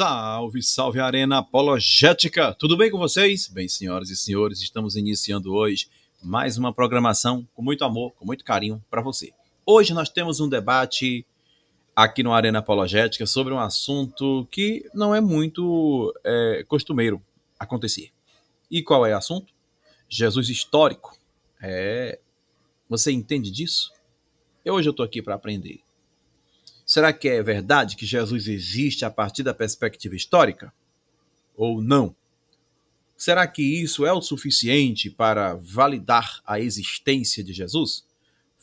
Salve, salve Arena Apologética! Tudo bem com vocês? Bem, senhoras e senhores, estamos iniciando hoje mais uma programação com muito amor, com muito carinho para você. Hoje nós temos um debate aqui no Arena Apologética sobre um assunto que não é muito é, costumeiro acontecer. E qual é o assunto? Jesus histórico. É... Você entende disso? Eu, hoje eu estou aqui para aprender Será que é verdade que Jesus existe a partir da perspectiva histórica? Ou não? Será que isso é o suficiente para validar a existência de Jesus?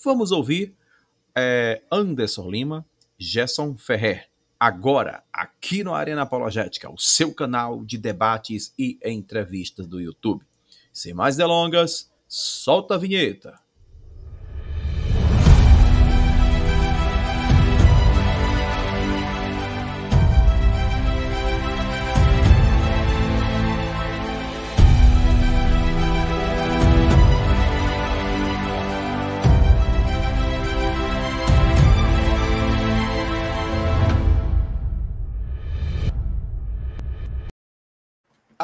Vamos ouvir é, Anderson Lima, Gerson Ferrer, agora, aqui no Arena Apologética, o seu canal de debates e entrevistas do YouTube. Sem mais delongas, solta a vinheta!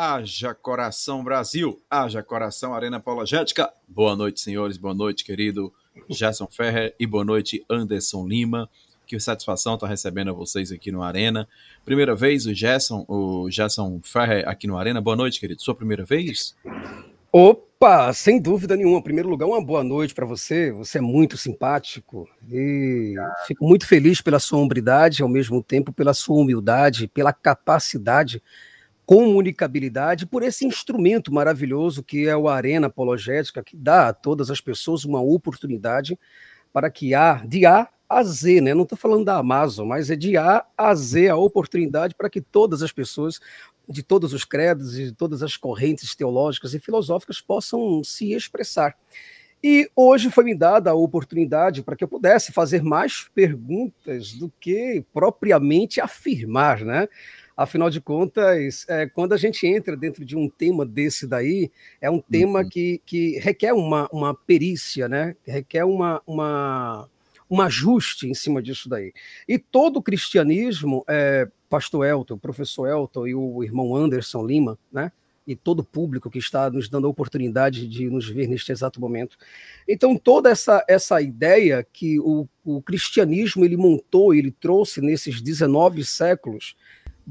Haja Coração Brasil, Haja Coração Arena Apologética. Boa noite, senhores, boa noite, querido Gerson Ferrer e boa noite, Anderson Lima. Que satisfação estar recebendo vocês aqui no Arena. Primeira vez o Gerson, o Gerson Ferrer aqui no Arena. Boa noite, querido. Sua primeira vez? Opa, sem dúvida nenhuma. Em primeiro lugar, uma boa noite para você. Você é muito simpático e fico muito feliz pela sua hombridade, ao mesmo tempo pela sua humildade, pela capacidade comunicabilidade, por esse instrumento maravilhoso que é o Arena Apologética, que dá a todas as pessoas uma oportunidade para que há, de A a Z, né? Não estou falando da Amazon, mas é de A a Z a oportunidade para que todas as pessoas de todos os credos e de todas as correntes teológicas e filosóficas possam se expressar. E hoje foi me dada a oportunidade para que eu pudesse fazer mais perguntas do que propriamente afirmar, né? Afinal de contas, é, quando a gente entra dentro de um tema desse daí, é um tema uhum. que, que requer uma, uma perícia, né? Requer uma, uma, um ajuste em cima disso daí. E todo o cristianismo, é, pastor Elton, professor Elton e o irmão Anderson Lima, né? e todo o público que está nos dando a oportunidade de nos ver neste exato momento. Então, toda essa, essa ideia que o, o cristianismo ele montou, ele trouxe nesses 19 séculos,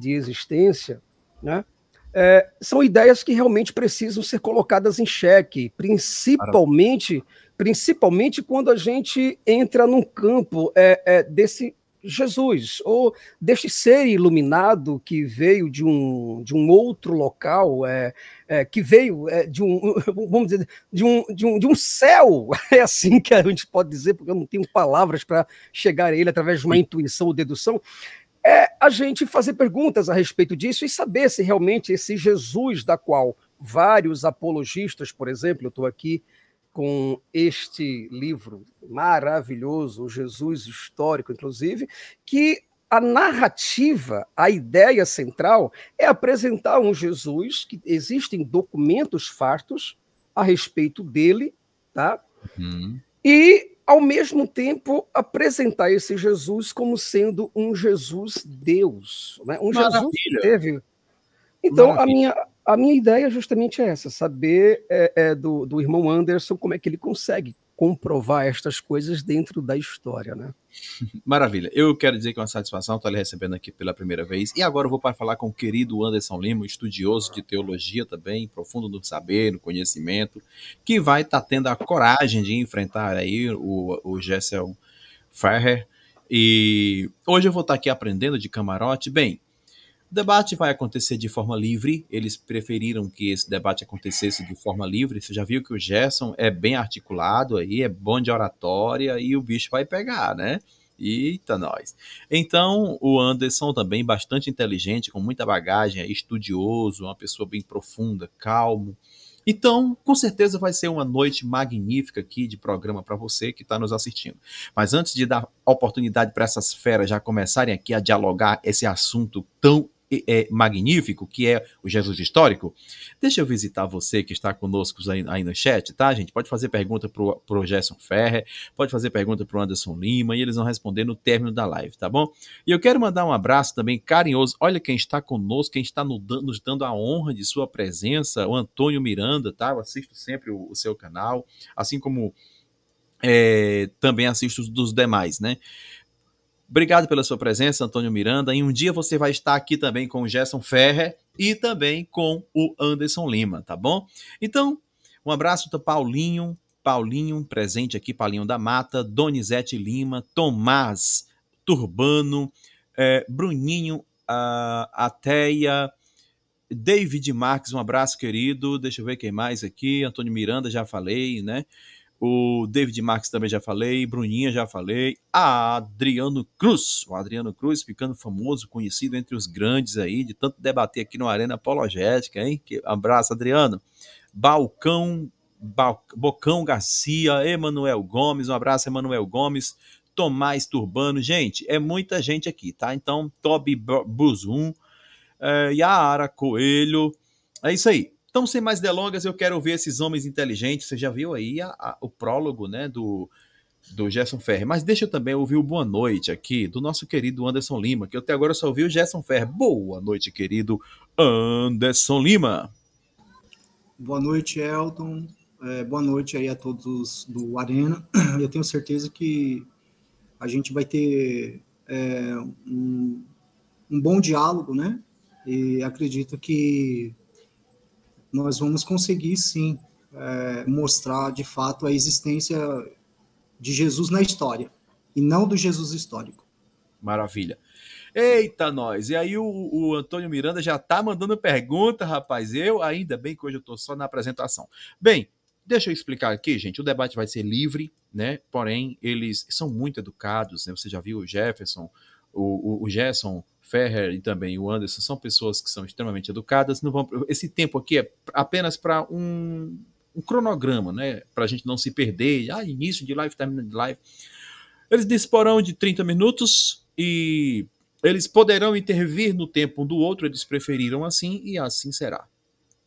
de existência, né? É, são ideias que realmente precisam ser colocadas em xeque, principalmente, principalmente quando a gente entra num campo é, é, desse Jesus ou deste ser iluminado que veio de um, de um outro local, é, é que veio é, de um vamos dizer de um, de um de um céu, é assim que a gente pode dizer, porque eu não tenho palavras para chegar a ele através de uma intuição ou dedução, é a gente fazer perguntas a respeito disso e saber se realmente esse Jesus da qual vários apologistas, por exemplo, eu estou aqui com este livro maravilhoso, o Jesus Histórico, inclusive, que a narrativa, a ideia central é apresentar um Jesus que existem documentos fartos a respeito dele, tá? Uhum. E ao mesmo tempo apresentar esse Jesus como sendo um Jesus Deus, né? um Maravilha. Jesus que teve. Então a minha a minha ideia justamente é essa, saber é, é, do, do irmão Anderson como é que ele consegue comprovar estas coisas dentro da história, né? Maravilha. Eu quero dizer que é uma satisfação estar lhe recebendo aqui pela primeira vez. E agora eu vou para falar com o querido Anderson Lima, estudioso de teologia também, profundo no saber, no conhecimento, que vai estar tá tendo a coragem de enfrentar aí o, o Gessel Ferrer. E hoje eu vou estar tá aqui aprendendo de camarote. Bem, o debate vai acontecer de forma livre. Eles preferiram que esse debate acontecesse de forma livre. Você já viu que o Gerson é bem articulado aí, é bom de oratória e o bicho vai pegar, né? Eita, nós. Então, o Anderson também, bastante inteligente, com muita bagagem, estudioso, uma pessoa bem profunda, calmo. Então, com certeza vai ser uma noite magnífica aqui de programa para você que está nos assistindo. Mas antes de dar oportunidade para essas feras já começarem aqui a dialogar esse assunto tão é magnífico, que é o Jesus histórico. Deixa eu visitar você que está conosco aí, aí no chat, tá, gente? Pode fazer pergunta pro, o Gerson Ferrer, pode fazer pergunta pro Anderson Lima, e eles vão responder no término da live, tá bom? E eu quero mandar um abraço também carinhoso. Olha quem está conosco, quem está nos dando a honra de sua presença, o Antônio Miranda, tá? Eu assisto sempre o, o seu canal, assim como é, também assisto os dos demais, né? Obrigado pela sua presença, Antônio Miranda. Em um dia você vai estar aqui também com o Gerson Ferrer e também com o Anderson Lima, tá bom? Então, um abraço do tá, Paulinho, Paulinho presente aqui, Paulinho da Mata, Donizete Lima, Tomás Turbano, é, Bruninho uh, Ateia, David Marques, um abraço querido. Deixa eu ver quem mais aqui. Antônio Miranda, já falei, né? o David Max também já falei, Bruninha já falei, Adriano Cruz, o Adriano Cruz ficando famoso, conhecido entre os grandes aí, de tanto debater aqui no Arena Apologética, hein? Que, abraço, Adriano. Balcão, Bocão Garcia, Emanuel Gomes, um abraço, Emanuel Gomes, Tomás Turbano, gente, é muita gente aqui, tá? Então, Toby Buzum, é, Yara Coelho, é isso aí. Então, sem mais delongas, eu quero ouvir esses homens inteligentes. Você já viu aí a, a, o prólogo né, do, do Gerson Ferre. Mas deixa eu também ouvir o boa noite aqui do nosso querido Anderson Lima, que até agora só ouvi o Gerson Ferre. Boa noite, querido Anderson Lima. Boa noite, Elton. É, boa noite aí a todos do Arena. Eu tenho certeza que a gente vai ter é, um, um bom diálogo, né? E acredito que nós vamos conseguir sim é, mostrar de fato a existência de Jesus na história e não do Jesus histórico. Maravilha. Eita, nós! E aí, o, o Antônio Miranda já tá mandando pergunta, rapaz. Eu, ainda bem que hoje eu tô só na apresentação. Bem, deixa eu explicar aqui, gente. O debate vai ser livre, né? Porém, eles são muito educados, né? Você já viu o Jefferson, o, o, o Gerson, Ferrer e também o Anderson são pessoas que são extremamente educadas. Não vão, esse tempo aqui é apenas para um, um, cronograma, né? Para a gente não se perder. Ah, início de live, termina de live. Eles disporão de 30 minutos e eles poderão intervir no tempo um do outro, eles preferiram assim e assim será.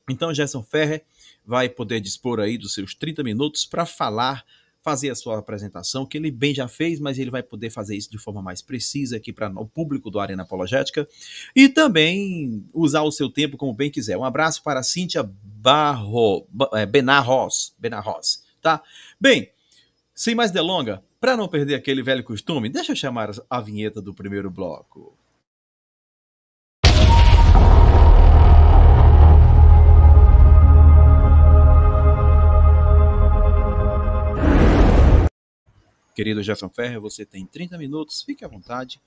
Então, Gerson Ferrer vai poder dispor aí dos seus 30 minutos para falar fazer a sua apresentação, que ele bem já fez, mas ele vai poder fazer isso de forma mais precisa aqui para o público do Arena Apologética e também usar o seu tempo como bem quiser. Um abraço para Cíntia Barro, Benarros, é, Benarros, tá? Bem, sem mais delonga, para não perder aquele velho costume, deixa eu chamar a vinheta do primeiro bloco. querido Jefferson Ferrer, você tem 30 minutos, fique à vontade.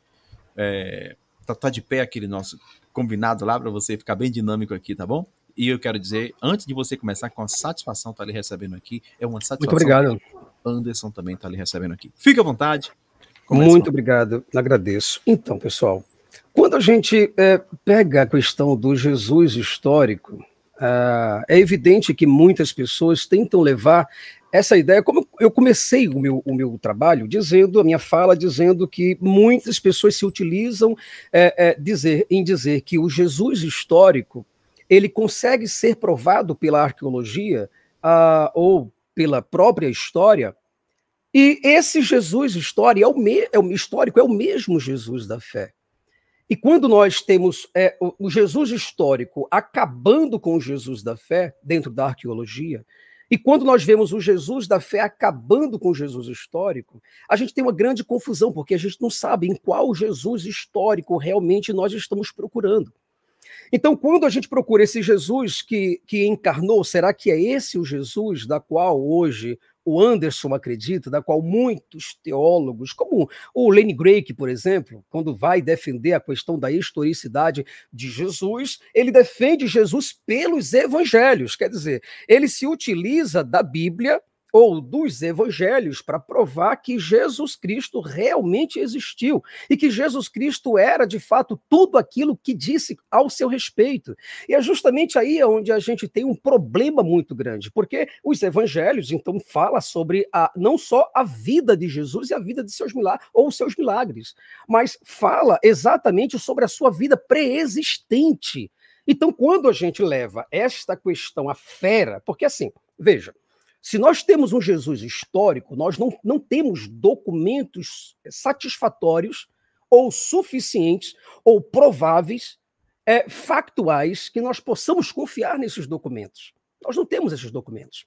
É, tá, tá de pé aquele nosso combinado lá para você ficar bem dinâmico aqui, tá bom? E eu quero dizer, antes de você começar, com a satisfação estar tá lhe recebendo aqui, é uma satisfação. Muito obrigado. Anderson também está lhe recebendo aqui. Fique à vontade. Muito obrigado, agradeço. Então, pessoal, quando a gente é, pega a questão do Jesus histórico, ah, é evidente que muitas pessoas tentam levar essa ideia, como eu comecei o meu, o meu trabalho dizendo, a minha fala dizendo que muitas pessoas se utilizam é, é, dizer, em dizer que o Jesus histórico ele consegue ser provado pela arqueologia ah, ou pela própria história, e esse Jesus histórico é, o me, é o histórico é o mesmo Jesus da fé. E quando nós temos é, o Jesus histórico acabando com o Jesus da fé dentro da arqueologia, e quando nós vemos o Jesus da fé acabando com o Jesus histórico, a gente tem uma grande confusão, porque a gente não sabe em qual Jesus histórico realmente nós estamos procurando. Então, quando a gente procura esse Jesus que, que encarnou, será que é esse o Jesus da qual hoje o Anderson acredita, da qual muitos teólogos, como o Lenny Drake, por exemplo, quando vai defender a questão da historicidade de Jesus, ele defende Jesus pelos evangelhos, quer dizer, ele se utiliza da Bíblia ou dos evangelhos para provar que Jesus Cristo realmente existiu e que Jesus Cristo era de fato tudo aquilo que disse ao seu respeito. E é justamente aí onde a gente tem um problema muito grande, porque os evangelhos então fala sobre a, não só a vida de Jesus e a vida de seus milagres ou seus milagres, mas fala exatamente sobre a sua vida preexistente Então, quando a gente leva esta questão à fera, porque assim, veja, se nós temos um Jesus histórico, nós não, não temos documentos satisfatórios ou suficientes ou prováveis, é, factuais, que nós possamos confiar nesses documentos. Nós não temos esses documentos.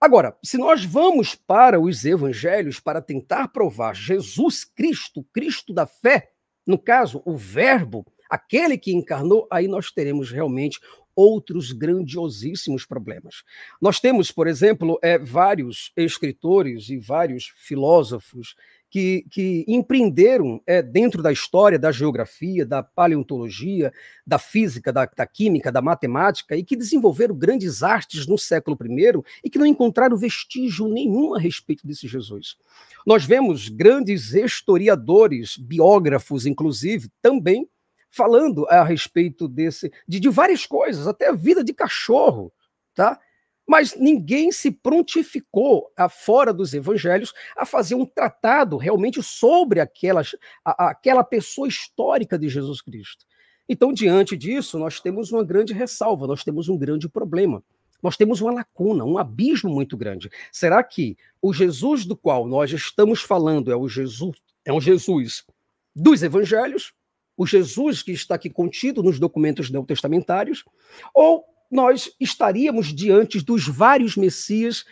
Agora, se nós vamos para os evangelhos para tentar provar Jesus Cristo, Cristo da fé, no caso, o Verbo, aquele que encarnou, aí nós teremos realmente outros grandiosíssimos problemas. Nós temos, por exemplo, é, vários escritores e vários filósofos que, que empreenderam é, dentro da história, da geografia, da paleontologia, da física, da, da química, da matemática, e que desenvolveram grandes artes no século I e que não encontraram vestígio nenhum a respeito desse Jesus. Nós vemos grandes historiadores, biógrafos, inclusive, também falando a respeito desse, de, de várias coisas, até a vida de cachorro, tá? Mas ninguém se prontificou, a, fora dos evangelhos, a fazer um tratado realmente sobre aquelas, a, aquela pessoa histórica de Jesus Cristo. Então, diante disso, nós temos uma grande ressalva, nós temos um grande problema. Nós temos uma lacuna, um abismo muito grande. Será que o Jesus do qual nós estamos falando é o Jesus, é o Jesus dos evangelhos? o Jesus que está aqui contido nos documentos neotestamentários, ou nós estaríamos diante dos vários Messias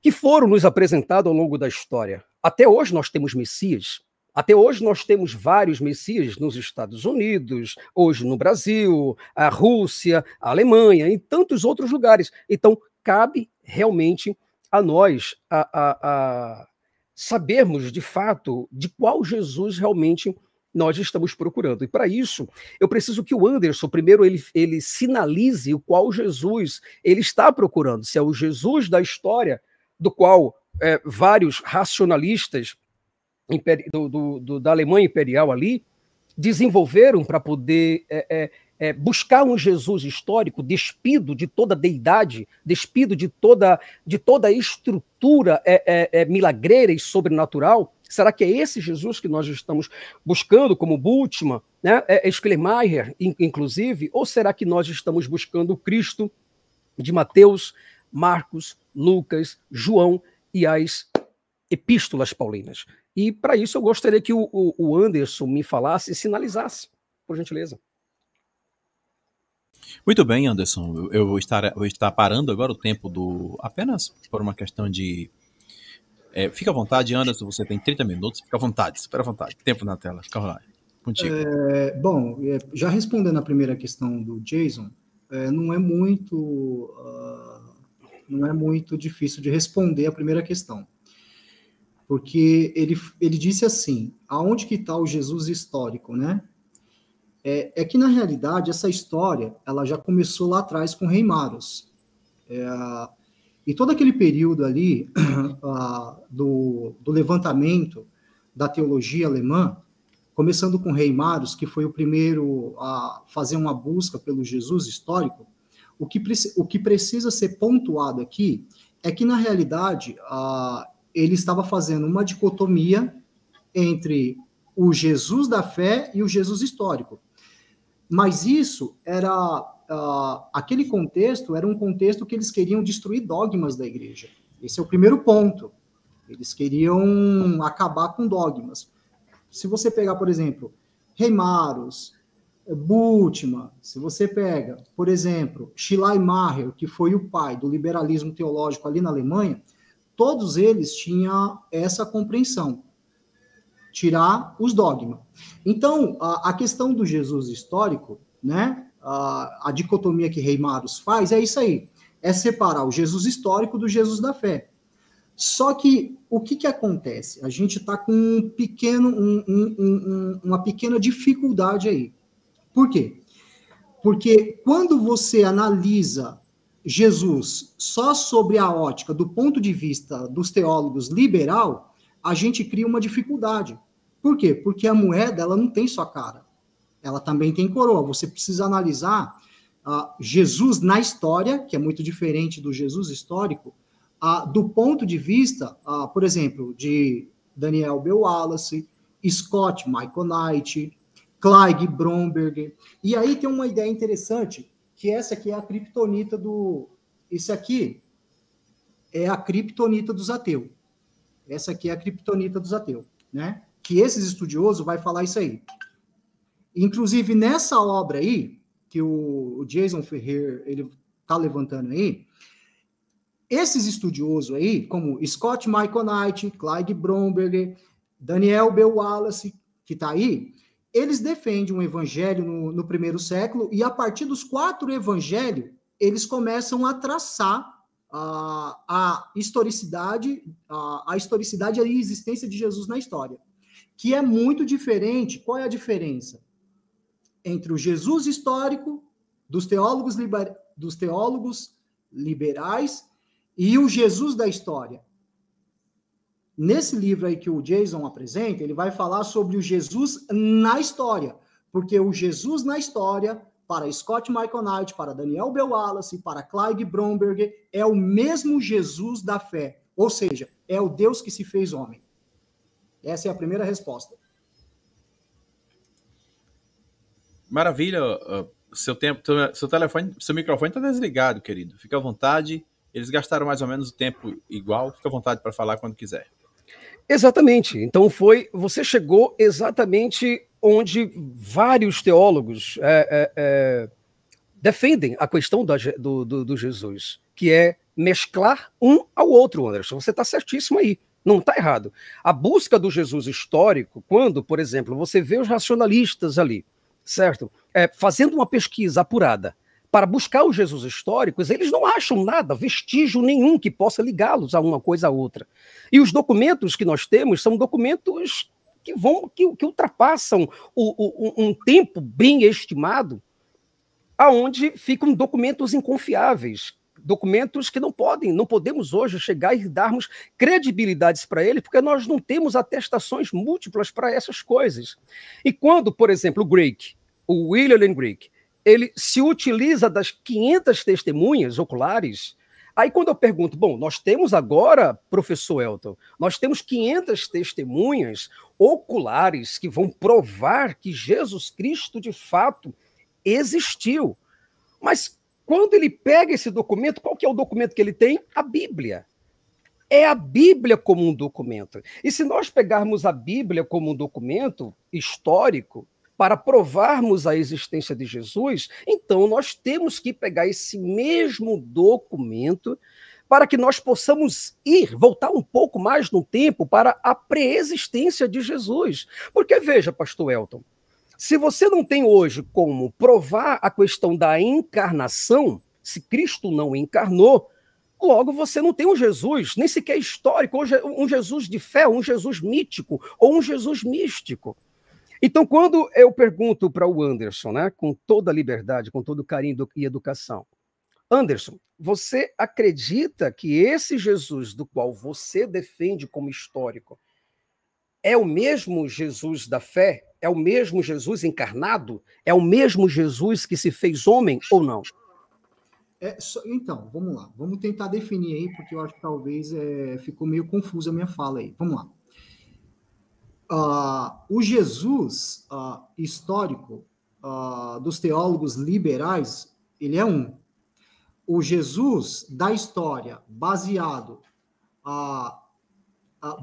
que foram nos apresentados ao longo da história. Até hoje nós temos Messias. Até hoje nós temos vários Messias nos Estados Unidos, hoje no Brasil, a Rússia, a Alemanha, em tantos outros lugares. Então, cabe realmente a nós a, a, a sabermos de fato de qual Jesus realmente nós estamos procurando. E para isso, eu preciso que o Anderson, primeiro, ele, ele sinalize o qual Jesus ele está procurando, se é o Jesus da história, do qual é, vários racionalistas do, do, do, da Alemanha Imperial ali desenvolveram para poder é, é, é buscar um Jesus histórico despido de toda deidade, despido de toda, de toda estrutura é, é, milagreira e sobrenatural, Será que é esse Jesus que nós estamos buscando como Bultmann, né? É, é inclusive? Ou será que nós estamos buscando o Cristo de Mateus, Marcos, Lucas, João e as epístolas paulinas? E para isso eu gostaria que o, o Anderson me falasse e sinalizasse, por gentileza. Muito bem, Anderson. Eu vou estar, vou estar parando agora o tempo do. apenas por uma questão de é, fica à vontade, Anderson, você tem 30 minutos, fica à vontade, espera à vontade. Tempo na tela, fica lá. Contigo. É, bom, é, já respondendo a primeira questão do Jason, é, não é muito uh, não é muito difícil de responder a primeira questão porque ele, ele disse assim aonde que está o Jesus histórico né é, é, que na realidade essa história ela já começou lá atrás com Reimaros é, e todo aquele período ali uh, do, do, levantamento da teologia alemã, começando com Reimarus, que foi o primeiro a fazer uma busca pelo Jesus histórico, o que, o que precisa ser pontuado aqui é que, na realidade, uh, ele estava fazendo uma dicotomia entre o Jesus da fé e o Jesus histórico. Mas isso era uh, aquele contexto era um contexto que eles queriam destruir dogmas da igreja. Esse é o primeiro ponto. Eles queriam acabar com dogmas. Se você pegar, por exemplo, Reimaros, Bultmann, se você pega, por exemplo, Schleiermacher, que foi o pai do liberalismo teológico ali na Alemanha, todos eles tinham essa compreensão, tirar os dogmas. Então, a, a questão do Jesus histórico, né, a, a dicotomia que Reimaros faz é isso aí: é separar o Jesus histórico do Jesus da fé. Só que o que, que acontece? A gente está com um pequeno, um, um, uma pequena dificuldade aí. Por quê? Porque quando você analisa Jesus só sobre a ótica do ponto de vista dos teólogos liberal, a gente cria uma dificuldade. Por quê? Porque a moeda ela não tem só cara ela também tem coroa. Você precisa analisar uh, Jesus na história, que é muito diferente do Jesus histórico, uh, do ponto de vista, uh, por exemplo, de Daniel B. Wallace, Scott Michael Knight, Clyde Bromberg. E aí tem uma ideia interessante, que essa aqui é a criptonita do... Isso aqui é a criptonita dos ateus. Essa aqui é a criptonita dos ateus, né? Que esses estudiosos vai falar isso aí. Inclusive, nessa obra aí, que o, Jason Ferrer ele tá levantando aí, esses estudiosos aí, como Scott Michael Knight, Clyde Bromberger, Daniel B. Wallace, que está aí, eles defendem um evangelho no, no, primeiro século e a partir dos quatro evangelhos eles começam a traçar a, a historicidade, a, a historicidade e a existência de Jesus na história, que é muito diferente. Qual é a diferença? entre o Jesus histórico dos teólogos, liber... dos teólogos liberais e o Jesus da história. Nesse livro aí que o Jason apresenta, ele vai falar sobre o Jesus na história, porque o Jesus na história, para Scott Michael Knight, para Daniel Bell Wallace, para Clyde Bromberg, é o mesmo Jesus da fé, ou seja, é o Deus que se fez homem. Essa é a primeira resposta. Maravilha, seu tempo, seu telefone, seu microfone está desligado, querido. Fica à vontade. Eles gastaram mais ou menos o tempo igual. Fica à vontade para falar quando quiser. Exatamente. Então foi, você chegou exatamente onde vários teólogos é, é, é, defendem a questão do, do, do, Jesus, que é mesclar um ao outro, Anderson. Você está certíssimo aí. Não está errado. A busca do Jesus histórico, quando, por exemplo, você vê os racionalistas ali, certo? É, fazendo uma pesquisa apurada para buscar os Jesus históricos, eles não acham nada, vestígio nenhum que possa ligá-los a uma coisa a outra. E os documentos que nós temos são documentos que vão que, que ultrapassam o, o, um tempo bem estimado, aonde ficam documentos inconfiáveis documentos que não podem, não podemos hoje chegar e darmos credibilidades para ele, porque nós não temos atestações múltiplas para essas coisas. E quando, por exemplo, o Greek, o William Lane ele se utiliza das 500 testemunhas oculares, Aí quando eu pergunto, bom, nós temos agora, professor Elton, nós temos 500 testemunhas oculares que vão provar que Jesus Cristo de fato existiu. Mas quando ele pega esse documento, qual que é o documento que ele tem? A Bíblia. É a Bíblia como um documento. E se nós pegarmos a Bíblia como um documento histórico, para provarmos a existência de Jesus, então nós temos que pegar esse mesmo documento para que nós possamos ir, voltar um pouco mais no tempo para a pré-existência de Jesus. Porque veja, pastor Elton, se você não tem hoje como provar a questão da encarnação, se Cristo não encarnou, logo você não tem um Jesus, nem sequer histórico, é um Jesus de fé, um Jesus mítico ou um Jesus místico. Então, quando eu pergunto para o Anderson, né, com toda a liberdade, com todo o carinho e educação, Anderson, você acredita que esse Jesus do qual você defende como histórico é o mesmo Jesus da fé? é o mesmo Jesus encarnado? É o mesmo Jesus que se fez homem ou não? É, só, então, vamos lá. Vamos tentar definir aí, porque eu acho que talvez é, ficou meio confusa a minha fala aí. Vamos lá. Uh, o Jesus uh, histórico uh, dos teólogos liberais, ele é um. O Jesus da história, baseado,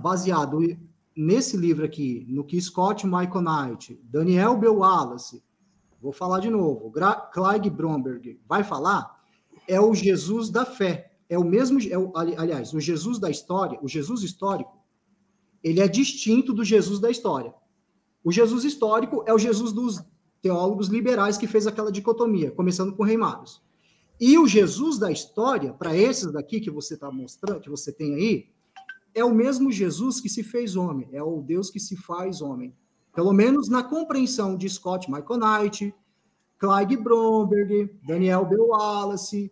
baseado nesse livro aqui, no que Scott Michael Knight, Daniel Bell Wallace, vou falar de novo, Gra Clyde Bromberg vai falar, é o Jesus da fé. É o mesmo, é o, aliás, o Jesus da história, o Jesus histórico, ele é distinto do Jesus da história. O Jesus histórico é o Jesus dos teólogos liberais que fez aquela dicotomia, começando com Reimados. E o Jesus da história, para esses daqui que você está mostrando, que você tem aí, é o mesmo Jesus que se fez homem, é o Deus que se faz homem. Pelo menos na compreensão de Scott Michael Knight, Clyde Bromberg, Daniel B. Wallace,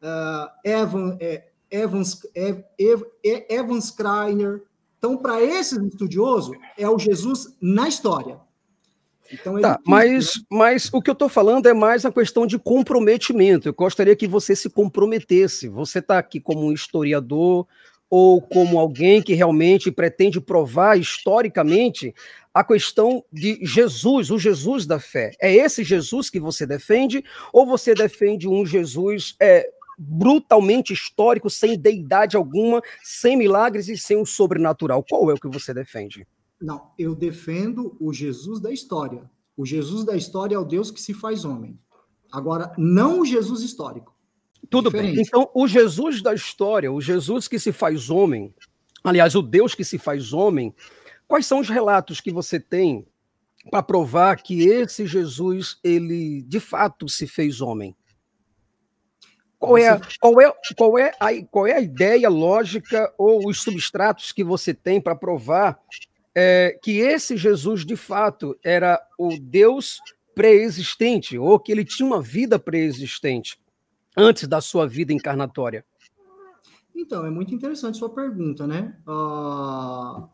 uh, eh, Evan, eh, Evans, eh, eh, Evans Kreiner. Então, para esses estudiosos, é o Jesus na história. Então, tá, diz, mas, né? mas o que eu estou falando é mais a questão de comprometimento. Eu gostaria que você se comprometesse. Você está aqui como um historiador, ou como alguém que realmente pretende provar historicamente a questão de Jesus, o Jesus da fé. É esse Jesus que você defende ou você defende um Jesus é, brutalmente histórico, sem deidade alguma, sem milagres e sem o sobrenatural? Qual é o que você defende? Não, eu defendo o Jesus da história. O Jesus da história é o Deus que se faz homem. Agora, não o Jesus histórico. Tudo Diferente. bem. Então, o Jesus da história, o Jesus que se faz homem, aliás, o Deus que se faz homem, quais são os relatos que você tem para provar que esse Jesus, ele de fato se fez homem? Qual é, a, qual, é, qual, é a, qual é a ideia lógica ou os substratos que você tem para provar é, que esse Jesus, de fato, era o Deus pré-existente, ou que ele tinha uma vida pré-existente? antes da sua vida encarnatória? Então, é muito interessante sua pergunta, né? Uh,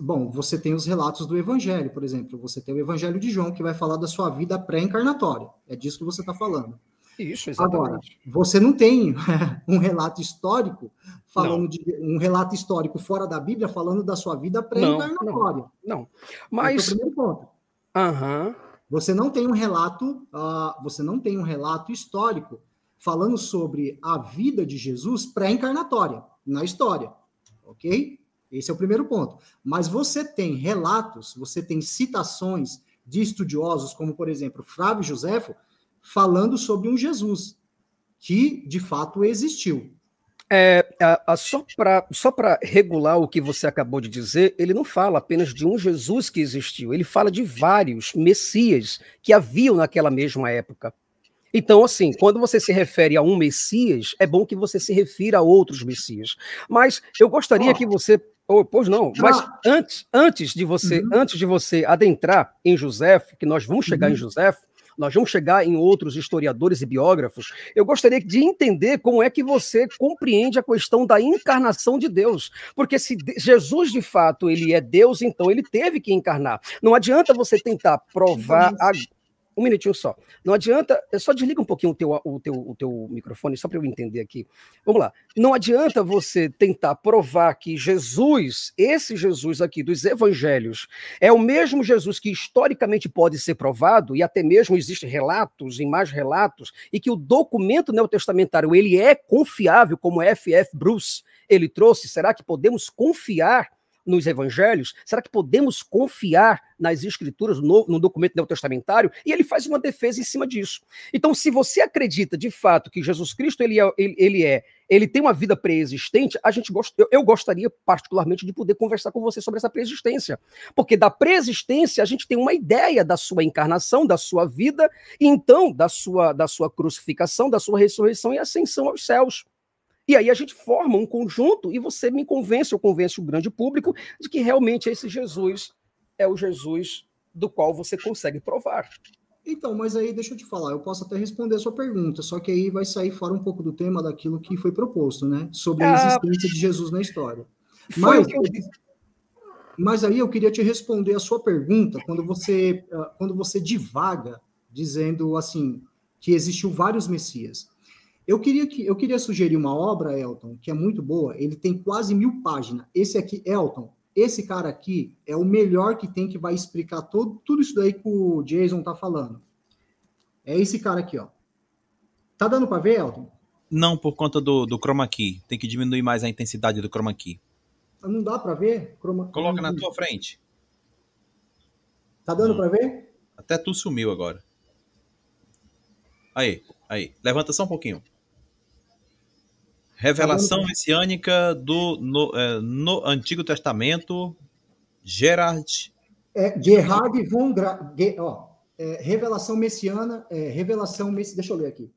bom, você tem os relatos do Evangelho, por exemplo. Você tem o Evangelho de João, que vai falar da sua vida pré-encarnatória. É disso que você está falando. Isso, exatamente. Agora, você não tem um relato histórico falando não. de um relato histórico fora da Bíblia falando da sua vida pré-encarnatória. Não, não, não, Mas. é o primeiro ponto. Aham. Uhum. Você não tem um relato, uh, você não tem um relato histórico falando sobre a vida de Jesus pré-encarnatória na história, ok? Esse é o primeiro ponto. Mas você tem relatos, você tem citações de estudiosos, como por exemplo Flávio Joséfo falando sobre um Jesus que de fato existiu. É, a, a, só para só para regular o que você acabou de dizer, ele não fala apenas de um Jesus que existiu, ele fala de vários Messias que haviam naquela mesma época. Então, assim, quando você se refere a um Messias, é bom que você se refira a outros Messias. Mas eu gostaria que você. Oh, pois não, mas antes, antes de você uhum. antes de você adentrar em José, que nós vamos chegar uhum. em José, nós vamos chegar em outros historiadores e biógrafos, eu gostaria de entender como é que você compreende a questão da encarnação de Deus. Porque se Jesus, de fato, ele é Deus, então ele teve que encarnar. Não adianta você tentar provar a um minutinho só. Não adianta, só desliga um pouquinho o teu, o teu, o teu microfone, só para eu entender aqui. Vamos lá. Não adianta você tentar provar que Jesus, esse Jesus aqui dos evangelhos, é o mesmo Jesus que historicamente pode ser provado, e até mesmo existem relatos, em mais relatos, e que o documento neotestamentário ele é confiável, como F.F. Bruce ele trouxe. Será que podemos confiar? nos evangelhos? Será que podemos confiar nas escrituras, no, no documento neotestamentário? E ele faz uma defesa em cima disso. Então, se você acredita de fato que Jesus Cristo ele é, ele, ele é ele tem uma vida pré-existente, a gente gost... eu, eu, gostaria particularmente de poder conversar com você sobre essa pré-existência. Porque da pré-existência a gente tem uma ideia da sua encarnação, da sua vida, e então da sua, da sua crucificação, da sua ressurreição e ascensão aos céus. E aí a gente forma um conjunto e você me convence, eu convenço o grande público de que realmente esse Jesus é o Jesus do qual você consegue provar. Então, mas aí deixa eu te falar, eu posso até responder a sua pergunta, só que aí vai sair fora um pouco do tema daquilo que foi proposto, né? Sobre a ah. existência ah, de Jesus na história. Mas, eu... mas aí eu queria te responder a sua pergunta quando você, ah, quando você divaga dizendo assim que existiu vários messias. Eu queria, que, eu queria sugerir uma obra, Elton, que é muito boa. Ele tem quase mil páginas. Esse aqui, Elton, esse cara aqui é o melhor que tem que vai explicar todo, tudo isso daí que o Jason tá falando. É esse cara aqui, ó. Tá dando para ver, Elton? Não, por conta do, do chroma key. Tem que diminuir mais a intensidade do chroma key. Não dá para ver? Chroma... Coloca na tua frente. Tá dando hum. para ver? Até tu sumiu agora. Aí, aí. Levanta só um pouquinho. Revelação messiânica do no, é, no Antigo Testamento, Gerard. É, Gerard von Gra... Ó, é, revelação messiana, é, revelação messi. Deixa eu ler aqui.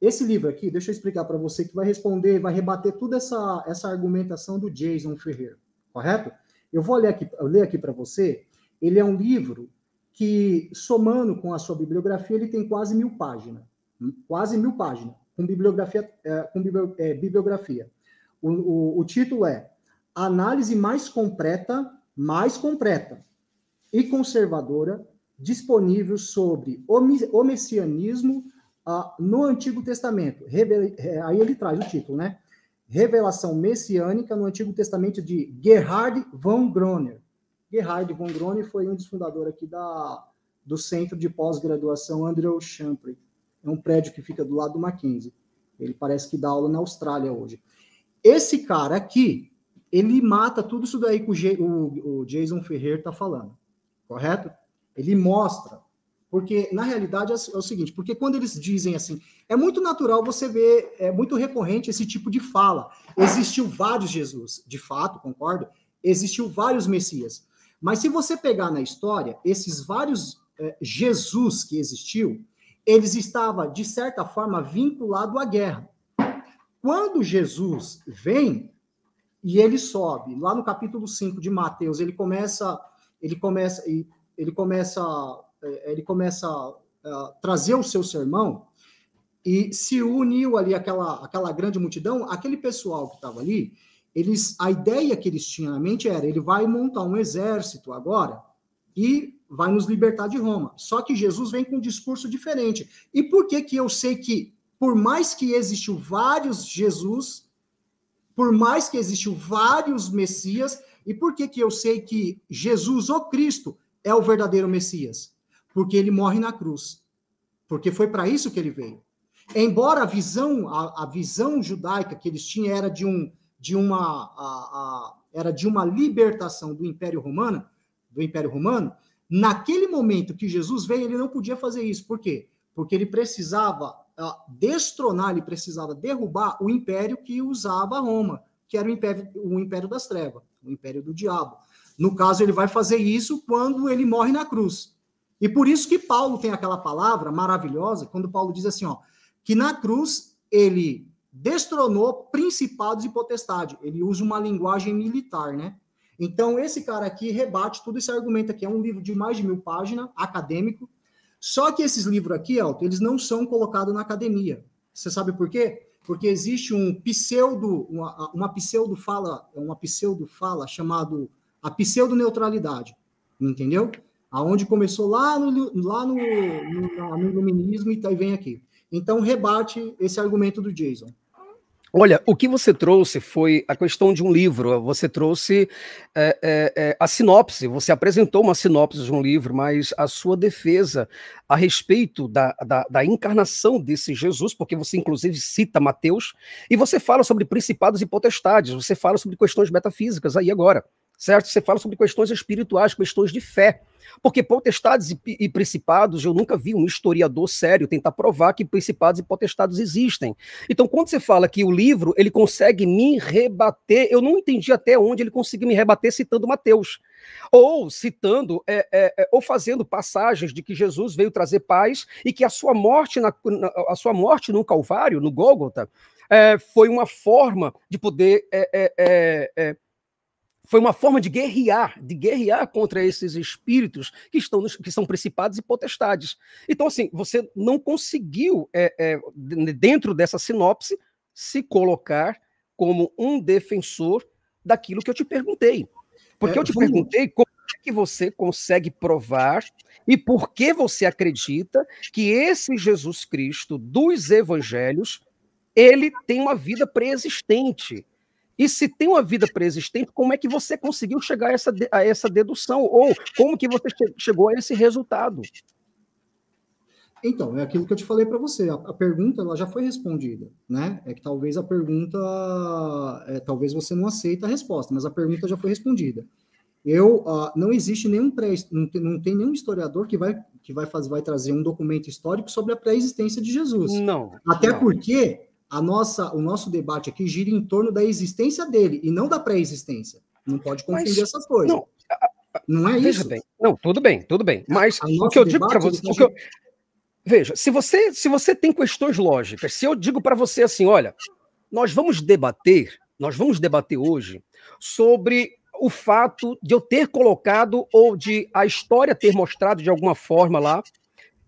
Esse livro aqui, deixa eu explicar para você que vai responder, vai rebater toda essa, essa argumentação do Jason Ferreira, correto? Eu vou ler aqui, ler aqui para você. Ele é um livro que, somando com a sua bibliografia, ele tem quase mil páginas. Hum, quase mil páginas com bibliografia. É, com é, bibliografia. O, o, o título é Análise mais completa, mais completa e conservadora disponível sobre o, messianismo ah, no Antigo Testamento. É, aí ele traz o título, né? Revelação Messiânica no Antigo Testamento de Gerhard von Groner. Gerhard von Groner foi um dos fundadores aqui da, do Centro de Pós-Graduação Andrew Champlin. É um prédio que fica do lado do Mackenzie. Ele parece que dá aula na Austrália hoje. Esse cara aqui, ele mata tudo isso daí que o, G, o, o Jason Ferrer está falando, correto? Ele mostra. Porque, na realidade, é, é, o seguinte: porque quando eles dizem assim, é muito natural você ver, é muito recorrente esse tipo de fala. Existiu vários Jesus, de fato, concordo, existiu vários Messias. Mas se você pegar na história, esses vários é, Jesus que existiu, eles estavam, de certa forma, vinculados à guerra. Quando Jesus vem e ele sobe, lá no capítulo 5 de Mateus, ele começa, ele começa, ele começa, é, ele começa a é, trazer o seu sermão e se uniu ali aquela, aquela grande multidão, aquele pessoal que estava ali, eles a ideia que eles tinham na mente era, ele vai montar um exército agora e vai nos libertar de Roma. Só que Jesus vem com um discurso diferente. E por que que eu sei que por mais que existiu vários Jesus, por mais que existiu vários Messias, e por que que eu sei que Jesus, o Cristo, é o verdadeiro Messias? Porque ele morre na cruz. Porque foi para isso que ele veio. Embora a visão a, a, visão judaica que eles tinham era de um de uma a, a, era de uma libertação do Império Romano, do Império Romano, naquele momento que Jesus veio, ele não podia fazer isso. Por quê? Porque ele precisava ah, destronar, ele precisava derrubar o império que usava Roma, que era o império, o império das trevas, o império do diabo. No caso, ele vai fazer isso quando ele morre na cruz. E por isso que Paulo tem aquela palavra maravilhosa, quando Paulo diz assim, ó, que na cruz ele destronou principados e potestade. Ele usa uma linguagem militar, né? Então, esse cara aqui rebate todo esse argumento aqui. É um livro de mais de mil páginas, acadêmico. Só que esses livros aqui, Alto, eles não são colocados na academia. Você sabe por quê? Porque existe um pseudo, uma, uma pseudo fala, uma pseudo fala chamado a pseudo neutralidade, entendeu? Aonde começou lá no, lá no, no, no iluminismo e vem aqui. Então rebate esse argumento do Jason. Olha, o que você trouxe foi a questão de um livro. Você trouxe é, é, a sinopse, você apresentou uma sinopse de um livro, mas a sua defesa a respeito da, da, da encarnação desse Jesus, porque você inclusive cita Mateus, e você fala sobre principados e potestades, você fala sobre questões metafísicas aí agora certo? Você fala sobre questões espirituais, questões de fé. Porque potestades e, e principados, eu nunca vi um historiador sério tentar provar que principados e potestades existem. Então, quando você fala que o livro ele consegue me rebater, eu não entendi até onde ele conseguiu me rebater citando Mateus. Ou citando, é, é, é ou fazendo passagens de que Jesus veio trazer paz e que a sua morte, na, na a sua morte no Calvário, no Gólgota, é, foi uma forma de poder é, é, foi uma forma de guerrear, de guerrear contra esses espíritos que estão nos, que são principados e potestades. Então, assim, você não conseguiu, é, é, dentro dessa sinopse, se colocar como um defensor daquilo que eu te perguntei. Porque é, eu te vamos... perguntei como é que você consegue provar e por que você acredita que esse Jesus Cristo dos evangelhos ele tem uma vida preexistente e se tem uma vida pré-existente, como é que você conseguiu chegar a essa, a essa dedução? Ou como que você che chegou a esse resultado? Então, é aquilo que eu te falei para você. A, a, pergunta ela já foi respondida, né? É que talvez a pergunta, é, talvez você não aceita a resposta, mas a pergunta já foi respondida. Eu uh, não existe nenhum pré, não tem, não tem, nenhum historiador que vai que vai fazer, vai trazer um documento histórico sobre a pré-existência de Jesus. Não. Até não. porque a nossa, o nosso debate aqui gira em torno da existência dele e não da pré-existência. Não pode confundir essas coisas. Não, não é veja isso. Bem. Não, tudo bem, tudo bem. Mas o que eu digo para você, gente... Tá eu... veja, se você se você tem questões lógicas, se eu digo para você assim, olha, nós vamos debater, nós vamos debater hoje sobre o fato de eu ter colocado ou de a história ter mostrado de alguma forma lá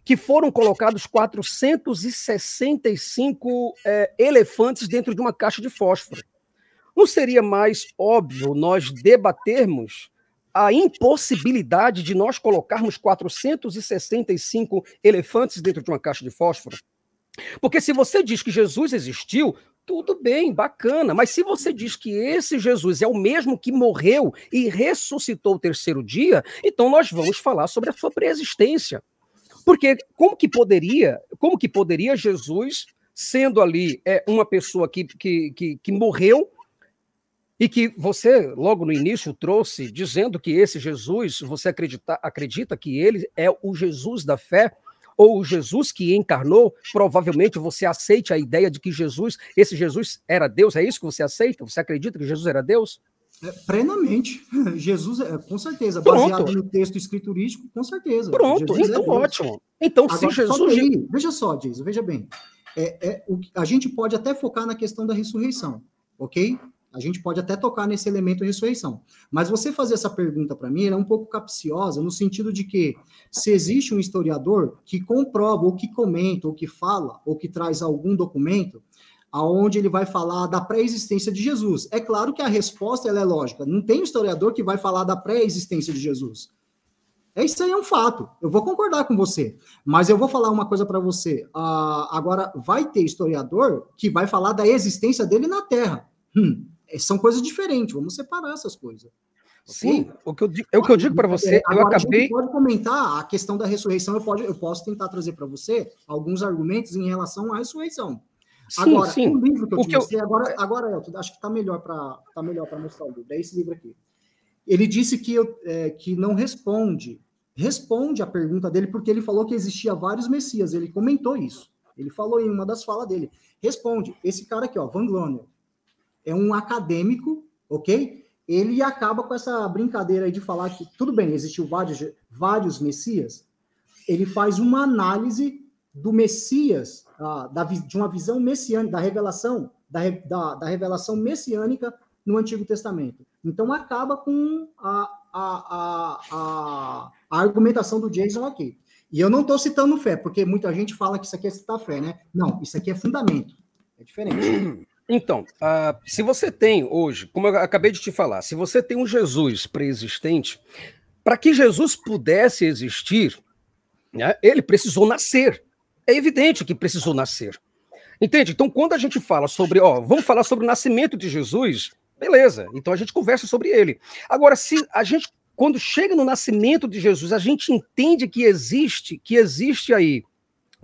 que foram colocados 465 é, elefantes dentro de uma caixa de fósforo. Não seria mais óbvio nós debatermos a impossibilidade de nós colocarmos 465 elefantes dentro de uma caixa de fósforo? Porque se você diz que Jesus existiu, tudo bem, bacana, mas se você diz que esse Jesus é o mesmo que morreu e ressuscitou o terceiro dia, então nós vamos falar sobre a sua preexistência. Porque como que poderia, como que poderia Jesus, sendo ali é, uma pessoa que, que, que, que morreu e que você logo no início trouxe dizendo que esse Jesus, você acredita, acredita que ele é o Jesus da fé ou o Jesus que encarnou, provavelmente você aceite a ideia de que Jesus, esse Jesus era Deus, é isso que você aceita? Você acredita que Jesus era Deus? É, plenamente. Jesus, é, com certeza, Pronto. baseado no texto escriturístico, com certeza. Pronto, Jesus é então é ótimo. Então, Agora, se Jesus. Só veja só, diz, veja bem. É, é o, a gente pode até focar na questão da ressurreição, ok? A gente pode até tocar nesse elemento ressurreição. Mas você fazer essa pergunta para mim é um pouco capciosa, no sentido de que se existe um historiador que comprova, ou que comenta, ou que fala, ou que traz algum documento aonde ele vai falar da pré-existência de Jesus. É claro que a resposta ela é lógica. Não tem historiador que vai falar da pré-existência de Jesus. É isso aí, é um fato. Eu vou concordar com você, mas eu vou falar uma coisa para você. Uh, agora, vai ter historiador que vai falar da existência dele na Terra. Hum, é, são coisas diferentes. Vamos separar essas coisas. Sim, okay? o que eu digo, é o que eu digo para você. eu acabei. pode comentar a questão da ressurreição. Eu, pode, eu posso tentar trazer para você alguns argumentos em relação à ressurreição. Sim, agora, sim. um livro que eu o te que mostrei, eu... agora, agora eu acho que está melhor para tá melhor tá mostrar o livro, é esse livro aqui. Ele disse que, eu, é, que não responde, responde a pergunta dele, porque ele falou que existia vários messias, ele comentou isso. Ele falou em uma das falas dele. Responde, esse cara aqui, ó, Van Glonel, é um acadêmico, ok? Ele acaba com essa brincadeira aí de falar que, tudo bem, existiu vários, vários messias, ele faz uma análise do Messias da, de uma visão messiânica, da revelação, da, da, da, revelação messiânica no Antigo Testamento. Então acaba com a, a, a, a argumentação do Jason aqui. E eu não estou citando fé, porque muita gente fala que isso aqui é citar fé, né? Não, isso aqui é fundamento. É diferente. Então, uh, se você tem hoje, como eu acabei de te falar, se você tem um Jesus pré-existente, para que Jesus pudesse existir, né, ele precisou nascer é evidente que precisou nascer. Entende? Então, quando a gente fala sobre, ó, vamos falar sobre o nascimento de Jesus, beleza. Então a gente conversa sobre ele. Agora, se a gente, quando chega no nascimento de Jesus, a gente entende que existe, que existe aí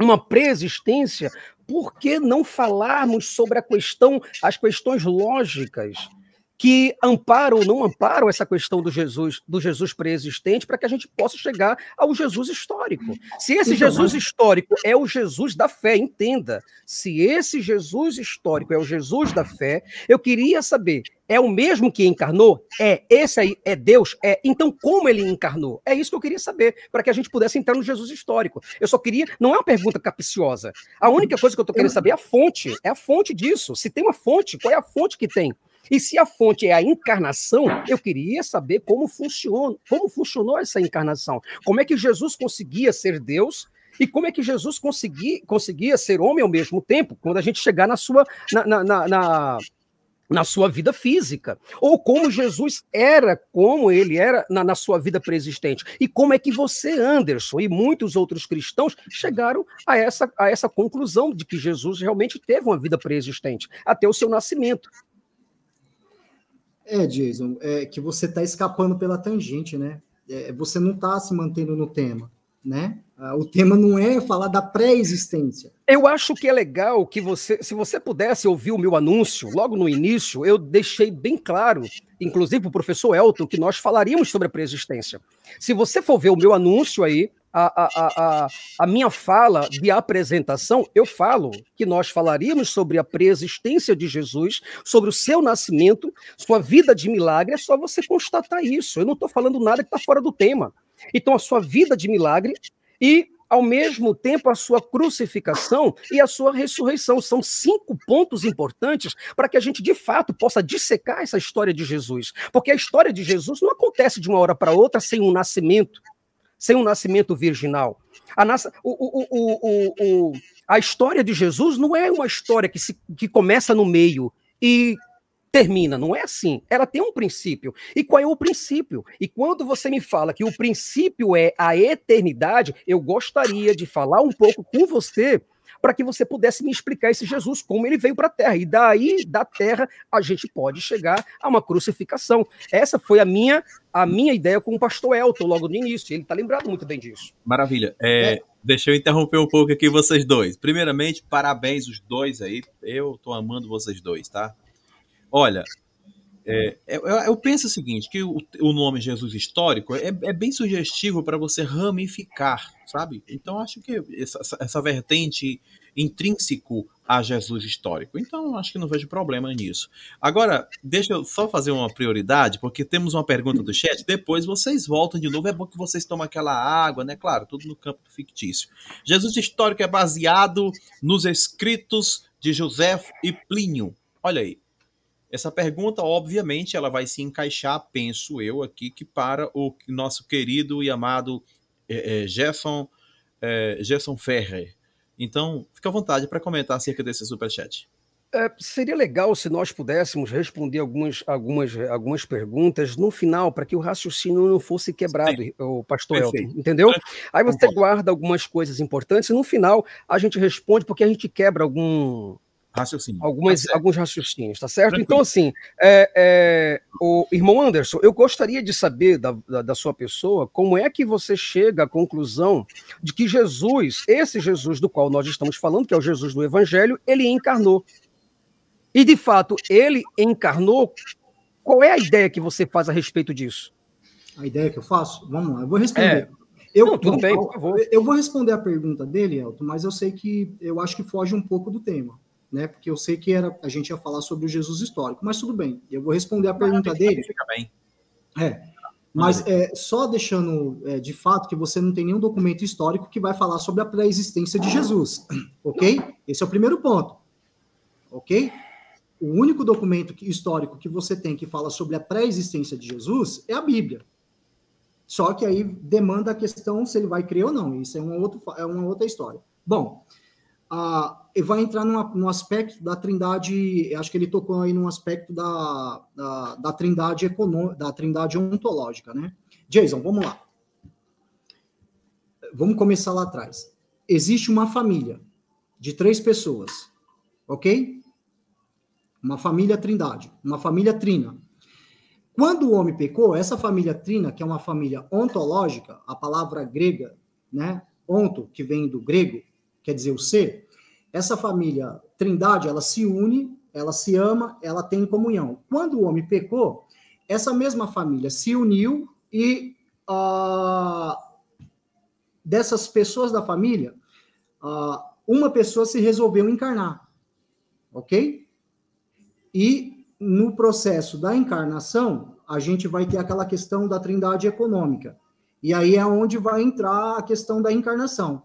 uma preexistência, por que não falarmos sobre a questão, as questões lógicas? que amparam ou não amparam essa questão do Jesus, do Jesus pré-existente, para que a gente possa chegar ao Jesus histórico. Se esse então, Jesus é. histórico é o Jesus da fé, entenda. Se esse Jesus histórico é o Jesus da fé, eu queria saber, é o mesmo que encarnou? É, esse aí é Deus? É. Então, como ele encarnou? É isso que eu queria saber, para que a gente pudesse entrar no Jesus histórico. Eu só queria. Não é uma pergunta capciosa. A única coisa que eu estou querendo saber é a fonte. É a fonte disso. Se tem uma fonte, qual é a fonte que tem? E se a fonte é a encarnação, eu queria saber como funciona, como funcionou essa encarnação. Como é que Jesus conseguia ser Deus e como é que Jesus conseguia, conseguia ser homem ao mesmo tempo, quando a gente chegar na sua, na, na, na, na na sua vida física, ou como Jesus era, como ele era na, na, sua vida preexistente, e como é que você, Anderson, e muitos outros cristãos chegaram a essa, a essa conclusão de que Jesus realmente teve uma vida preexistente até o seu nascimento. É, Jason, é que você está escapando pela tangente, né? É, você não está se mantendo no tema, né? Ah, o tema não é falar da pré-existência. Eu acho que é legal que você, se você pudesse ouvir o meu anúncio logo no início, eu deixei bem claro, inclusive para o professor Elton, que nós falaríamos sobre a pré-existência. Se você for ver o meu anúncio aí, a, a, a, a, minha fala de apresentação, eu falo que nós falaríamos sobre a preexistência de Jesus, sobre o seu nascimento, sua vida de milagre, é só você constatar isso. Eu não estou falando nada que está fora do tema. Então, a sua vida de milagre e, ao mesmo tempo, a sua crucificação e a sua ressurreição são cinco pontos importantes para que a gente, de fato, possa dissecar essa história de Jesus. Porque a história de Jesus não acontece de uma hora para outra sem um nascimento sem um nascimento virginal. A, o, o, o, a história de Jesus não é uma história que, se, que começa no meio e termina, não é assim. Ela tem um princípio. E qual é o princípio? E quando você me fala que o princípio é a eternidade, eu gostaria de falar um pouco com você para que você pudesse me explicar esse Jesus, como ele veio para a terra. E daí, da terra, a gente pode chegar a uma crucificação. Essa foi a minha a minha ideia com o pastor Elton logo no início. Ele está lembrado muito bem disso. Maravilha. É, é. Deixa eu interromper um pouco aqui vocês dois. Primeiramente, parabéns os dois aí. Eu estou amando vocês dois, tá? Olha, é, é, eu, eu, penso o seguinte, que o, o nome Jesus histórico é, é bem sugestivo para você ramificar, sabe? Então acho que essa, essa, vertente intrínseco a Jesus histórico. Então acho que não vejo problema nisso. Agora, deixa eu só fazer uma prioridade, porque temos uma pergunta do chat, depois vocês voltam de novo, é bom que vocês tomam aquela água, né? Claro, tudo no campo fictício. Jesus histórico é baseado nos escritos de José e Plínio. Olha aí, essa pergunta, obviamente, ela vai se encaixar, penso eu, aqui, que para o nosso querido e amado é, é, Gerson, é, Gerson Ferrer. Então, fica à vontade para comentar acerca desse superchat. É, seria legal se nós pudéssemos responder algumas, algumas, algumas perguntas no final, para que o raciocínio não fosse quebrado, o pastor Perfeito. Elton, entendeu? Aí você guarda algumas coisas importantes e no final a gente responde porque a gente quebra algum, raciocínio. Algumas, tá alguns raciocínios, tá certo? Tranquilo. Então, assim, é, é, o irmão Anderson, eu gostaria de saber da, da, da, sua pessoa como é que você chega à conclusão de que Jesus, esse Jesus do qual nós estamos falando, que é o Jesus do Evangelho, ele encarnou. E, de fato, ele encarnou. Qual é a ideia que você faz a respeito disso? A ideia que eu faço? Vamos lá, eu vou responder. É. Eu, Não, tudo eu, bem, por favor. Eu vou responder a pergunta dele, Elton, mas eu sei que eu acho que foge um pouco do tema né? Porque eu sei que era, a gente ia falar sobre o Jesus histórico, mas tudo bem, eu vou responder a pergunta dele. Fica bem. É. Mas é, só deixando é, de fato que você não tem nenhum documento histórico que vai falar sobre a pré-existência de Jesus, ok? Esse é o primeiro ponto, ok? O único documento histórico que você tem que fala sobre a pré-existência de Jesus é a Bíblia. Só que aí demanda a questão se ele vai crer ou não. Isso é uma, outro, é uma outra história. Bom, a, ah, vai entrar numa, aspecto da trindade, acho que ele tocou aí num aspecto da, da, da trindade econômica, da trindade ontológica, né? Jason, vamos lá. Vamos começar lá atrás. Existe uma família de três pessoas, ok? Uma família trindade, uma família trina. Quando o homem pecou, essa família trina, que é uma família ontológica, a palavra grega, né? Onto, que vem do grego, quer dizer o ser, essa família Trindade, ela se une, ela se ama, ela tem comunhão. Quando o homem pecou, essa mesma família se uniu e uh, dessas pessoas da família, uh, uma pessoa se resolveu encarnar, ok? E no processo da encarnação, a gente vai ter aquela questão da trindade econômica. E aí é onde vai entrar a questão da encarnação.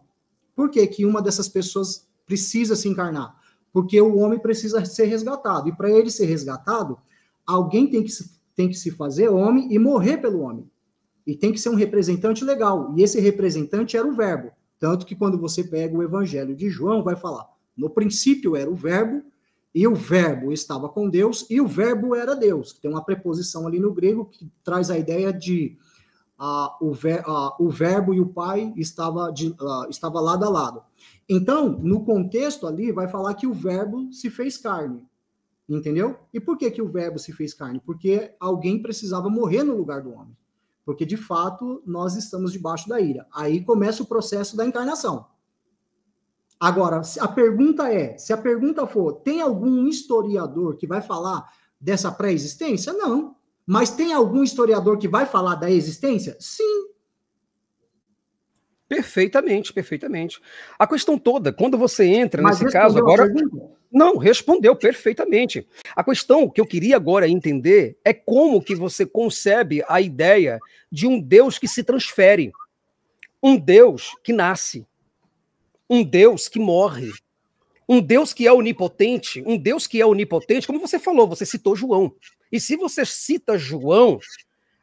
Por que, que uma dessas pessoas precisa se encarnar? Porque o homem precisa ser resgatado. E para ele ser resgatado, alguém tem que, se, tem que se fazer homem e morrer pelo homem. E tem que ser um representante legal. E esse representante era o verbo. Tanto que quando você pega o evangelho de João, vai falar: no princípio era o verbo, e o verbo estava com Deus, e o verbo era Deus. Tem uma preposição ali no grego que traz a ideia de ah, o, ver, ah, o verbo e o pai estava, de, ah, estava lado a lado. Então, no contexto ali, vai falar que o verbo se fez carne. Entendeu? E por que, que o verbo se fez carne? Porque alguém precisava morrer no lugar do homem. Porque, de fato, nós estamos debaixo da ira. Aí começa o processo da encarnação. Agora, a pergunta é: se a pergunta for, tem algum historiador que vai falar dessa pré-existência? Não. Mas tem algum historiador que vai falar da existência? Sim. Perfeitamente, perfeitamente. A questão toda, quando você entra Mas nesse caso agora. Não, respondeu perfeitamente. A questão que eu queria agora entender é como que você concebe a ideia de um Deus que se transfere, um Deus que nasce, um Deus que morre, um Deus que é onipotente, um Deus que é onipotente, como você falou, você citou João. E se você cita João,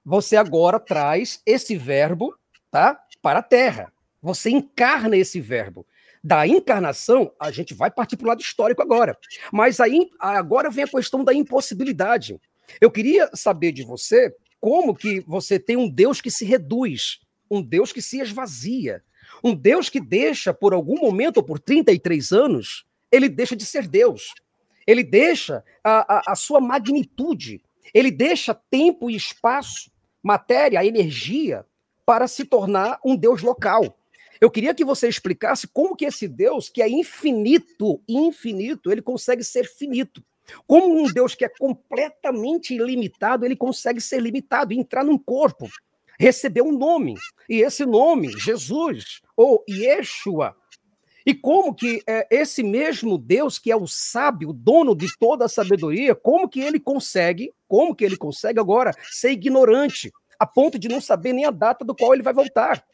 você agora traz esse verbo, tá? Para a terra. Você encarna esse verbo. Da encarnação, a gente vai partir para o lado histórico agora. Mas aí agora vem a questão da impossibilidade. Eu queria saber de você como que você tem um Deus que se reduz, um Deus que se esvazia, um Deus que deixa, por algum momento, ou por 33 anos, ele deixa de ser Deus ele deixa a, a, a sua magnitude, ele deixa tempo e espaço, matéria, energia, para se tornar um Deus local. Eu queria que você explicasse como que esse Deus, que é infinito, infinito, ele consegue ser finito. Como um Deus que é completamente ilimitado, ele consegue ser limitado, entrar num corpo, receber um nome. E esse nome, Jesus, ou Yeshua, e como que é, esse mesmo Deus, que é o sábio, dono de toda a sabedoria, como que ele consegue, como que ele consegue agora ser ignorante, a ponto de não saber nem a data do qual ele vai voltar?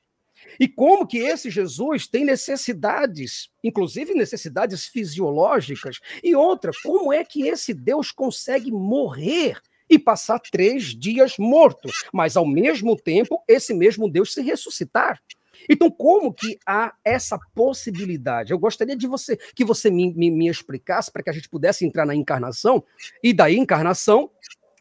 E como que esse Jesus tem necessidades, inclusive necessidades fisiológicas? E outra, como é que esse Deus consegue morrer e passar três dias morto, mas ao mesmo tempo esse mesmo Deus se ressuscitar? Então, como que há essa possibilidade? Eu gostaria de você que você me, me, me explicasse para que a gente pudesse entrar na encarnação, e da encarnação,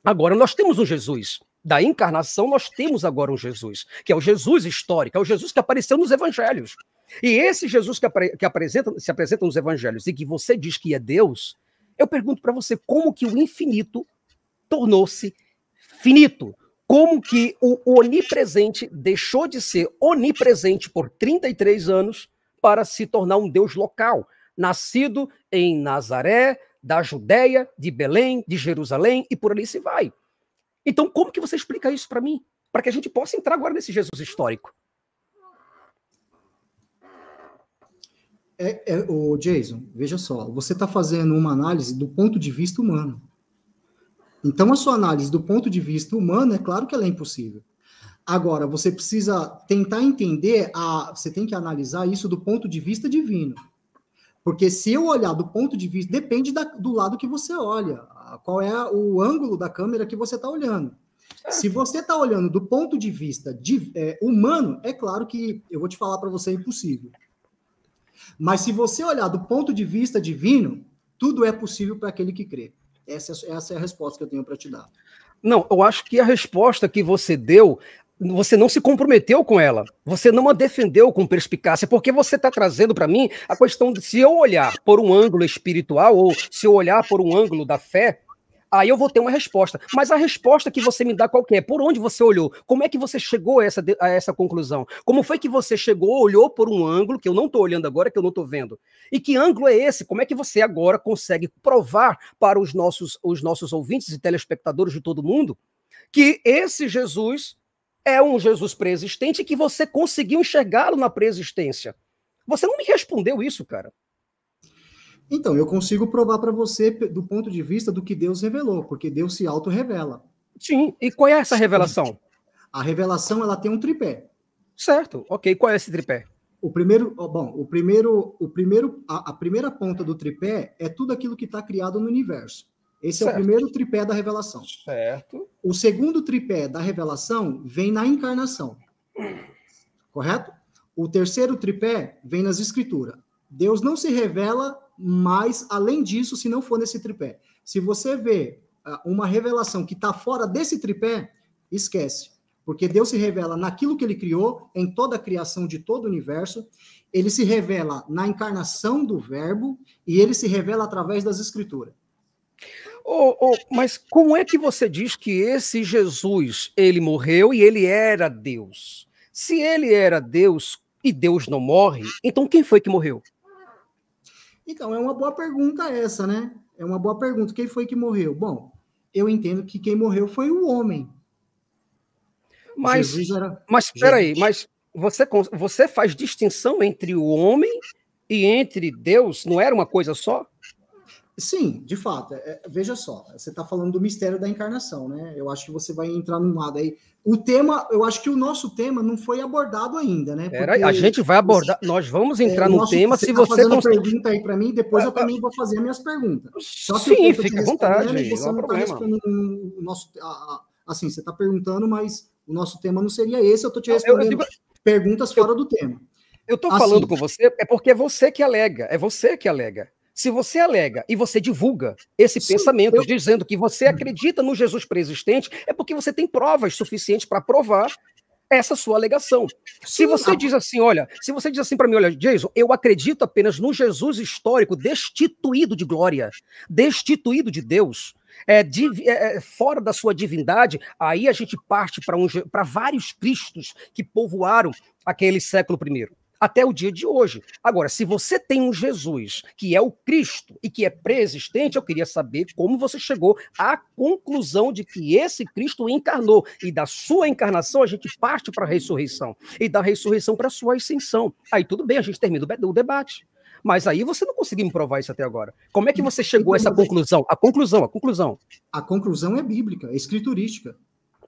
agora nós temos um Jesus. Da encarnação, nós temos agora um Jesus, que é o Jesus histórico, é o Jesus que apareceu nos evangelhos. E esse Jesus que, apre, que apresenta, se apresenta nos evangelhos e que você diz que é Deus, eu pergunto para você como que o infinito tornou-se finito como que o onipresente deixou de ser onipresente por 33 anos para se tornar um Deus local, nascido em Nazaré, da Judéia, de Belém, de Jerusalém e por ali se vai. Então, como que você explica isso para mim? Para que a gente possa entrar agora nesse Jesus histórico. É, é, o Jason, veja só, você está fazendo uma análise do ponto de vista humano. Então, a sua análise do ponto de vista humano, é claro que ela é impossível. Agora, você precisa tentar entender, a, você tem que analisar isso do ponto de vista divino. Porque se eu olhar do ponto de vista, depende da, do lado que você olha, qual é o ângulo da câmera que você está olhando. Se você está olhando do ponto de vista de, é, humano, é claro que eu vou te falar para você é impossível. Mas se você olhar do ponto de vista divino, tudo é possível para aquele que crê. Essa, é essa é a resposta que eu tenho para te dar. Não, eu acho que a resposta que você deu, você não se comprometeu com ela. Você não a defendeu com perspicácia, porque você está trazendo para mim a questão de se eu olhar por um ângulo espiritual ou se eu olhar por um ângulo da fé, aí eu vou ter uma resposta. Mas a resposta que você me dá qual é? Por onde você olhou? Como é que você chegou a essa, a essa conclusão? Como foi que você chegou, olhou por um ângulo que eu não estou olhando agora, que eu não estou vendo? E que ângulo é esse? Como é que você agora consegue provar para os nossos, os nossos ouvintes e telespectadores de todo mundo que esse Jesus é um Jesus preexistente e que você conseguiu enxergá-lo na preexistência? Você não me respondeu isso, cara. Então, eu consigo provar para você do ponto de vista do que Deus revelou, porque Deus se auto-revela. Sim, e qual é essa revelação? A revelação, ela tem um tripé. Certo, ok. Qual é esse tripé? O primeiro, bom, o primeiro, o primeiro, a, a primeira ponta do tripé é tudo aquilo que está criado no universo. Esse certo. é o primeiro tripé da revelação. Certo. O segundo tripé da revelação vem na encarnação. Correto? O terceiro tripé vem nas escrituras. Deus não se revela mas, além disso, se não for nesse tripé, se você vê ah, uma revelação que está fora desse tripé, esquece. Porque Deus se revela naquilo que ele criou, em toda a criação de todo o universo, ele se revela na encarnação do Verbo e ele se revela através das Escrituras. Oh, oh, mas como é que você diz que esse Jesus, ele morreu e ele era Deus? Se ele era Deus e Deus não morre, então quem foi que morreu? Então, é uma boa pergunta essa, né? É uma boa pergunta. Quem foi que morreu? Bom, eu entendo que quem morreu foi o homem. Mas, era... mas peraí, mas você, você faz distinção entre o homem e entre Deus? Não era uma coisa só? Sim, de fato. É, é veja só, você está falando do mistério da encarnação, né? Eu acho que você vai entrar num lado aí. O tema, eu acho que o nosso tema não foi abordado ainda, né? Porque, a gente vai abordar, nós vamos é, entrar é, no nosso, tema você se tá você fazendo conseguir. pergunta aí para mim, depois eu ah, tá. também vou fazer minhas perguntas. Só que Sim, fica à tá vontade. Você não, não tá respondendo o nosso, assim, você está perguntando, mas o nosso tema não seria esse. Eu estou te respondendo eu, eu perguntas fora do tema. Eu estou assim, falando com você é porque é você que alega, é você que alega. Se você alega e você divulga esse Sim, pensamento, eu... dizendo que você hum. acredita no Jesus preexistente, é porque você tem provas suficientes para provar essa sua alegação. Se você diz assim, olha, se você diz assim para mim, olha, Jason, eu acredito apenas no Jesus histórico destituído de glória, destituído de Deus, é, é, é, fora da sua divindade, aí a gente parte para um, vários cristos que povoaram aquele século primeiro até o dia de hoje. Agora, se você tem um Jesus que é o Cristo e que é preexistente, eu queria saber como você chegou à conclusão de que esse Cristo encarnou. E da sua encarnação, a gente parte para a ressurreição. E da ressurreição para a sua ascensão. Aí tudo bem, a gente termina o debate. Mas aí você não conseguiu me provar isso até agora. Como é que você chegou a essa conclusão? A conclusão, a conclusão. A conclusão é bíblica, é escriturística.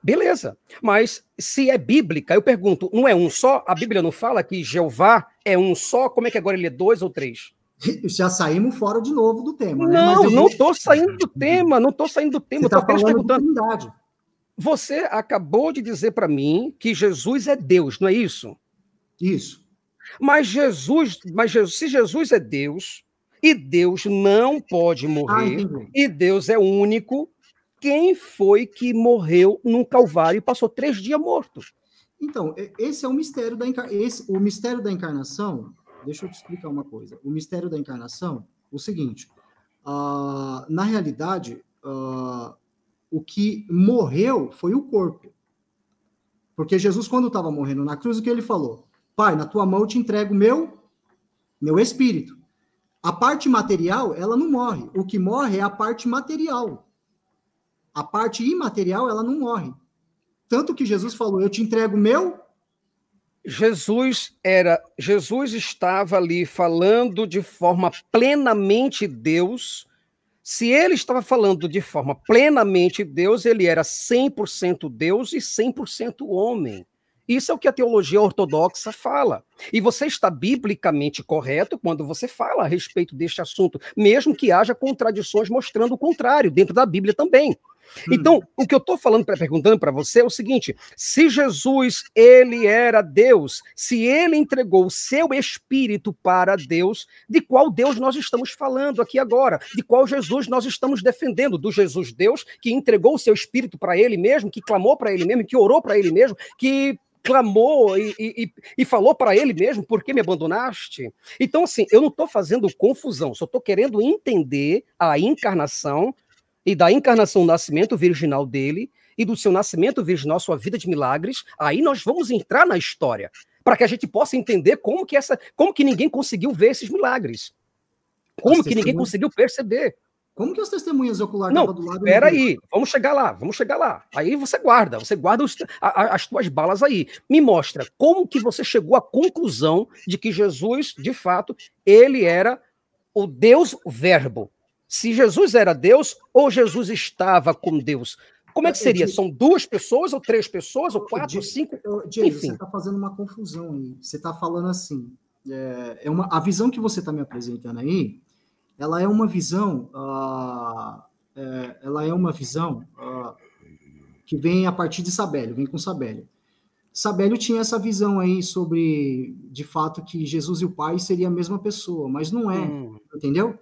Beleza. Mas se é bíblica, eu pergunto, não é um só? A Bíblia não fala que Jeová é um só? Como é que agora ele é dois ou três? Já saímos fora de novo do tema. Né? Não, né? não estou gente... saindo do tema, não estou saindo do tema. Você tá apenas perguntando. Você acabou de dizer para mim que Jesus é Deus, não é isso? Isso. Mas Jesus, mas Jesus, se Jesus é Deus e Deus não pode ah, morrer ah, e Deus é único, quem foi que morreu num calvário e passou três dias morto? Então, esse é o mistério da esse, o mistério da encarnação. Deixa eu te explicar uma coisa. O mistério da encarnação, o seguinte: uh, na realidade, uh, o que morreu foi o corpo, porque Jesus, quando estava morrendo na cruz, o que ele falou? Pai, na tua mão eu te entrego meu meu espírito. A parte material, ela não morre. O que morre é a parte material. A parte imaterial, ela não morre. Tanto que Jesus falou: Eu te entrego meu. Jesus era, Jesus estava ali falando de forma plenamente Deus. Se ele estava falando de forma plenamente Deus, ele era 100% Deus e 100% homem. Isso é o que a teologia ortodoxa fala. E você está biblicamente correto quando você fala a respeito deste assunto, mesmo que haja contradições mostrando o contrário, dentro da Bíblia também. Hum. Então, o que eu estou falando, perguntando para você é o seguinte: se Jesus ele era Deus, se ele entregou o seu espírito para Deus, de qual Deus nós estamos falando aqui agora? De qual Jesus nós estamos defendendo? Do Jesus Deus que entregou o seu espírito para ele mesmo, que clamou para ele mesmo, que orou para ele mesmo, que clamou e, e, e falou para ele mesmo: por que me abandonaste? Então, assim, eu não estou fazendo confusão, só estou querendo entender a encarnação e da encarnação, nascimento virginal dele e do seu nascimento virginal, sua vida de milagres, aí nós vamos entrar na história para que a gente possa entender como que essa, como que ninguém conseguiu ver esses milagres, como que ninguém conseguiu perceber. Como que as testemunhas oculares não, do lado? Não, aí, vamos chegar lá, vamos chegar lá. Aí você guarda, você guarda os, a, as tuas balas aí. Me mostra como que você chegou à conclusão de que Jesus, de fato, ele era o Deus Verbo se Jesus era Deus ou Jesus estava com Deus. Como é que seria? São duas pessoas ou três pessoas ou quatro Diego, ou cinco? Diego, Enfim. você está fazendo uma confusão aí. Você está falando assim. É, é, uma, a visão que você está me apresentando aí, ela é uma visão, uh, é, ela é uma visão uh, que vem a partir de Sabélio, vem com Sabélio. Sabélio tinha essa visão aí sobre, de fato, que Jesus e o Pai seria a mesma pessoa, mas não é, hum. entendeu? Entendeu?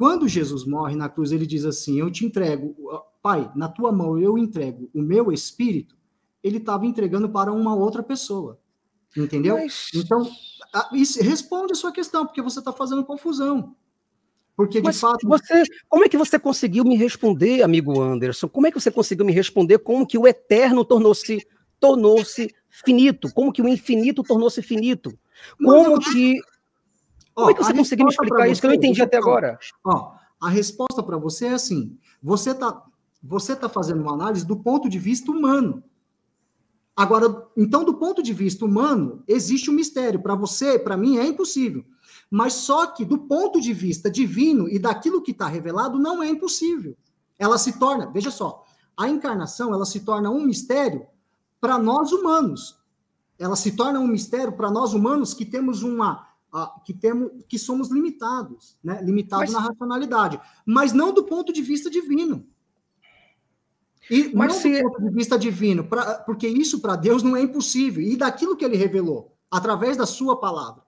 Quando Jesus morre na cruz, ele diz assim: Eu te entrego, Pai, na tua mão eu entrego o meu espírito. Ele estava entregando para uma outra pessoa. Entendeu? Mas... Então, responde a sua questão, porque você está fazendo confusão. Porque de Mas fato. Você, como é que você conseguiu me responder, amigo Anderson? Como é que você conseguiu me responder como que o eterno tornou-se tornou-se finito? Como que o infinito tornou-se finito? Como que como ó, é que você conseguiu me explicar isso você, que eu não entendi até agora? Ó, a resposta para você é assim: você está você tá fazendo uma análise do ponto de vista humano. Agora, então, do ponto de vista humano, existe um mistério. Para você, para mim, é impossível. Mas só que, do ponto de vista divino e daquilo que está revelado, não é impossível. Ela se torna, veja só, a encarnação ela se torna um mistério para nós humanos. Ela se torna um mistério para nós humanos que temos uma ah, que temos, que somos limitados, né? Limitados na racionalidade, mas não do ponto de vista divino. E mas não se... do ponto de vista divino, pra, porque isso para Deus não é impossível e daquilo que Ele revelou através da Sua palavra.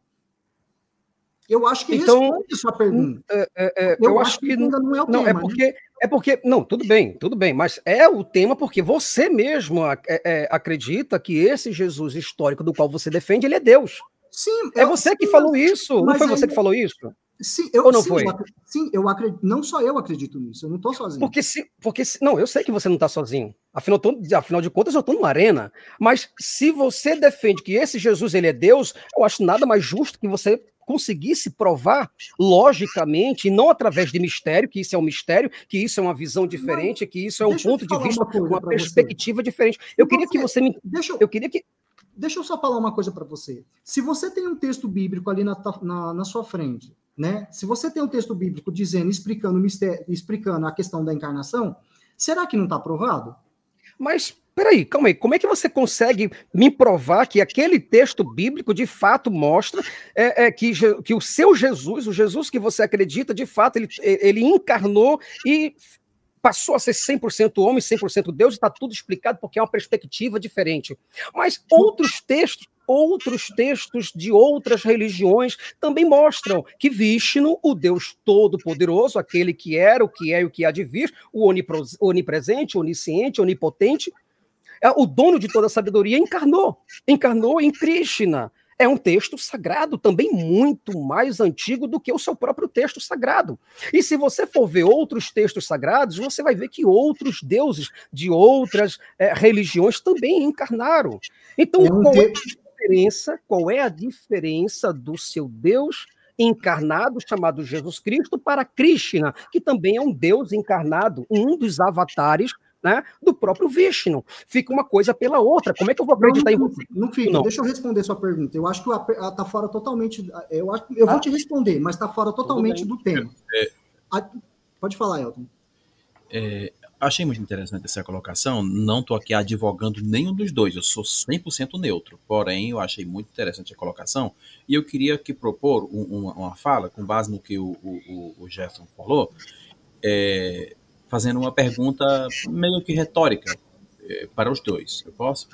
Eu acho que então, responde sua pergunta. Hum, é, é, é, eu, eu, acho, acho que, que, ainda não é o não, é tema. É porque, né? é porque. Não, tudo bem, tudo bem. Mas é o tema porque você mesmo ac é, é, acredita que esse Jesus histórico do qual você defende, ele é Deus. Sim. É eu, você sim, que falou isso, não foi você que falou isso? Sim, eu, Ou não sim, foi? Eu, sim, eu acredito, não só eu acredito nisso, eu não estou sozinho. Porque se, porque se, não, eu sei que você não está sozinho. Afinal, tô, afinal de contas, eu estou numa arena. Mas se você defende que esse Jesus ele é Deus, eu acho nada mais justo que você conseguisse provar logicamente, e não através de mistério, que isso é um mistério, que isso é uma visão diferente, não, que isso é um ponto de vista, uma, uma perspectiva você. diferente. Eu então queria que você me. Eu, eu queria que. Deixa eu só falar uma coisa para você. Se você tem um texto bíblico ali na, na, na, sua frente, né? Se você tem um texto bíblico dizendo, explicando, mistério, explicando a questão da encarnação, será que não está provado? Mas Peraí, calma aí, como é que você consegue me provar que aquele texto bíblico de fato mostra é, é, que, que o seu Jesus, o Jesus que você acredita, de fato, ele, ele encarnou e passou a ser 100% homem, 100% Deus, e está tudo explicado porque é uma perspectiva diferente. Mas outros textos, outros textos de outras religiões também mostram que Vishnu, o Deus Todo-Poderoso, aquele que era, o que é e o que há de vir, o onipresente, onisciente, onipotente, é o dono de toda a sabedoria, encarnou. Encarnou em Krishna é um texto sagrado, também muito mais antigo do que o seu próprio texto sagrado. E se você for ver outros textos sagrados, você vai ver que outros deuses de outras é, religiões também encarnaram. Então, é qual é, a diferença, qual é a diferença do seu Deus encarnado, chamado Jesus Cristo, para Krishna, que também é um Deus encarnado, um dos avatares né, do próprio Vishnu. Fica uma coisa pela outra. Como é que eu vou acreditar não, em você? Não fica. Não. Deixa eu responder sua pergunta. Eu acho que está ah, fora totalmente. Ah, eu, acho, eu ah, vou te responder, mas está fora totalmente do tema. É, é. a, ah, pode falar, Elton. É, achei muito interessante essa colocação. Não estou aqui advogando nenhum dos dois, eu sou 100% neutro. Porém, eu achei muito interessante a colocação e eu queria que propor um, uma, uma, fala com base no que o, o, o Jefferson falou. É, fazendo uma pergunta meio que retórica é, para os dois. Eu posso?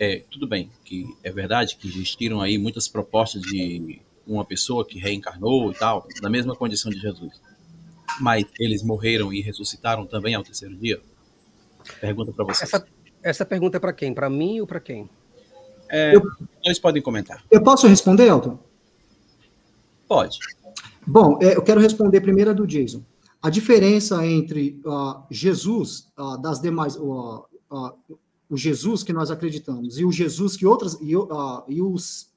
É, tudo bem que é verdade que existiram aí muitas propostas de uma pessoa que reencarnou e tal, na mesma condição de Jesus. Mas eles morreram e ressuscitaram também ao terceiro dia? Pergunta para você. Essa, essa, pergunta é para quem? Para mim ou para quem? É, eu, eles podem comentar. Eu posso responder, Elton? Pode. Bom, é, eu quero responder primeiro a do Jason. A diferença entre uh, Jesus uh, das demais uh, o Jesus que nós acreditamos e o Jesus que outras e, e os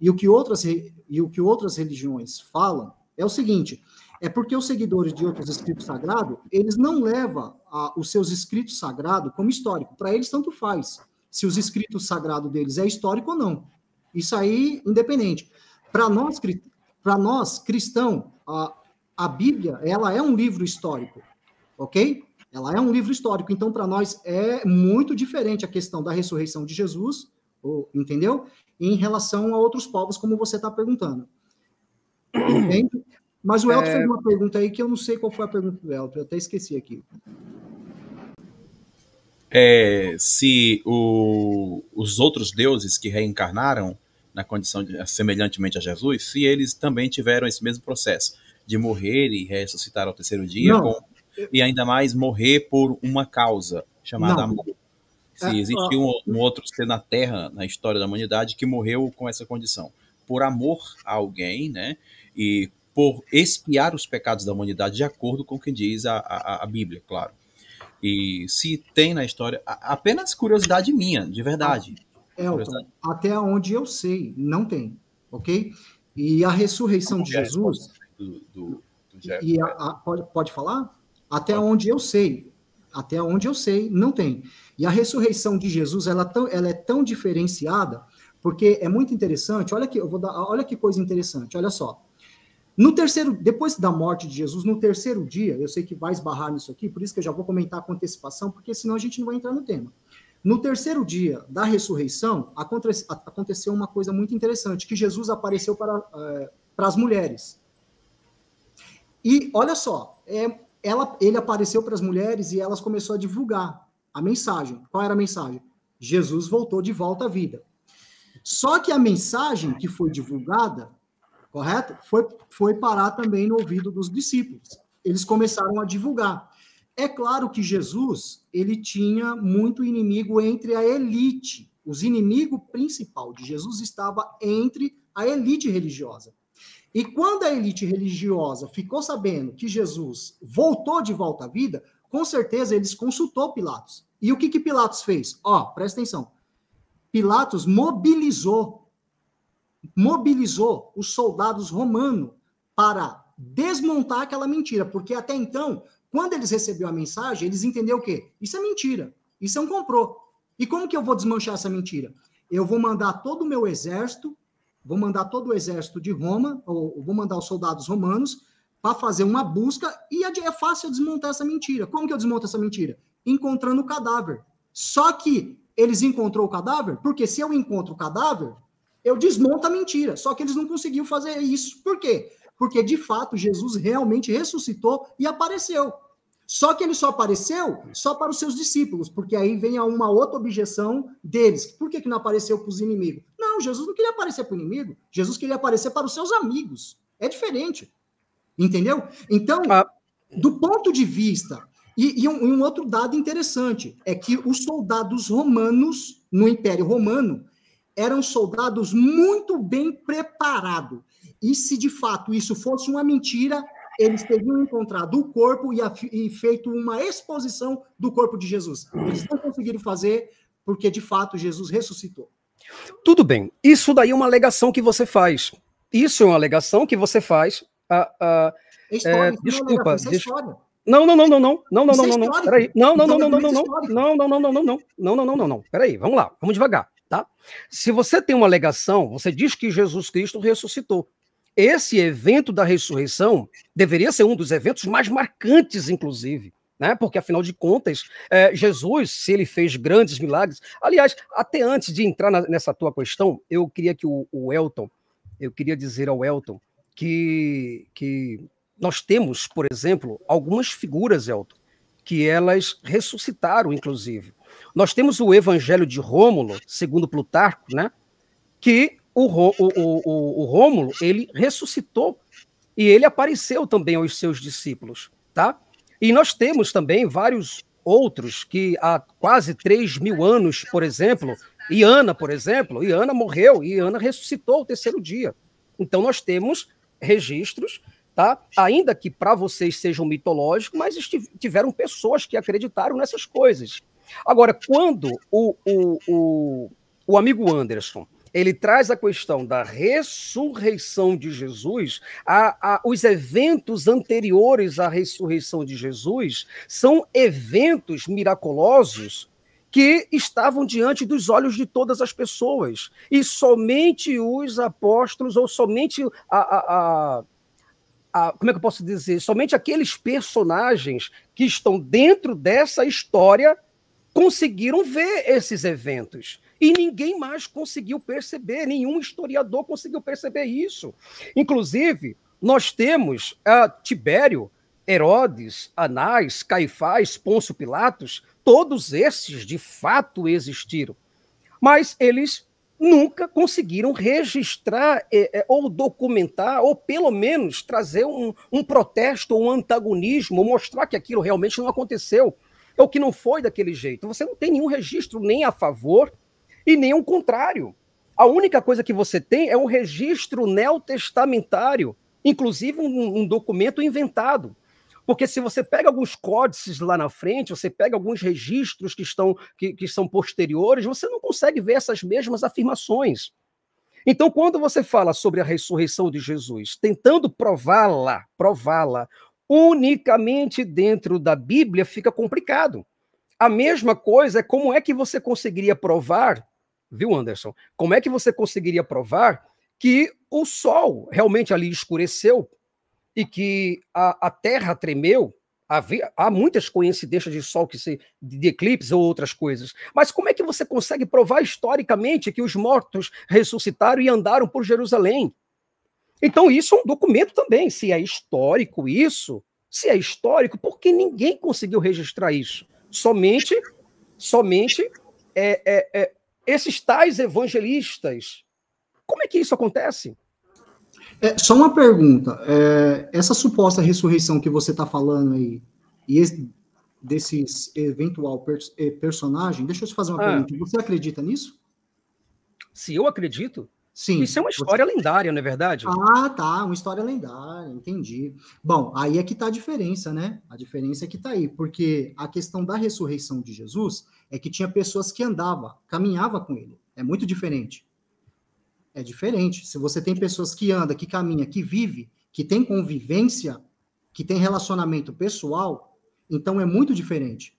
e o que outras e o que outras religiões falam é o seguinte é porque os seguidores de outros escritos sagrados eles não levam os seus escritos sagrados como histórico para eles tanto faz se os escritos sagrados deles é histórico ou não isso aí independente para nós para nós cristão a Bíblia, ela é um livro histórico, ok? Ela é um livro histórico, então para nós é muito diferente a questão da ressurreição de Jesus, ou, entendeu? Em relação a outros povos, como você está perguntando. Entende? Mas o Elton é... fez uma pergunta aí que eu não sei qual foi a pergunta do Elton, eu até esqueci aqui. É, se o, os outros deuses que reencarnaram na condição de, semelhantemente a Jesus, se eles também tiveram esse mesmo processo de morrer e ressuscitar ao terceiro dia, com, e ainda mais morrer por uma causa chamada Não. amor. Se é, existiu um, um, outro ser na Terra, na história da humanidade, que morreu com essa condição, por amor a alguém, né? E por expiar os pecados da humanidade, de acordo com o que diz a, a, a Bíblia, claro. E se tem na história, apenas curiosidade minha, de verdade. É, até onde eu sei, não tem, ok? E a ressurreição de Jesus, do, do, do Jeff. E a, né? a, pode, pode falar? Até pode. onde eu sei. Até onde eu sei, não tem. E a ressurreição de Jesus, ela, tão, ela é tão diferenciada, porque é muito interessante. Olha que eu vou dar, olha que coisa interessante. Olha só. No terceiro, depois da morte de Jesus, no terceiro dia, eu sei que vai esbarrar nisso aqui, por isso que eu já vou comentar com antecipação, porque senão a gente não vai entrar no tema. No terceiro dia da ressurreição, aconteceu uma coisa muito interessante, que Jesus apareceu para, eh, para as mulheres. E olha só, é, ela, ele apareceu para as mulheres e elas começaram a divulgar a mensagem. Qual era a mensagem? Jesus voltou de volta à vida. Só que a mensagem que foi divulgada, correto? Foi, foi parar também no ouvido dos discípulos. Eles começaram a divulgar. É claro que Jesus, ele tinha muito inimigo entre a elite. Os inimigo principal de Jesus estava entre a elite religiosa. E quando a elite religiosa ficou sabendo que Jesus voltou de volta à vida, com certeza eles consultou Pilatos. E o que, que Pilatos fez? Ó, presta atenção. Pilatos mobilizou, mobilizou os soldados romanos para desmontar aquela mentira, porque até então, quando eles receberam a mensagem, eles entenderam o quê? Isso é mentira, isso é um complô. E como que eu vou desmanchar essa mentira? Eu vou mandar todo o meu exército vou mandar todo o exército de Roma, ou vou mandar os soldados romanos para fazer uma busca, e é, é fácil desmontar essa mentira. Como que eu desmonto essa mentira? Encontrando o cadáver. Só que eles encontrou o cadáver, porque se eu encontro o cadáver, eu desmonto a mentira. Só que eles não conseguiram fazer isso. Por quê? Porque, de fato, Jesus realmente ressuscitou e apareceu. Só que ele só apareceu só para os seus discípulos, porque aí vem uma outra objeção deles. Por que, que não apareceu para os inimigos? Não, Jesus não queria aparecer para o inimigo, Jesus queria aparecer para os seus amigos. É diferente. Entendeu? Então, ah. do ponto de vista. E, e um, um outro dado interessante é que os soldados romanos, no Império Romano, eram soldados muito bem preparados. E se de fato isso fosse uma mentira, eles teriam encontrado o corpo e, a, e, feito uma exposição do corpo de Jesus. Eles não conseguiram fazer porque, de fato, Jesus ressuscitou. Tudo bem. Isso daí é uma alegação que você faz. Isso é uma alegação que você faz. história, é, desculpa. é Não, não, não, não, não, não, não, não, não, não, peraí. Não, não, não, não, não, não, não, não, não, não, não, não, não, não, não, não, não, peraí, vamos lá, vamos devagar, tá? Se você tem uma alegação, você diz que Jesus Cristo ressuscitou. Esse evento da ressurreição deveria ser um dos eventos mais marcantes, inclusive. Né? Porque afinal de contas, é, Jesus, se ele fez grandes milagres, aliás, até antes de entrar nessa tua questão, eu queria que o, Elton, eu queria dizer ao Elton que, que nós temos, por exemplo, algumas figuras, Elton, que elas ressuscitaram, inclusive. Nós temos o Evangelho de Rômulo, segundo Plutarco, né? Que o, o, o, o Rômulo, ele ressuscitou e ele apareceu também aos seus discípulos, tá? E nós temos também vários outros que há quase 3 mil anos, por exemplo, e Ana, por exemplo, e Ana morreu e Ana ressuscitou ao terceiro dia. Então nós temos registros, tá? Ainda que para vocês sejam mitológicos, mas tiveram pessoas que acreditaram nessas coisas. Agora, quando o, o, o, o amigo Anderson ele traz a questão da ressurreição de Jesus, a, a, os eventos anteriores à ressurreição de Jesus são eventos miraculosos que estavam diante dos olhos de todas as pessoas. E somente os apóstolos, ou somente a, a, como é que eu posso dizer? Somente aqueles personagens que estão dentro dessa história conseguiram ver esses eventos. E ninguém mais conseguiu perceber, nenhum historiador conseguiu perceber isso. Inclusive, nós temos ah, Tibério, Herodes, Anás, Caifás, Pôncio Pilatos, todos esses de fato existiram. Mas eles nunca conseguiram registrar eh, eh, ou documentar, ou pelo menos trazer um, um protesto, um antagonismo, mostrar que aquilo realmente não aconteceu, é ou que não foi daquele jeito. Você não tem nenhum registro nem a favor, e nem o contrário. A única coisa que você tem é um registro neotestamentário, inclusive um, um documento inventado. Porque se você pega alguns códices lá na frente, você pega alguns registros que estão que, que são posteriores, você não consegue ver essas mesmas afirmações. Então, quando você fala sobre a ressurreição de Jesus, tentando prová-la, prová-la unicamente dentro da Bíblia, fica complicado. A mesma coisa é como é que você conseguiria provar viu, Anderson? Como é que você conseguiria provar que o sol realmente ali escureceu e que a, a terra tremeu? Havia, há muitas coincidências de sol que se de eclipses ou outras coisas. Mas como é que você consegue provar historicamente que os mortos ressuscitaram e andaram por Jerusalém? Então isso é um documento também. Se é histórico isso, se é histórico, por que ninguém conseguiu registrar isso. Somente, somente é, é, é esses tais evangelistas, como é que isso acontece? É, só uma pergunta. É, essa suposta ressurreição que você está falando aí, e esse, desses eventual eh, personagem, deixa eu te fazer uma ah. pergunta. Você acredita nisso? Se eu acredito? Sim. Isso é uma história você... lendária, não é verdade? Ah, tá, uma história lendária, entendi. Bom, aí é que está a diferença, né? A diferença é que está aí, porque a questão da ressurreição de Jesus é que tinha pessoas que andavam, caminhava com ele. É muito diferente. É diferente. Se você tem pessoas que andam, que caminham, que vive, que tem convivência, que tem relacionamento pessoal, então é muito diferente.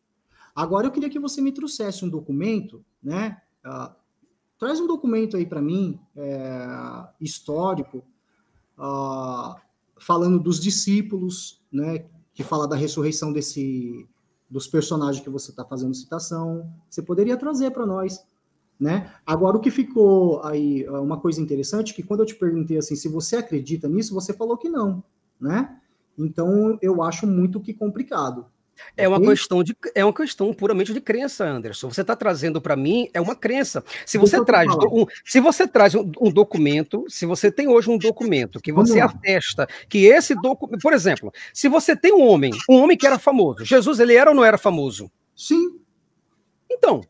Agora eu queria que você me trouxesse um documento, né? Uh, Traz um documento aí para mim, é, histórico, ah, falando dos discípulos, né, que fala da ressurreição desse dos personagens que você está fazendo citação. Você poderia trazer para nós, né? Agora o que ficou aí ah, uma coisa interessante que quando eu te perguntei assim se você acredita nisso, você falou que não, né? Então eu acho muito que complicado, é uma, questão de, é uma questão puramente de crença, Anderson. Você está trazendo para mim é uma crença. Se você traz, um, se você traz um, um, documento, se você tem hoje um documento que você atesta que esse documento, por exemplo, se você tem um homem, um homem que era famoso, Jesus ele era ou não era famoso? Sim. Então,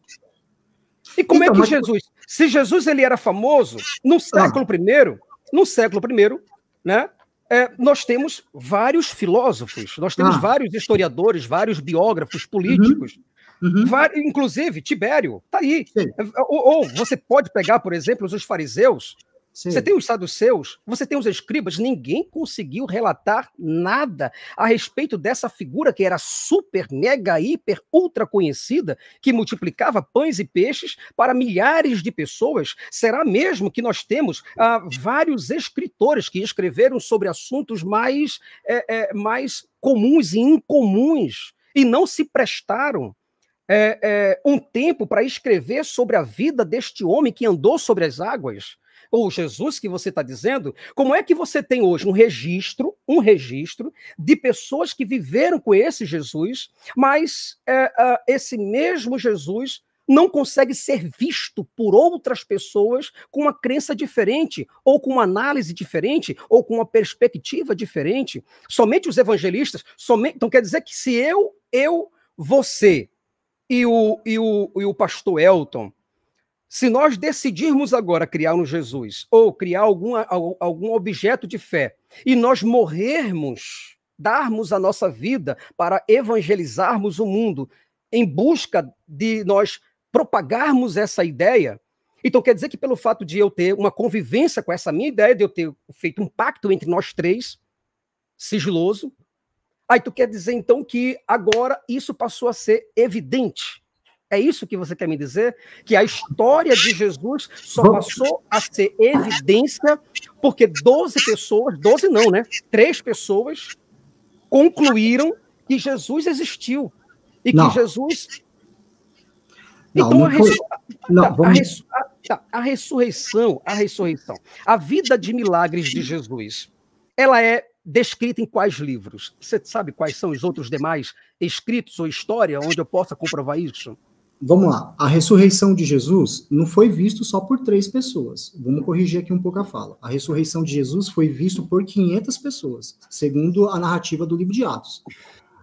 e como é então, é que Jesus, se Jesus ele era famoso no ah. século I, no século I, né? é, nós temos vários filósofos, nós temos ah. vários historiadores, vários biógrafos políticos. Uhum. Uhum. Inclusive, Tibério está aí. É, ou, ou, você pode pegar, por exemplo, os fariseus, Sim. Você tem os saduceus, você tem os escribas, ninguém conseguiu relatar nada a respeito dessa figura que era super, mega, hiper, ultra conhecida, que multiplicava pães e peixes para milhares de pessoas. Será mesmo que nós temos ah, vários escritores que escreveram sobre assuntos mais, é, é, mais comuns e incomuns e não se prestaram é, é um tempo para escrever sobre a vida deste homem que andou sobre as águas? ou Jesus que você está dizendo, como é que você tem hoje um registro, um registro de pessoas que viveram com esse Jesus, mas é, é, esse mesmo Jesus não consegue ser visto por outras pessoas com uma crença diferente, ou com uma análise diferente, ou com uma perspectiva diferente. Somente os evangelistas, somente, então quer dizer que se eu, eu, você e o, e o, e o pastor Elton, se nós decidirmos agora criar um Jesus ou criar algum, algum objeto de fé e nós morrermos, darmos a nossa vida para evangelizarmos o mundo em busca de nós propagarmos essa ideia, então quer dizer que pelo fato de eu ter uma convivência com essa minha ideia, de eu ter feito um pacto entre nós três, sigiloso, aí tu quer dizer então que agora isso passou a ser evidente é isso que você quer me dizer? Que a história de Jesus só passou a ser evidência porque 12 pessoas, 12 não, né? Três pessoas concluíram que Jesus existiu. E que não. Jesus. Não, então, não a, não, tá, vamos... a, tá, a ressurreição, a ressurreição, a vida de milagres de Jesus, ela é descrita em quais livros? Você sabe quais são os outros demais escritos ou história onde eu possa comprovar isso? vamos lá, a ressurreição de Jesus não foi visto só por três pessoas. Vamos corrigir aqui um pouco a fala. A ressurreição de Jesus foi visto por 500 pessoas, segundo a narrativa do livro de Atos.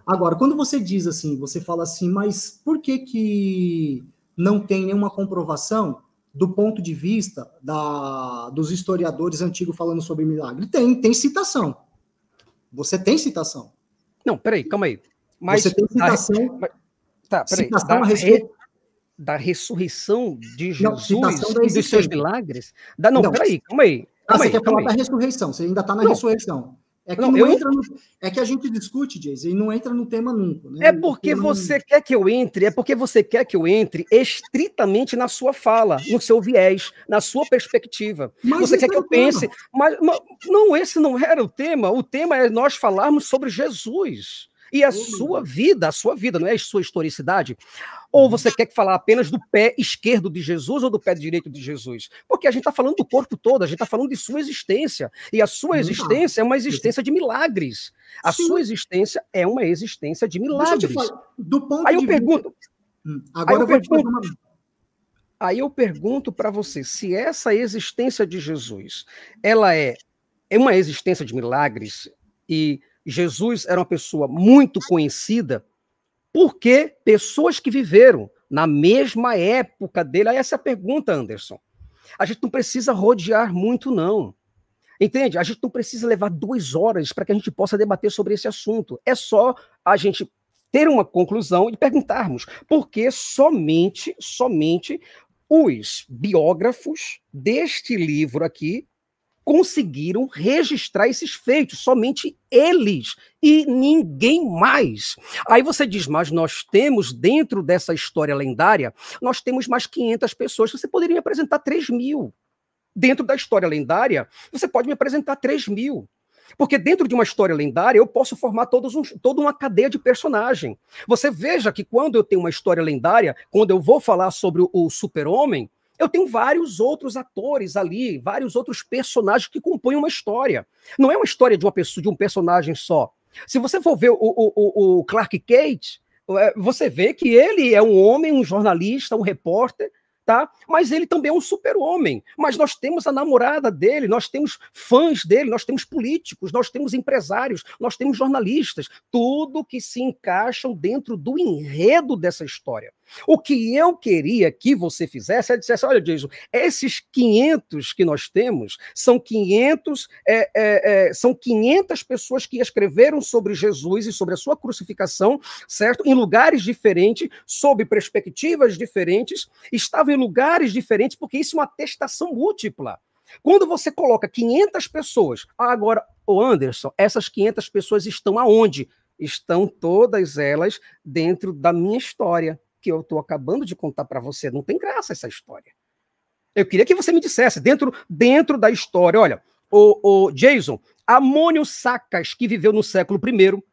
Agora, quando você diz assim, você fala assim, mas por que que não tem nenhuma comprovação do ponto de vista da, dos historiadores antigos falando sobre milagre? Tem, tem citação. Você tem citação. Não, peraí, calma aí. Mas, você tem citação... Mas... Tá, peraí. Citação a respeito da ressurreição de Jesus não, e dos seus milagres. Da, não, não, peraí, calma aí. Ah, calma ah, você quer falar da ressurreição, você ainda está na não. ressurreição. É que, não, não eu... entra no... é que a gente discute, Jason, e não entra no tema nunca. Né? É porque você nunca. quer que eu entre, é porque você quer que eu entre estritamente na sua fala, no seu viés, na sua perspectiva. Mas você quer é que eu pense. Mas, mas, não, esse não era o tema. O tema é nós falarmos sobre Jesus e a uhum. sua vida, a sua vida, não é a sua historicidade? Ou uhum. você quer falar apenas do pé esquerdo de Jesus ou do pé direito de Jesus? Porque a gente está falando do corpo todo, a gente está falando de sua existência. E a sua existência é uma existência de milagres. A Sim. sua existência é uma existência de milagres. Falar, do ponto Aí eu pergunto. Hum, agora aí eu, eu pergunto, uma... Aí eu pergunto para você, se essa existência de Jesus, ela é, é uma existência de milagres e Jesus era uma pessoa muito conhecida, porque pessoas que viveram na mesma época dele, essa é a pergunta, Anderson. A gente não precisa rodear muito, não. Entende? A gente não precisa levar duas horas para que a gente possa debater sobre esse assunto. É só a gente ter uma conclusão e perguntarmos por que somente, somente os biógrafos deste livro aqui conseguiram registrar esses feitos, somente eles e ninguém mais. Aí você diz, mas nós temos dentro dessa história lendária, nós temos mais 500 pessoas, você poderia me apresentar 3 mil. Dentro da história lendária, você pode me apresentar 3 mil. Porque dentro de uma história lendária, eu posso formar todos um, toda uma cadeia de personagem. Você veja que quando eu tenho uma história lendária, quando eu vou falar sobre o, o super-homem, eu tenho vários outros atores ali, vários outros personagens que compõem uma história. Não é uma história de uma pessoa, de um personagem só. Se você for ver o, o, o Clark Kent, é, você vê que ele é um homem, um jornalista, um repórter, tá? Mas ele também é um super-homem. Mas nós temos a namorada dele, nós temos fãs dele, nós temos políticos, nós temos empresários, nós temos jornalistas, tudo que se encaixam dentro do enredo dessa história. O que eu queria que você fizesse é dissesse: olha, Jason, esses 500 que nós temos são 500, é, é, é, são 500 pessoas que escreveram sobre Jesus e sobre a sua crucificação, certo? Em lugares diferentes, sob perspectivas diferentes, estavam em lugares diferentes, porque isso é uma atestação múltipla. Quando você coloca 500 pessoas, ah, agora, o Anderson, essas 500 pessoas estão aonde? Estão todas elas dentro da minha história que eu estou acabando de contar para você. Não tem graça essa história. Eu queria que você me dissesse, dentro, dentro da história, olha, o, o Jason, Amônio Sacas, que viveu no século I,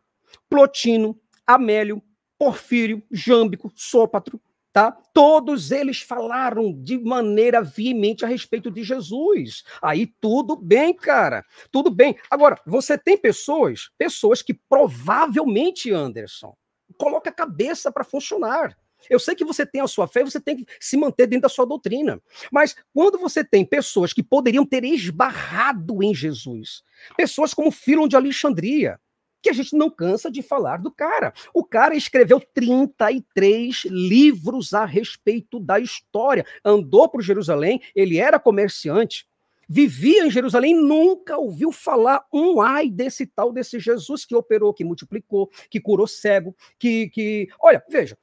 Plotino, Amélio, Porfírio, Jâmbico, Sópatro, tá? Todos eles falaram de maneira veemente a respeito de Jesus. Aí tudo bem, cara. Tudo bem. Agora, você tem pessoas, pessoas que provavelmente, Anderson, coloca a cabeça para funcionar. Eu sei que você tem a sua fé, você tem que se manter dentro da sua doutrina. Mas quando você tem pessoas que poderiam ter esbarrado em Jesus, pessoas como Filon de Alexandria, que a gente não cansa de falar do cara. O cara escreveu 33 livros a respeito da história. Andou por Jerusalém, ele era comerciante, vivia em Jerusalém, nunca ouviu falar um ai desse tal, desse Jesus que operou, que multiplicou, que curou cego, que. que... Olha, veja,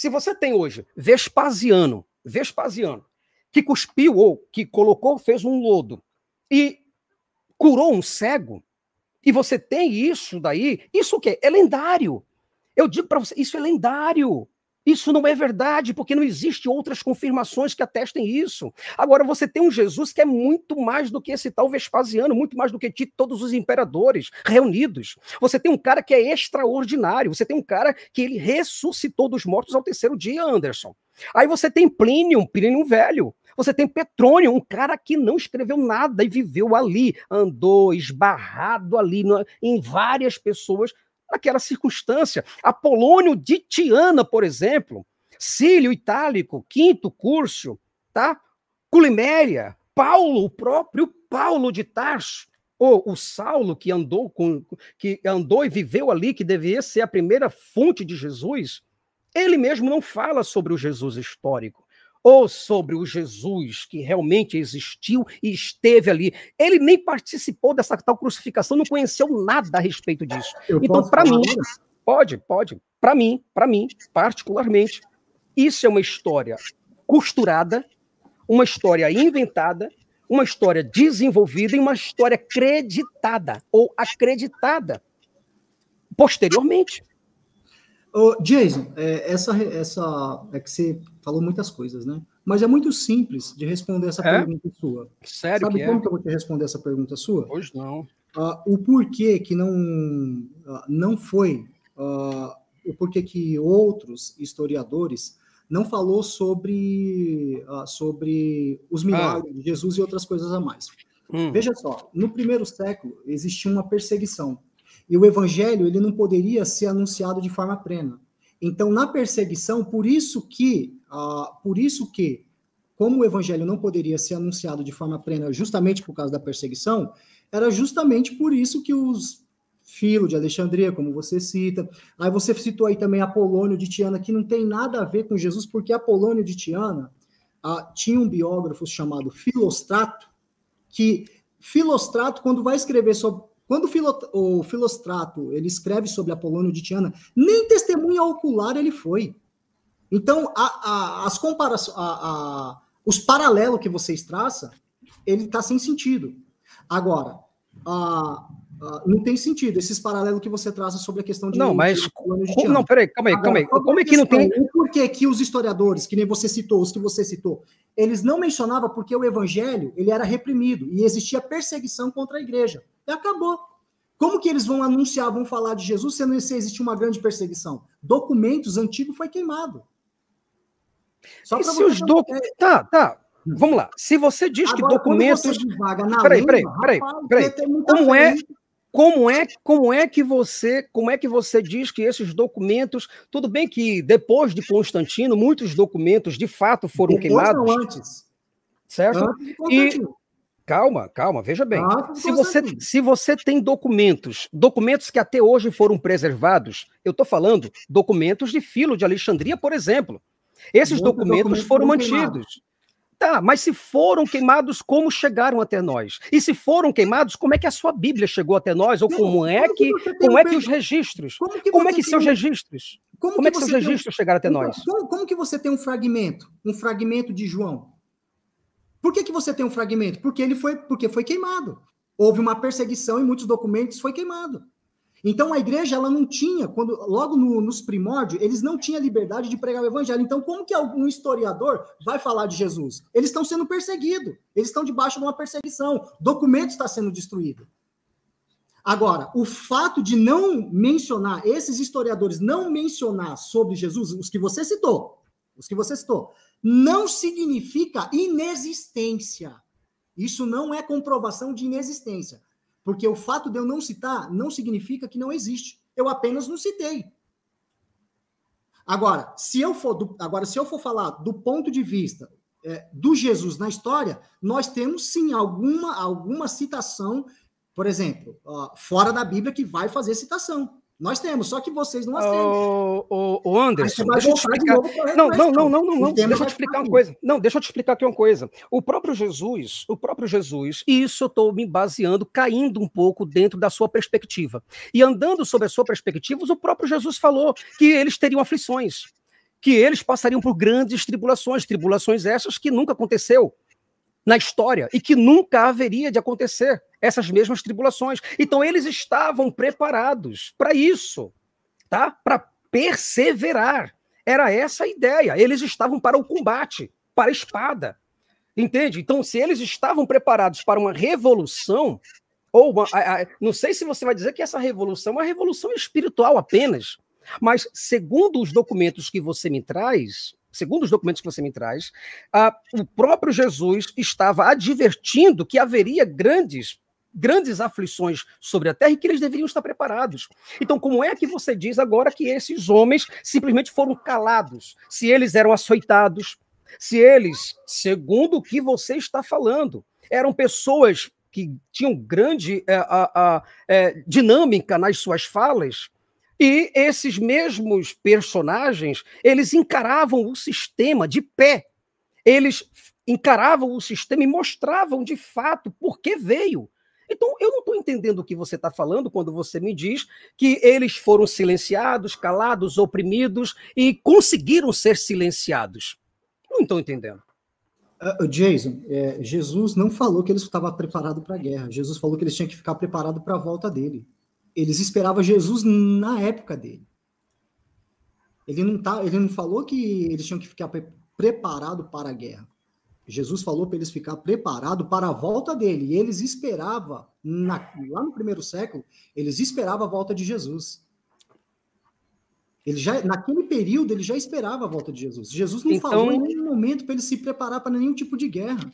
se você tem hoje Vespasiano, Vespasiano, que cuspiu ou que colocou, fez um lodo e curou um cego, e você tem isso daí, isso o quê? É lendário. Eu digo para você, isso é lendário. Isso não é verdade, porque não existe outras confirmações que atestem isso. Agora, você tem um Jesus que é muito mais do que esse tal Vespasiano, muito mais do que Tito, todos os imperadores reunidos. Você tem um cara que é extraordinário, você tem um cara que ele ressuscitou dos mortos ao terceiro dia, Anderson. Aí você tem Plínio, Plínio velho. Você tem Petrônio, um cara que não escreveu nada e viveu ali, andou esbarrado ali em várias pessoas naquela circunstância. Apolônio de Tiana, por exemplo, Cílio Itálico, quinto curso, tá? Culiméria, Paulo, o próprio Paulo de Tarso, ou o Saulo que andou com, que andou e viveu ali, que deveria ser a primeira fonte de Jesus, ele mesmo não fala sobre o Jesus histórico ou sobre o Jesus que realmente existiu e esteve ali. Ele nem participou dessa tal crucificação, não conheceu nada a respeito disso. Eu então, para mim, pode, pode, para mim, para mim, particularmente, isso é uma história costurada, uma história inventada, uma história desenvolvida e uma história creditada ou acreditada posteriormente. Ô, Jason, é, essa, essa é que você falou muitas coisas, né? Mas é muito simples de responder essa é? pergunta sua. Sério? Sabe que como é? que eu vou te responder essa pergunta sua? Pois não. Uh, o porquê que não, uh, não foi, uh, o porquê que outros historiadores não falou sobre, sobre os milagres ah. de Jesus e outras coisas a mais. Hum. Veja só, no primeiro século existia uma perseguição e o evangelho, ele não poderia ser anunciado de forma plena. Então, na perseguição, por isso que, ah, por isso que, como o evangelho não poderia ser anunciado de forma plena, justamente por causa da perseguição, era justamente por isso que os Filo de Alexandria, como você cita. Aí você citou aí também Apolônio de Tiana, que não tem nada a ver com Jesus, porque Apolônio de Tiana ah, tinha um biógrafo chamado Filostrato, que Filostrato, quando vai escrever sobre quando o, Filo, o Filostrato ele escreve sobre Apolônio de Tiana, nem testemunha ocular ele foi. Então, a, a, as comparações, os paralelos que vocês traçam, ele está sem sentido. Agora, a, não tem sentido esses paralelos que você traça sobre a questão de. Não, mas. De como, não, peraí, calma aí, Agora, calma aí. Como é que não tem. O porquê que os historiadores, que nem você citou, os que você citou, eles não mencionavam porque o evangelho ele era reprimido e existia perseguição contra a igreja acabou. Como que eles vão anunciar, vão falar de Jesus, se não existe uma grande perseguição? Documentos antigos foi queimado. Só e se os documentos. Tá, tá. Hum. Vamos lá. Se você diz Agora, que documentos. Peraí, peraí, peraí, peraí. Como é. Como é, como é que você, como é que você diz que esses documentos, tudo bem que depois de Constantino muitos documentos de fato foram depois queimados? Não, antes. Certo? Antes e, Calma, calma, veja bem. Ah, se, você, se você tem documentos, documentos que até hoje foram preservados, eu estou falando documentos de filo de Alexandria, por exemplo. Esses documentos foram mantidos. Tá, mas se foram queimados, como chegaram até nós? E se foram queimados, como é que a sua Bíblia chegou até nós? Ou como é que, como é que os registros? Como, que como é que seus um... registros? Como, como que é que seus registros um... chegaram até então, nós? Como, como que você tem um fragmento, um fragmento de João? Por que, que você tem um fragmento? Porque ele foi, porque foi queimado. Houve uma perseguição e muitos documentos foi queimado. Então a igreja ela não tinha, quando logo no, nos primórdios, eles não tinham liberdade de pregar o evangelho. Então como que algum historiador vai falar de Jesus? Eles estão sendo perseguidos, eles estão debaixo de uma perseguição, documento está sendo destruído. Agora, o fato de não mencionar, esses historiadores não mencionar sobre Jesus, os que você citou, os que você citou, não significa inexistência. Isso não é comprovação de inexistência. Porque o fato de eu não citar não significa que não existe. Eu apenas não citei. Agora, se eu for, do, agora, se eu for falar do ponto de vista é, do Jesus na história, nós temos sim alguma, alguma citação, por exemplo, ó, fora da Bíblia, que vai fazer citação. Nós temos, só que vocês não as O, o, Anderson, deixa eu te explicar. Não, não, não, não, não, Deixa eu te explicar uma coisa. Não, deixa eu te explicar aqui uma coisa. O próprio Jesus, o próprio Jesus, e isso eu estou me baseando, caindo um pouco dentro da sua perspectiva. E andando sobre a sua perspectiva, o próprio Jesus falou que eles teriam aflições, que eles passariam por grandes tribulações, tribulações essas que nunca aconteceu na história e que nunca haveria de acontecer essas mesmas tribulações. Então eles estavam preparados para isso, tá? Para perseverar. Era essa a ideia. Eles estavam para o combate, para a espada. Entende? Então, se eles estavam preparados para uma revolução, ou uma, a, a, não sei se você vai dizer que essa revolução é uma revolução espiritual apenas, mas segundo os documentos que você me traz, segundo os documentos que você me traz, a, o próprio Jesus estava advertindo que haveria grandes grandes aflições sobre a terra e que eles deveriam estar preparados. Então, como é que você diz agora que esses homens simplesmente foram calados? Se eles eram açoitados, se eles, segundo o que você está falando, eram pessoas que tinham grande é, a, a, é, dinâmica nas suas falas, e esses mesmos personagens, eles encaravam o sistema de pé. Eles encaravam o sistema e mostravam de fato por que veio. Então, eu não estou entendendo o que você está falando quando você me diz que eles foram silenciados, calados, oprimidos e conseguiram ser silenciados. Não estou entendendo. Uh, Jason, é, Jesus não falou que eles estavam preparados para a guerra. Jesus falou que eles tinham que ficar preparados para a volta dele. Eles esperavam Jesus na época dele. Ele não, tá, ele não falou que eles tinham que ficar pre para a guerra. Jesus falou para eles ficar preparado para a volta dele. E eles esperavam, na, lá no primeiro século, eles esperavam a volta de Jesus. Ele já, naquele período, ele já esperava a volta de Jesus. Jesus não então... falou em nenhum momento para ele se preparar para nenhum tipo de guerra.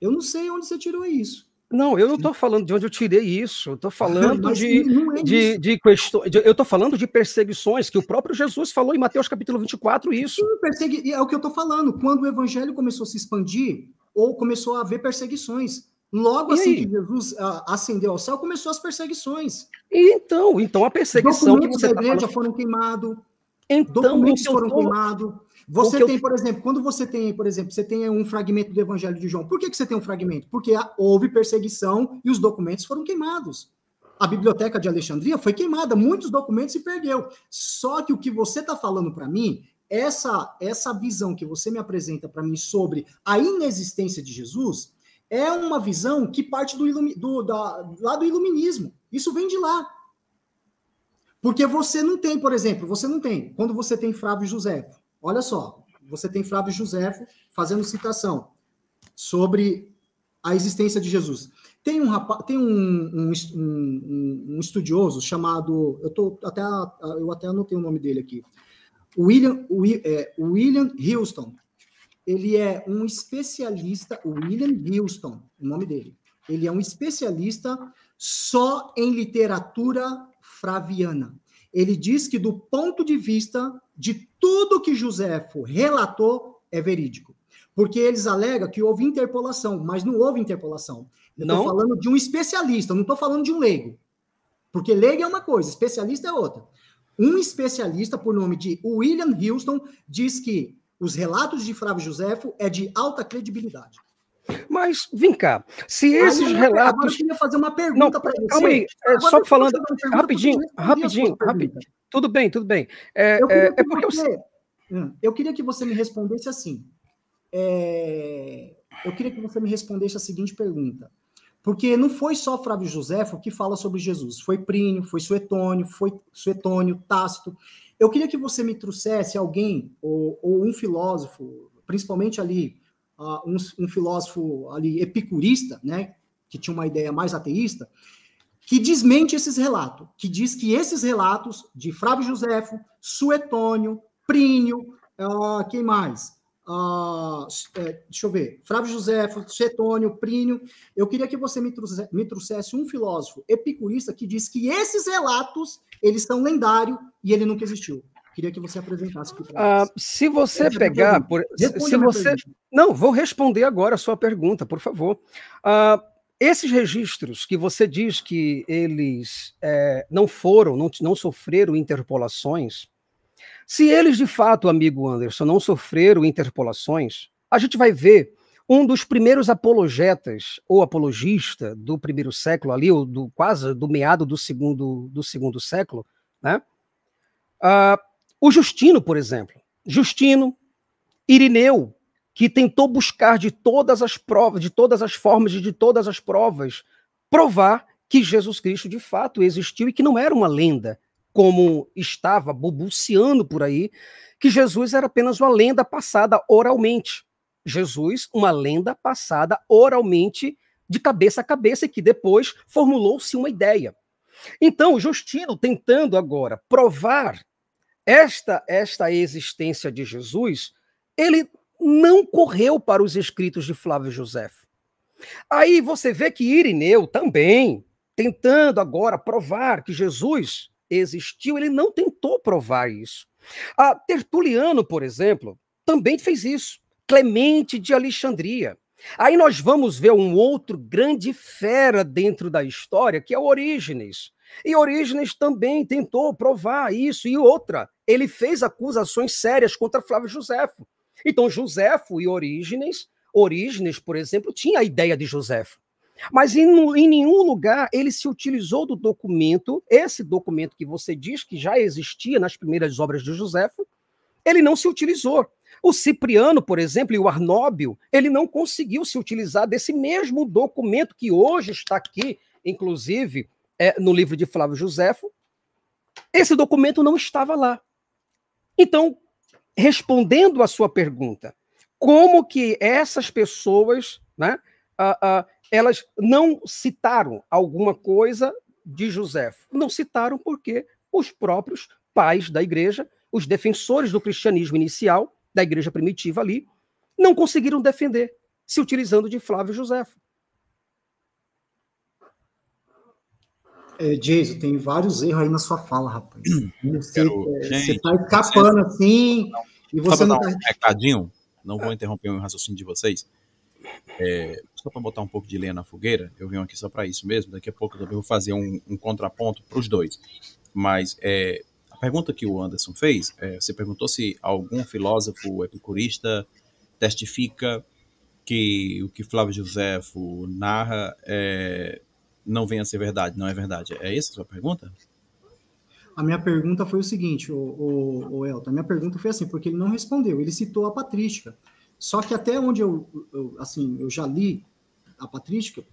Eu não sei onde você tirou isso. Não, eu não estou falando de onde eu tirei isso. Estou falando de, é de, de questões. eu estou falando de perseguições, que o próprio Jesus falou em Mateus capítulo 24 isso. Sim, é o que eu estou falando. Quando o evangelho começou a se expandir, ou começou a haver perseguições. Logo e assim aí? que Jesus ah, ascendeu ao céu, começou as perseguições. Então, então a perseguição Documentos que você da tá igreja tá falando... foram queimados. Então, documentos então, foram queimados. Você tem, eu... por exemplo, quando você tem, por exemplo, você tem um fragmento do Evangelho de João. Por que, que você tem um fragmento? Porque houve perseguição e os documentos foram queimados. A biblioteca de Alexandria foi queimada, muitos documentos se perdeu. Só que o que você está falando para mim, essa essa visão que você me apresenta para mim sobre a inexistência de Jesus, é uma visão que parte do, do da, lá do iluminismo. Isso vem de lá. Porque você não tem, por exemplo, você não tem, quando você tem Frávio José, Olha só, você tem Flávio José fazendo citação sobre a existência de Jesus. Tem um rapaz, tem um, um, um, um estudioso chamado, eu tô até eu até anotei o nome dele aqui, William é, William Houston. Ele é um especialista, William Houston, o nome dele. Ele é um especialista só em literatura fraviana. Ele diz que do ponto de vista de tudo que Joséfo relatou é verídico. Porque eles alegam que houve interpolação, mas não houve interpolação. Eu estou falando de um especialista, não estou falando de um leigo. Porque leigo é uma coisa, especialista é outra. Um especialista, por nome de William Houston, diz que os relatos de Frávio Joséfo é de alta credibilidade. Mas vem cá, se esses agora, relatos. Agora eu queria fazer uma pergunta para você. Calma aí, é, só falando rapidinho, rapidinho, rapidinho. Tudo bem, tudo bem. É, eu, queria é, é porque você, eu... Hum, eu queria que você me respondesse assim. É, eu queria que você me respondesse a seguinte pergunta. Porque não foi só Flávio Joséfo que fala sobre Jesus, foi Prínio, foi Suetônio, foi Suetônio, Tácito. Eu queria que você me trouxesse alguém, ou, ou um filósofo, principalmente ali uh, um, um, filósofo ali epicurista, né, que tinha uma ideia mais ateísta, que desmente esses relatos, que diz que esses relatos de Frávio Joséfo, Suetônio, Prínio, uh, ah, quem mais? Uh, é, deixa eu ver, Frávio Joséfo, Suetônio, Prínio. Eu queria que você me, me trouxesse um filósofo epicurista que diz que esses relatos eles são lendários e ele nunca existiu. Queria que você apresentasse. Ah, se você pegar, por, se você, pergunta. não, vou responder agora a sua pergunta, por favor. Ah, esses registros que você diz que eles é, não foram, não, não sofreram interpolações, se eles de fato, amigo Anderson, não sofreram interpolações, a gente vai ver um dos primeiros apologetas ou apologista do primeiro século ali, ou do, quase do meado do segundo, do segundo século, né? Ah, o Justino, por exemplo. Justino, Irineu, que tentou buscar de todas as provas, de todas as formas, e de todas as provas, provar que Jesus Cristo de fato existiu e que não era uma lenda, como estava bubuciando por aí, que Jesus era apenas uma lenda passada oralmente. Jesus, uma lenda passada oralmente de cabeça a cabeça e que depois formulou-se uma ideia. Então, Justino tentando agora provar esta esta existência de Jesus, ele não correu para os escritos de Flávio José. Aí você vê que Irineu também, tentando agora provar que Jesus existiu, ele não tentou provar isso. A Tertuliano, por exemplo, também fez isso. Clemente de Alexandria. Aí nós vamos ver um outro grande fera dentro da história, que é Orígenes. E Orígenes também tentou provar isso e outra. Ele fez acusações sérias contra Flávio Josefo. Então, Josefo e Orígenes, Orígenes, por exemplo, tinha a ideia de Josefo. Mas em, em, nenhum lugar ele se utilizou do documento, esse documento que você diz que já existia nas primeiras obras de Josefo, ele não se utilizou. O Cipriano, por exemplo, e o Arnóbio, ele não conseguiu se utilizar desse mesmo documento que hoje está aqui, inclusive é, no livro de Flávio Joséfo, esse documento não estava lá. Então, respondendo à sua pergunta, como que essas pessoas, né, uh, uh, elas não citaram alguma coisa de Joséfo? Não citaram porque os próprios pais da igreja, os defensores do cristianismo inicial, da igreja primitiva ali, não conseguiram defender, se utilizando de Flávio Joséfo. É, Jason, tem vários erros aí na sua fala, rapaz. Hum, você, está é, escapando assim não. e você não tá... um recadinho, não vou interromper o raciocínio de vocês. É, só para botar um pouco de lenha na fogueira, eu venho aqui só para isso mesmo. Daqui a pouco eu também vou fazer um, um contraponto para os dois. Mas é, a pergunta que o Anderson fez, é, você perguntou se algum filósofo epicurista testifica que o que Flávio Josefo narra é, não venha a ser verdade, não é verdade? É essa a sua pergunta? A minha pergunta foi o seguinte, o, o, o Elton, a minha pergunta foi assim, porque ele não respondeu, ele citou a patrística. Só que até onde eu, eu assim, eu já li a patrística,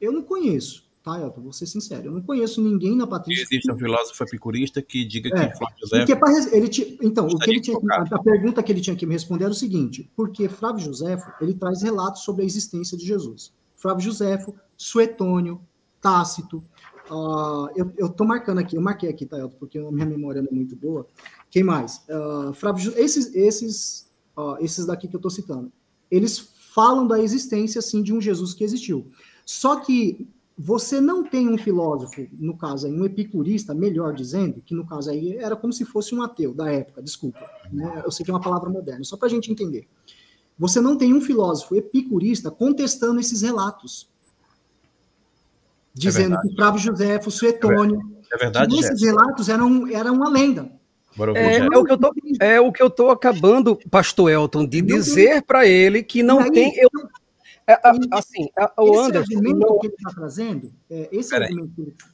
eu não conheço, tá, Elton? Vou ser sincero, eu não conheço ninguém na patrística. Existe é um filósofo epicurista que diga é, que Flávio José... é ele t... Então, o que ele tinha, a pergunta que ele tinha que me responder era o seguinte, porque Flávio José, ele traz relatos sobre a existência de Jesus. Flávio José, Suetônio, Tácito. Uh, eu estou marcando aqui, eu marquei aqui, tá, Elton, porque a minha memória não é muito boa. Quem mais? Uh, esses, esses, uh, esses daqui que eu estou citando, eles falam da existência, sim, de um Jesus que existiu. Só que você não tem um filósofo, no caso aí, um epicurista, melhor dizendo, que no caso aí era como se fosse um ateu da época, desculpa, né? eu sei que é uma palavra moderna, só para a gente entender. Você não tem um filósofo epicurista contestando esses relatos dizendo é que Flávio José, o Suetônio, é verdade, esses relatos eram, era uma lenda. É, é, o que eu tô, é o que eu tô acabando, Pastor Elton, de não dizer para ele que não aí, tem. Eu, é, é assim, o é, Anderson. Não... que ele está trazendo, é, esse Pera argumento tá-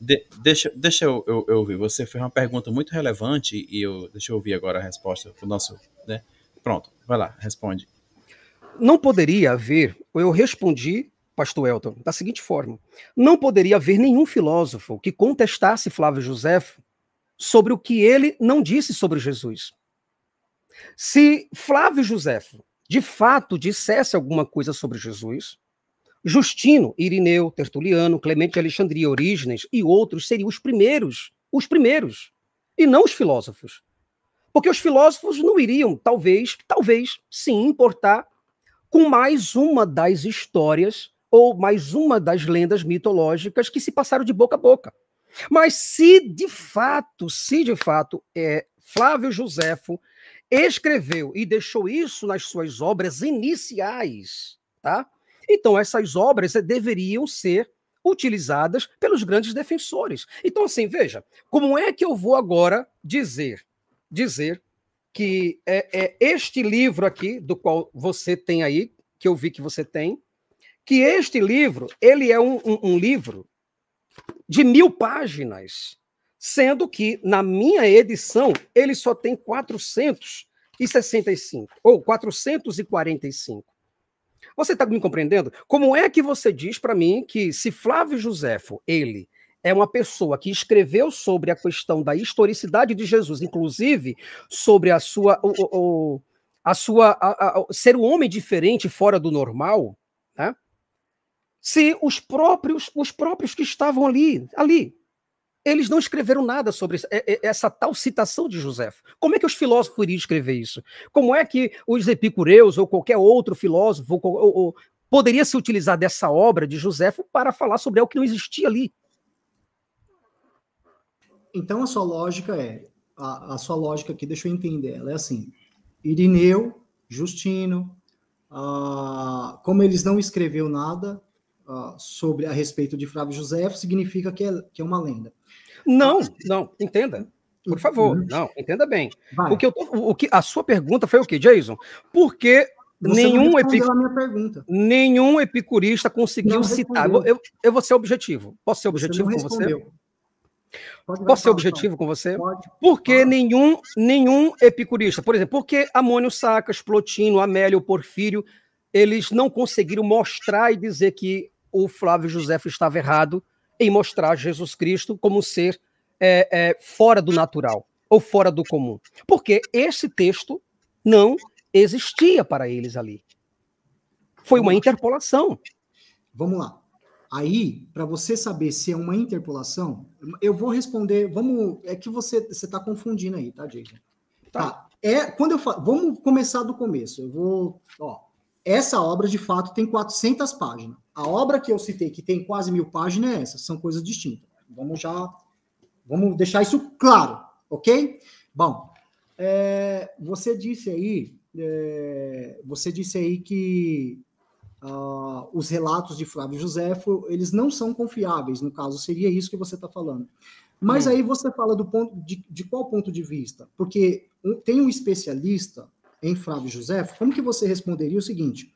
de, deixa, deixa eu, eu, eu, ouvir. Você fez uma pergunta muito relevante e eu deixa eu ouvir agora a resposta do nosso. Né? Pronto, vai lá, responde. Não poderia haver, eu respondi pastor Elton, da seguinte forma: não poderia haver nenhum filósofo que contestasse Flávio Josefo sobre o que ele não disse sobre Jesus. Se Flávio Josefo de fato dissesse alguma coisa sobre Jesus, Justino, Irineu, Tertuliano, Clemente de Alexandria, Orígenes e outros seriam os primeiros, os primeiros, e não os filósofos. Porque os filósofos não iriam, talvez, talvez, se importar com mais uma das histórias ou mais uma das lendas mitológicas que se passaram de boca a boca. Mas se de fato, se de fato é, Flávio Joséfo escreveu e deixou isso nas suas obras iniciais, tá? Então essas obras eh, deveriam ser utilizadas pelos grandes defensores. Então assim, veja, como é que eu vou agora dizer dizer que é, é este livro aqui do qual você tem aí, que eu vi que você tem, que este livro, ele é um, um, um livro de mil páginas, sendo que na minha edição ele só tem 465, ou 445. Você está me compreendendo? Como é que você diz para mim que se Flávio Joséfo ele é uma pessoa que escreveu sobre a questão da historicidade de Jesus, inclusive sobre a sua, o, o, a sua a, a, ser um homem diferente fora do normal, né? se os próprios os próprios que estavam ali, ali, eles não escreveram nada sobre é, é, essa tal citação de José. Como é que os filósofos iriam escrever isso? Como é que os epicureus ou qualquer outro filósofo ou, ou, poderia se utilizar dessa obra de José para falar sobre algo que não existia ali? Então a sua lógica é a, a sua lógica aqui, deixa eu entender, ela é assim: Irineu, Justino, ah, como eles não escreveram nada, ah, sobre a respeito de Flávio José significa que é, que é uma lenda. Não, ah, não, entenda. Por favor, uhum. não, entenda bem. O que eu tô, o que a sua pergunta foi o que, Jason? Por que você nenhum, epic... nenhum epicurista conseguiu citar. Eu, eu, vou ser objetivo. Posso ser objetivo você com você? Pode Posso ser falar, objetivo com você? Pode. Por que nenhum, nenhum epicurista? Por exemplo, por que Amônio Sacas, Plotino, Amélio, Porfírio, eles não conseguiram mostrar e dizer que o Flávio José estava errado em mostrar Jesus Cristo como um ser é, é, fora do natural ou fora do comum. Porque esse texto não existia para eles ali. Foi uma interpolação. Vamos lá. Aí, para você saber se é uma interpolação, eu vou responder. Vamos. É que você está confundindo aí, tá, Jason? Tá. tá. É, quando eu falo. Vamos começar do começo. Eu vou. Ó, essa obra, de fato, tem 400 páginas. A obra que eu citei, que tem quase mil páginas, é essa. São coisas distintas. Vamos já... Vamos deixar isso claro, ok? Bom, é, você disse aí... É, você disse aí que Uh, os relatos de Flávio José eles não são confiáveis, no caso, seria isso que você está falando. Mas hum. aí você fala do ponto de, de, qual ponto de vista? Porque tem um especialista em Flávio José, como que você responderia o seguinte?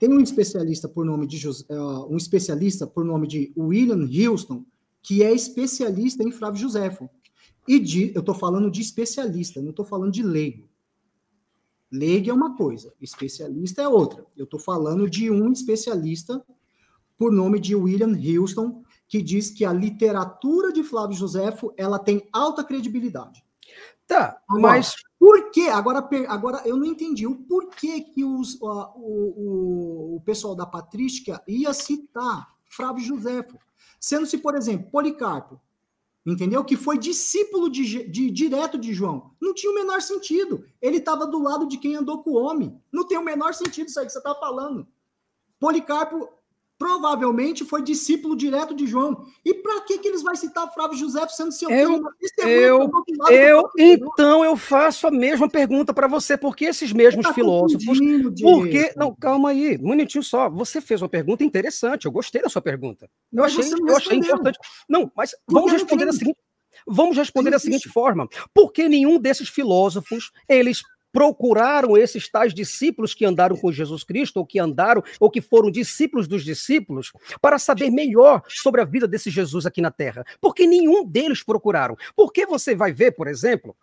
Tem um especialista por nome de uh, um especialista por nome de William Houston, que é especialista em Flávio José. E de, eu estou falando de especialista, não estou falando de leigo. Leigo é uma coisa, especialista é outra. Eu estou falando de um especialista por nome de William Houston, que diz que a literatura de Flávio José ela tem alta credibilidade. Tá, mas por quê? Agora, agora eu não entendi o porquê que os, uh, o, o, o, pessoal da patrística ia citar Frávio Joséfo, sendo-se, por exemplo, Policarpo, entendeu? Que foi discípulo de, de, direto de João. Não tinha o menor sentido. Ele estava do lado de quem andou com o homem. Não tem o menor sentido isso aí que você está falando. Policarpo provavelmente foi discípulo direto de João. E para que, que eles vão citar Flávio José sendo seu eu, é eu, eu tá Então eu faço a mesma pergunta para você, porque esses mesmos tá filósofos. Porque. Não, calma aí, minutinho só. Você fez uma pergunta interessante, eu gostei da sua pergunta. Eu mas achei, eu achei importante. Não, mas vamos responder da seguinte. Vamos responder da seguinte forma: Porque nenhum desses filósofos eles procuraram esses tais discípulos que andaram com Jesus Cristo, ou que andaram, ou que foram discípulos dos discípulos, para saber melhor sobre a vida desse Jesus aqui na terra. Porque nenhum deles procuraram. Porque você vai ver, por exemplo,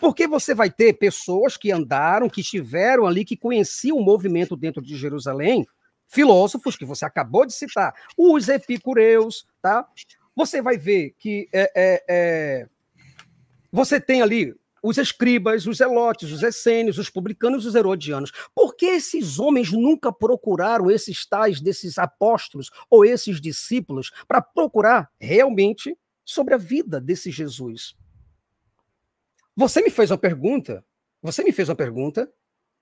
porque você vai ter pessoas que andaram, que estiveram ali, que conheciam o movimento dentro de Jerusalém, filósofos que você acabou de citar, os epicureus, tá? Você vai ver que é, é, é... você tem ali os escribas, os elotes, os essênios, os publicanos, os herodianos. Por que esses homens nunca procuraram esses tais desses apóstolos ou esses discípulos para procurar realmente sobre a vida desse Jesus? Você me fez uma pergunta, você me fez uma pergunta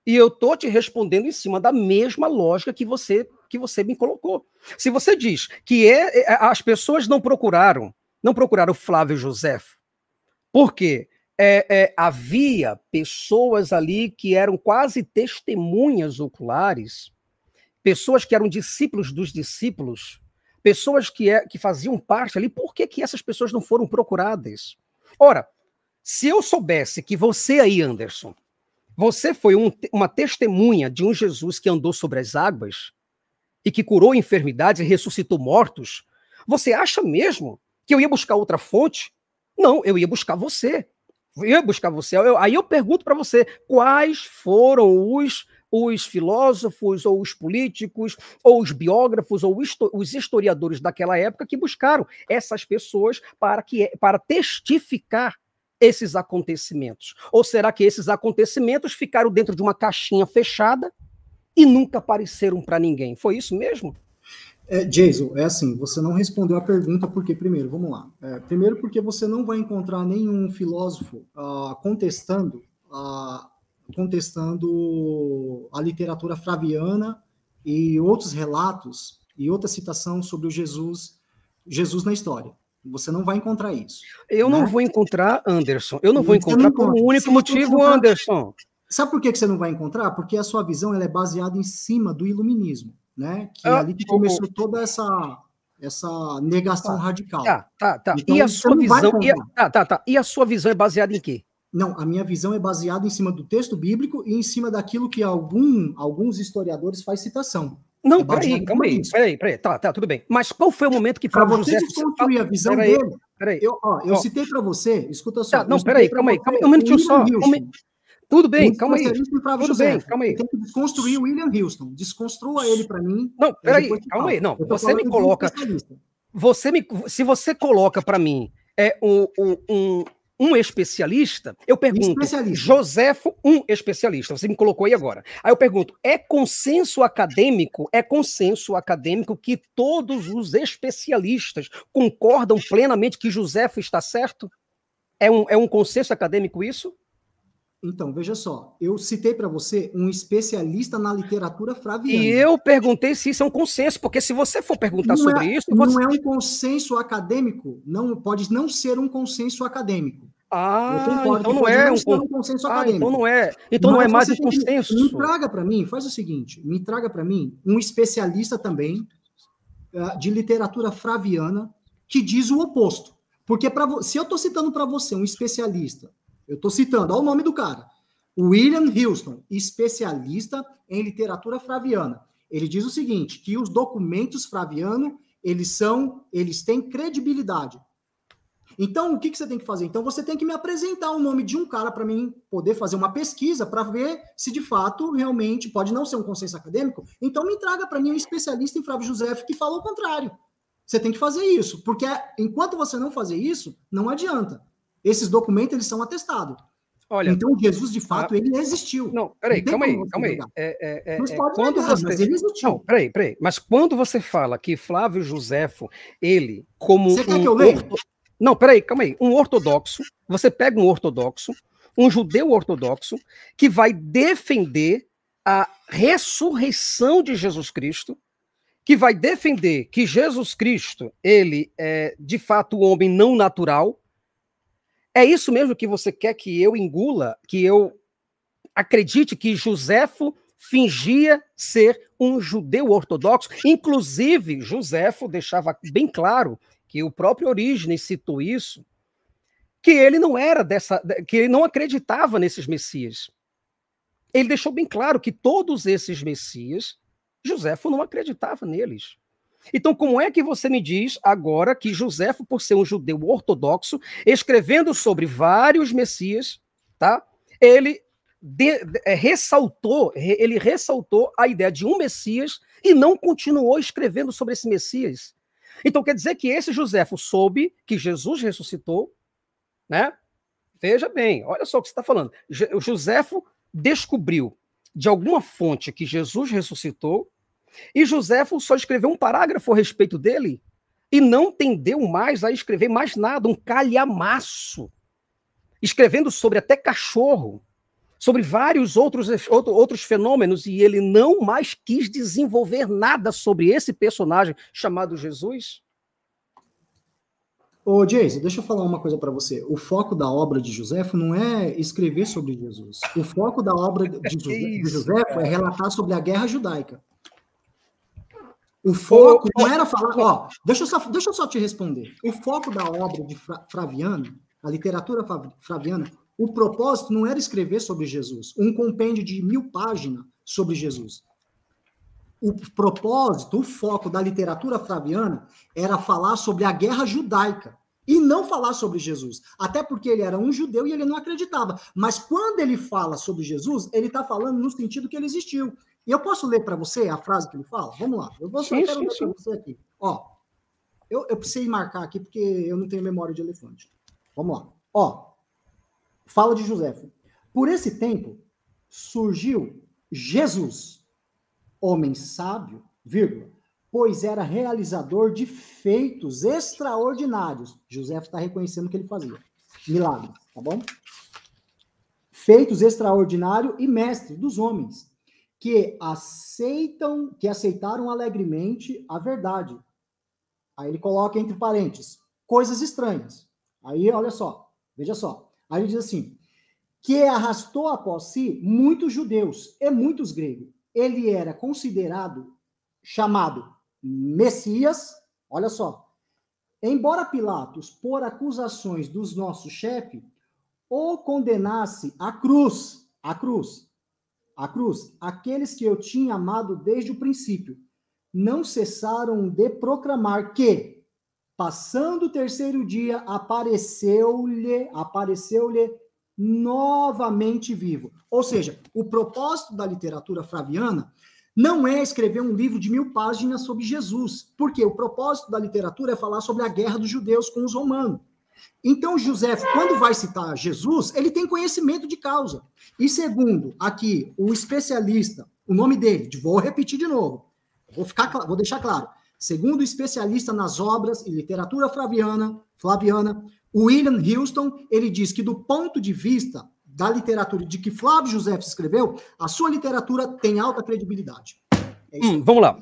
e eu tô te respondendo em cima da mesma lógica que você que você me colocou. Se você diz que é, é as pessoas não procuraram, não procuraram Flávio José, por quê? é, é, havia pessoas ali que eram quase testemunhas oculares, pessoas que eram discípulos dos discípulos, pessoas que, é, que faziam parte ali, por que, que essas pessoas não foram procuradas? Ora, se eu soubesse que você aí, Anderson, você foi um, uma testemunha de um Jesus que andou sobre as águas e que curou enfermidades e ressuscitou mortos, você acha mesmo que eu ia buscar outra fonte? Não, eu ia buscar você ia buscar você. Eu, aí eu pergunto para você: quais foram os, os filósofos, ou os políticos, ou os biógrafos, ou histo os historiadores daquela época que buscaram essas pessoas para, que, para testificar esses acontecimentos? Ou será que esses acontecimentos ficaram dentro de uma caixinha fechada e nunca apareceram para ninguém? Foi isso mesmo? É, Jason, é assim, você não respondeu a pergunta porque, primeiro, vamos lá. É, primeiro porque você não vai encontrar nenhum filósofo ah, contestando, ah, contestando a literatura flaviana e outros relatos e outra citação sobre o Jesus, Jesus na história. Você não vai encontrar isso. Eu né? não vou encontrar, Anderson. Eu não vou então, encontrar não por um único motivo, Anderson. Sabe por que você não vai encontrar? Porque a sua visão ela é baseada em cima do iluminismo né? Que é ali que começou toda essa essa negação tá, radical. Tá, tá, tá. Então, e a sua visão? E a, tá, tá, tá. E a sua visão é baseada em quê? Não, a minha visão é baseada em cima do texto bíblico e em cima daquilo que algum, alguns historiadores faz citação. Não, é peraí, calma aí, peraí, peraí, tá, tá, tudo bem. Mas qual foi o momento que para você desconstruir a visão peraí, dele? Peraí, eu, ó, eu ó. citei para você, escuta só. Tá, não, peraí, calma aí, calma aí, um minutinho só. Calma, tudo bem, calma aí. É Tudo José. bem, calma aí. Tem que desconstruir o William Houston. Desconstrua ele para mim. Não, peraí, calma aí. Não, você me coloca. Você me, se você coloca para mim é um, um, um, um, especialista, eu pergunto. Especialista. Josefo, um especialista. Você me colocou aí agora. Aí eu pergunto: é consenso acadêmico? É consenso acadêmico que todos os especialistas concordam plenamente que Josefo está certo? É um, é um consenso acadêmico isso? Então, veja só, eu citei para você um especialista na literatura fraviana. E eu perguntei se isso é um consenso, porque se você for perguntar não sobre é, isso. Você... Não é um consenso acadêmico, não pode não ser um consenso acadêmico. Ah, então não é não um... um... consenso ah, acadêmico. Então não é, então não é mais um consenso. Me traga para mim, faz o seguinte, me traga para mim um especialista também ah, de literatura fraviana que diz o oposto. Porque pra, se eu estou citando para você um especialista eu estou citando, olha o nome do cara. William Houston, especialista em literatura fraviana. Ele diz o seguinte, que os documentos fraviano, eles são, eles têm credibilidade. Então, o que, que você tem que fazer? Então, você tem que me apresentar o nome de um cara para mim poder fazer uma pesquisa para ver se de fato realmente pode não ser um consenso acadêmico. Então, me traga para mim um especialista em Flávio José que fala o contrário. Você tem que fazer isso, porque é, enquanto você não fazer isso, não adianta. Esses documentos eles são atestados. Olha, então Jesus de fato a... Ah, ele existiu. Não, peraí, calma aí, calma aí. É, é, é, é quando negar, você... mas ele existiu. Não, peraí, peraí. Mas quando você fala que Flávio Josefo ele como você um quer que eu leia? Orto... Não, peraí, calma aí. Um ortodoxo, você pega um ortodoxo, um judeu ortodoxo que vai defender a ressurreição de Jesus Cristo, que vai defender que Jesus Cristo ele é de fato um homem não natural é isso mesmo que você quer que eu engula, que eu acredite que Joséfo fingia ser um judeu ortodoxo. Inclusive, Joséfo deixava bem claro que o próprio Orígenes citou isso, que ele não era dessa, que ele não acreditava nesses messias. Ele deixou bem claro que todos esses messias, Joséfo não acreditava neles. Então, como é que você me diz agora que Joséfo, por ser um judeu ortodoxo, escrevendo sobre vários messias, tá? Ele de, de, é, ressaltou, re, ele ressaltou a ideia de um Messias e não continuou escrevendo sobre esse Messias. Então quer dizer que esse Joséfo soube que Jesus ressuscitou, né? Veja bem, olha só o que você está falando. O Joséfo descobriu de alguma fonte que Jesus ressuscitou e Joséfo só escreveu um parágrafo a respeito dele e não tendeu mais a escrever mais nada, um calhamaço, escrevendo sobre até cachorro, sobre vários outros, outros fenômenos, e ele não mais quis desenvolver nada sobre esse personagem chamado Jesus. Ô, Jason, deixa eu falar uma coisa para você. O foco da obra de Joséfo não é escrever sobre Jesus. O foco da obra de, José, de Joséfo é relatar sobre a guerra judaica. O foco não era falar, ó, deixa eu só, deixa eu só te responder. O foco da obra de Fra, Flaviano, a literatura Flaviana, o propósito não era escrever sobre Jesus, um compêndio de mil páginas sobre Jesus. O propósito, o foco da literatura Flaviana era falar sobre a guerra judaica e não falar sobre Jesus. Até porque ele era um judeu e ele não acreditava. Mas quando ele fala sobre Jesus, ele está falando no sentido que ele existiu. E eu posso ler para você a frase que ele fala? Vamos lá. Eu vou só sim, sim, ler para você aqui. Ó, eu, eu precisei marcar aqui porque eu não tenho memória de elefante. Vamos lá. Ó, fala de José. Por esse tempo surgiu Jesus, homem sábio, vírgula, pois era realizador de feitos extraordinários. José está reconhecendo que ele fazia. Milagres, tá bom? Feitos extraordinário e mestre dos homens que aceitam, que aceitaram alegremente a verdade. Aí ele coloca entre parênteses, coisas estranhas. Aí olha só, veja só. Aí ele diz assim: que arrastou após si muitos judeus e muitos gregos. Ele era considerado chamado Messias, olha só. Embora Pilatos, por acusações dos nossos chefes, o condenasse à cruz, à cruz, a cruz, aqueles que eu tinha amado desde o princípio, não cessaram de proclamar que, passando o terceiro dia, apareceu-lhe, apareceu-lhe novamente vivo. Ou seja, o propósito da literatura flaviana não é escrever um livro de mil páginas sobre Jesus, porque o propósito da literatura é falar sobre a guerra dos judeus com os romanos. Então, José, quando vai citar Jesus, ele tem conhecimento de causa. E segundo, aqui, o especialista, o nome dele, vou repetir de novo, vou, ficar, vou deixar claro. Segundo o especialista nas obras e literatura flaviana, flaviana, William Houston, ele diz que do ponto de vista da literatura de que Flávio José escreveu, a sua literatura tem alta credibilidade. É hum, vamos lá.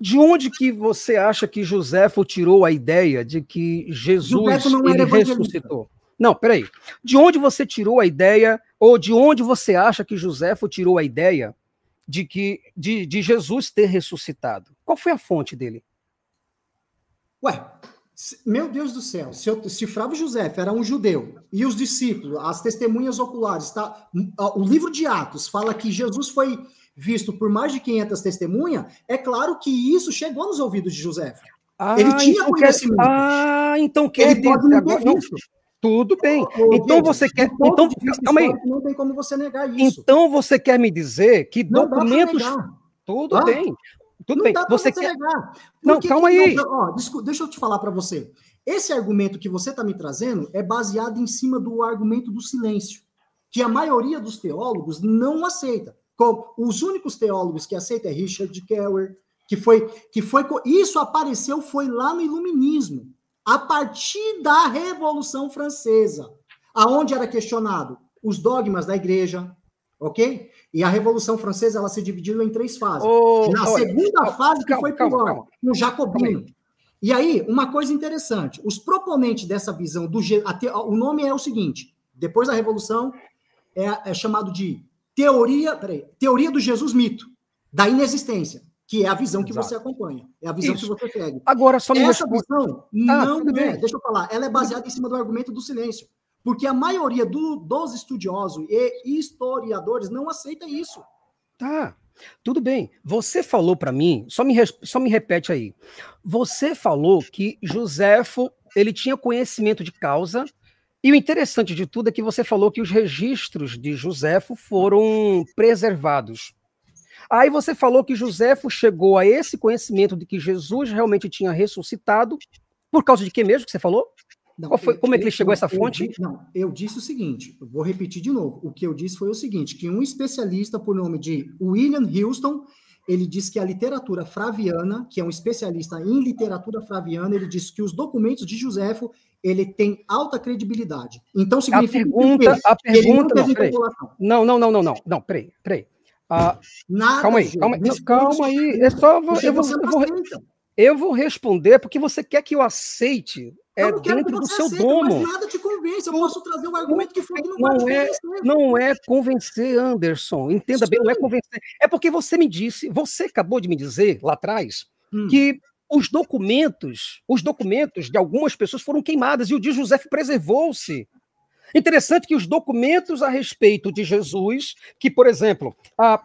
De onde que você acha que Joséfo tirou a ideia de que Jesus não ele ressuscitou? Não, peraí. De onde você tirou a ideia, ou de onde você acha que Joséfo tirou a ideia de que de, de Jesus ter ressuscitado? Qual foi a fonte dele? Ué, meu Deus do céu, se, eu, se Frávio José era um judeu e os discípulos, as testemunhas oculares, tá, o livro de Atos fala que Jesus foi visto por mais de 500 testemunhas, é claro que isso chegou nos ouvidos de José. Ah, ele tinha então conhecimento. Quer... Ah, então quer ele pode não ter Tudo bem. então gente, você quer. Então, calma aí. Não tem como você negar isso. Então você quer me dizer que não documentos. Tudo ah, bem. Tudo não bem. Dá você, você quer. Negar. Não, calma aí. Ó, deixa eu te falar para você. Esse argumento que você está me trazendo é baseado em cima do argumento do silêncio, que a maioria dos teólogos não aceita. Como os únicos teólogos que aceitam é Richard Keller, que foi que foi isso apareceu foi lá no iluminismo, a partir da Revolução Francesa, aonde era questionado os dogmas da igreja, OK? E a Revolução Francesa ela se dividiu em três fases. Oh, Na oh, segunda oh, fase que foi pior, no jacobino. E aí, uma coisa interessante, os proponentes dessa visão do o nome é o seguinte, depois da revolução é, é chamado de teoria, peraí, teoria do Jesus mito, da inexistência, que é a visão que Exato. você acompanha, é a visão Isso. que você segue. Agora, só Essa responde. visão tá, não é, deixa eu falar, ela é baseada em cima do argumento do silêncio. Porque a maioria do, dos estudiosos e historiadores não aceita isso. Tá, tudo bem. Você falou para mim, só me, só me repete aí. Você falou que Joséfo ele tinha conhecimento de causa, e o interessante de tudo é que você falou que os registros de Josefo foram preservados. Aí você falou que Josefo chegou a esse conhecimento de que Jesus realmente tinha ressuscitado por causa de que mesmo que você falou? Não, foi, eu, como é que ele chegou eu, a essa fonte? Eu, não, eu disse o seguinte, vou repetir de novo. O que eu disse foi o seguinte, que um especialista por nome de William Houston ele diz que a literatura fraviana, que é um especialista em literatura fraviana, ele diz que os documentos de Josefo ele tem alta credibilidade. Então significa a pergunta, que a pergunta não, não, não, não, não, não, não, peraí, peraí. Ah, Nada, calma aí, calma, aí, calma aí, é só eu vou, eu é vou, eu vou responder porque você quer que eu aceite é, eu quero dentro do seu aceita, domo. Mas nada te convence. Eu posso trazer um argumento que foi que não, não é, convencer. Não é convencer, Anderson. Entenda Sim. bem, não é convencer. É porque você me disse, você acabou de me dizer lá atrás hum. que os documentos, os documentos de algumas pessoas foram queimadas e o de José preservou-se. Interessante que os documentos a respeito de Jesus, que por exemplo, a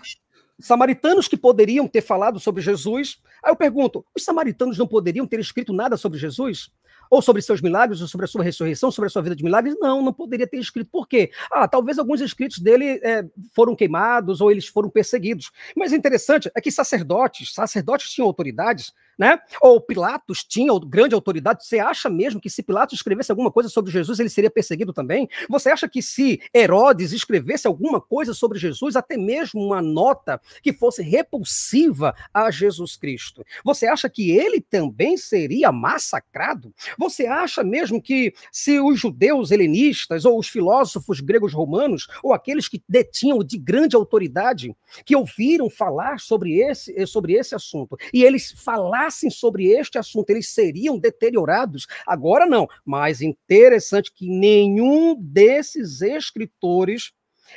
samaritanos que poderiam ter falado sobre Jesus. Aí eu pergunto: os samaritanos não poderiam ter escrito nada sobre Jesus? Ou sobre seus milagres, ou sobre a sua ressurreição, sobre a sua vida de milagres? Não, não poderia ter escrito. Por quê? Ah, talvez alguns escritos dele é, foram queimados ou eles foram perseguidos. Mas interessante é que sacerdotes, sacerdotes tinham autoridades né? Ou Pilatos tinha grande autoridade. Você acha mesmo que se Pilatos escrevesse alguma coisa sobre Jesus, ele seria perseguido também? Você acha que se Herodes escrevesse alguma coisa sobre Jesus, até mesmo uma nota que fosse repulsiva a Jesus Cristo, você acha que ele também seria massacrado? Você acha mesmo que se os judeus helenistas ou os filósofos gregos romanos ou aqueles que detinham de grande autoridade que ouviram falar sobre esse sobre esse assunto e eles falaram sobre este assunto, eles seriam deteriorados. Agora não, mas interessante que nenhum desses escritores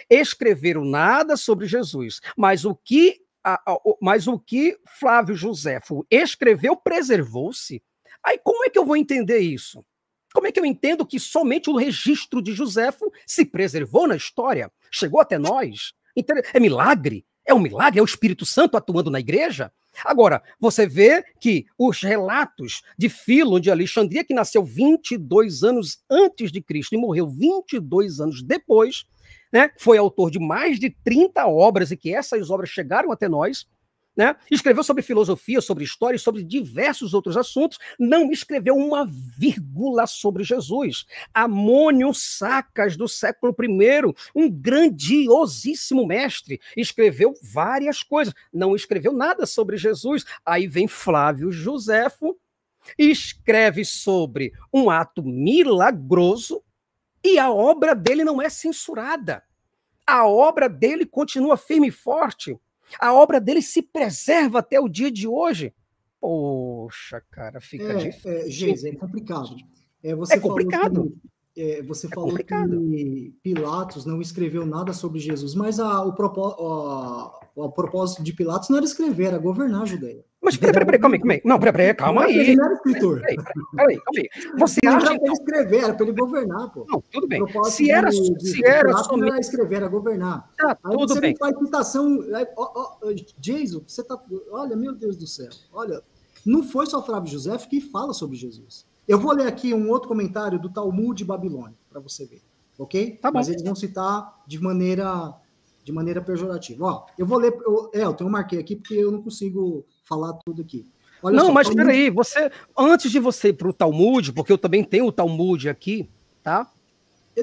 escreveram nada sobre Jesus, mas o que mas o que Flávio Josefo escreveu preservou-se. Aí como é que eu vou entender isso? Como é que eu entendo que somente o registro de Josefo se preservou na história? Chegou até nós? É milagre? É um milagre, é o Espírito Santo atuando na igreja? Agora, você vê que os relatos de Filo de Alexandria, que nasceu 22 anos antes de Cristo e morreu 22 anos depois, né, foi autor de mais de 30 obras e que essas obras chegaram até nós, né? Escreveu sobre filosofia, sobre história e sobre diversos outros assuntos, não escreveu uma vírgula sobre Jesus. Amônio Sacas, do século I, um grandiosíssimo mestre, escreveu várias coisas, não escreveu nada sobre Jesus. Aí vem Flávio Joséfo escreve sobre um ato milagroso e a obra dele não é censurada. A obra dele continua firme e forte. A obra dele se preserva até o dia de hoje. Poxa, cara, fica é, difícil. É, gente, é complicado. É, você é complicado. Que, é, você é falou complicado. que Pilatos não escreveu nada sobre Jesus, mas a, o, propó, a, o propósito de Pilatos não era escrever, era governar a Judéia. Mas peraí, peraí, peraí, calma aí, calma aí. Não, peraí, peraí, calma é aí. Ele não era escritor. Peraí, peraí, calma aí. Você não acha. era para ele escrever, era para ele governar, pô. Não, tudo bem. Se era, de, de, se era é somente. Não era escrever, era governar. Tá, aí tudo você bem. faz citação. Aí, Jason, você tá. Olha, meu Deus do céu. Olha, não foi só Flávio José que fala sobre Jesus. Eu vou ler aqui um outro comentário do Talmud de Babilônia, para você ver. Ok? Tá bom. Mas eles vão citar de maneira, de maneira pejorativa. Ó, eu vou ler. Eu, é, eu tenho marquei aqui porque eu não consigo falar tudo aqui. Olha não, só, mas Talmud... peraí, você, antes de você ir para o Talmud, porque eu também tenho o Talmud aqui, tá?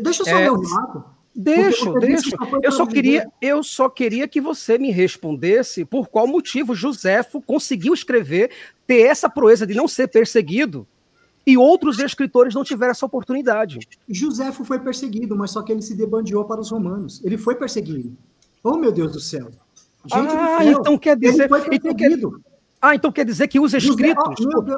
Deixa eu só é... o relato. Deixa, deixa. Eu só, queria, eu só queria que você me respondesse por qual motivo Joséfo conseguiu escrever, ter essa proeza de não ser perseguido, e outros escritores não tiveram essa oportunidade. Joséfo foi perseguido, mas só que ele se debandiou para os romanos. Ele foi perseguido. Oh, meu Deus do céu. Gente ah, do céu. então quer dizer... Ele foi perseguido. Então quer... Ah, então quer dizer que os escritos.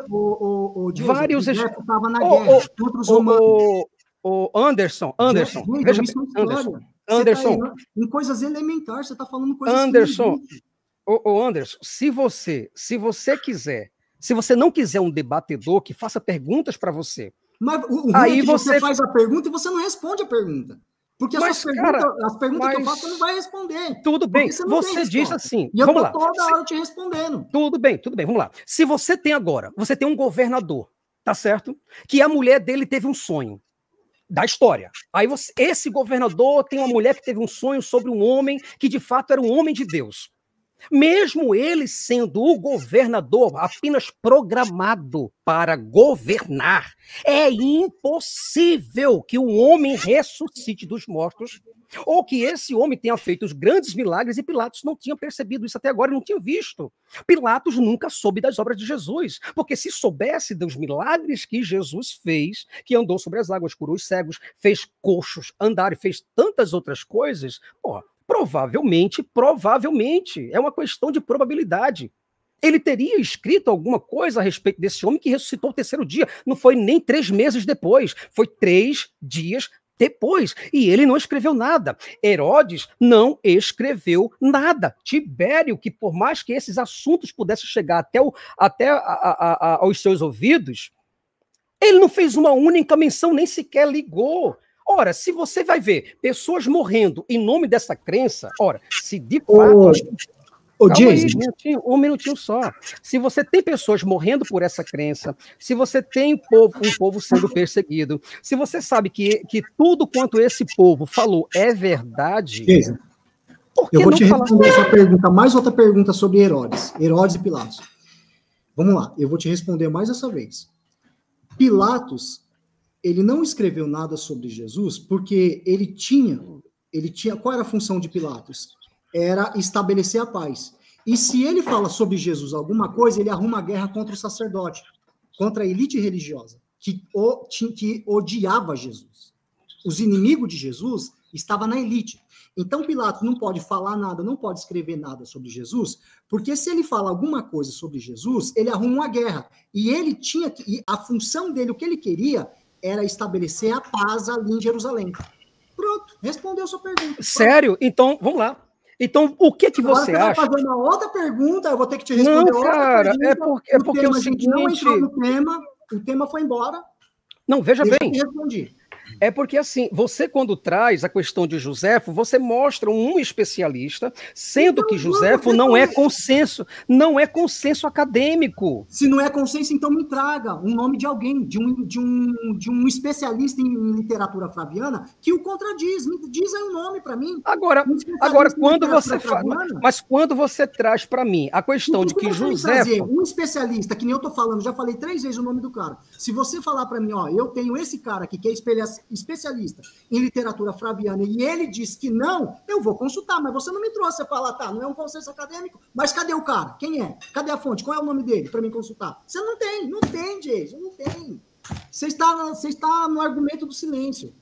O, o, o, o vários escritos. estava na guerra contra os romanos. O, Anderson, Anderson. veja bem, Anderson. Tá Anderson. Tá em coisas elementares, você está falando coisas. Anderson. O Anderson, se você, se você quiser, se você não quiser um debatedor que faça perguntas para você, mas o, o aí você... você faz a pergunta e você não responde a pergunta. Porque mas, as perguntas, cara, as perguntas mas... que eu faço, você não vai responder. Tudo bem, você, você diz assim. E eu tô lá. toda hora te respondendo. Tudo bem, tudo bem, vamos lá. Se você tem agora, você tem um governador, tá certo? Que a mulher dele teve um sonho da história. Aí você, esse governador tem uma mulher que teve um sonho sobre um homem que de fato era um homem de Deus. Mesmo ele sendo o governador apenas programado para governar, é impossível que um homem ressuscite dos mortos ou que esse homem tenha feito os grandes milagres e Pilatos não tinha percebido isso até agora, não tinha visto. Pilatos nunca soube das obras de Jesus, porque se soubesse dos milagres que Jesus fez, que andou sobre as águas, curou os cegos, fez coxos andar e fez tantas outras coisas, pô, Provavelmente, provavelmente, é uma questão de probabilidade. Ele teria escrito alguma coisa a respeito desse homem que ressuscitou o terceiro dia. Não foi nem três meses depois, foi três dias depois. E ele não escreveu nada. Herodes não escreveu nada. Tibério, que por mais que esses assuntos pudessem chegar até, o, até a, a, a, aos seus ouvidos, ele não fez uma única menção, nem sequer ligou. Ora, se você vai ver pessoas morrendo em nome dessa crença, ora, se de fato. Ô, Calma um, minutinho, um minutinho só. Se você tem pessoas morrendo por essa crença, se você tem um povo, um povo sendo perseguido, se você sabe que, que tudo quanto esse povo falou é verdade. Jason, eu vou te responder essa pergunta, mais outra pergunta sobre Herodes, Herodes e Pilatos. Vamos lá, eu vou te responder mais essa vez. Pilatos ele não escreveu nada sobre Jesus porque ele tinha, ele tinha, qual era a função de Pilatos? Era estabelecer a paz. E se ele fala sobre Jesus alguma coisa, ele arruma a guerra contra o sacerdote, contra a elite religiosa que, o, que odiava Jesus. Os inimigos de Jesus estavam na elite. Então Pilatos não pode falar nada, não pode escrever nada sobre Jesus, porque se ele fala alguma coisa sobre Jesus, ele arruma uma guerra. E ele tinha que, a função dele, o que ele queria era estabelecer a paz ali em Jerusalém. Pronto, respondeu sua pergunta. Pronto. Sério? Então, vamos lá. Então, o que que você Agora, tá acha? Eu vou fazer uma outra pergunta, eu vou ter que te responder não, cara, pergunta, É porque, é porque é o, tema, o seguinte... não entrou no tema, o tema foi embora. Não, veja bem. Eu respondi. É porque, assim, você quando traz a questão de Joséfo, você mostra um especialista, sendo que Joséfo não é consenso, não é consenso acadêmico. Se não é consenso, então me traga um nome de alguém, de um, de um, de um especialista em literatura flaviana, que o contradiz. Me diz aí um nome para mim. Agora, agora quando você fala, mas quando você traz para mim a questão então, de que é Joséfo... Um especialista, que nem eu tô falando, já falei três vezes o nome do cara. Se você falar para mim, ó, eu tenho esse cara aqui que é espelha especialista em literatura flaviana e ele diz que não, eu vou consultar, mas você não me trouxe. para ah, lá tá, não é um consenso acadêmico, mas cadê o cara? Quem é? Cadê a fonte? Qual é o nome dele para me consultar? Você não tem, não tem, Jason, não tem. Você está, você está no argumento do silêncio.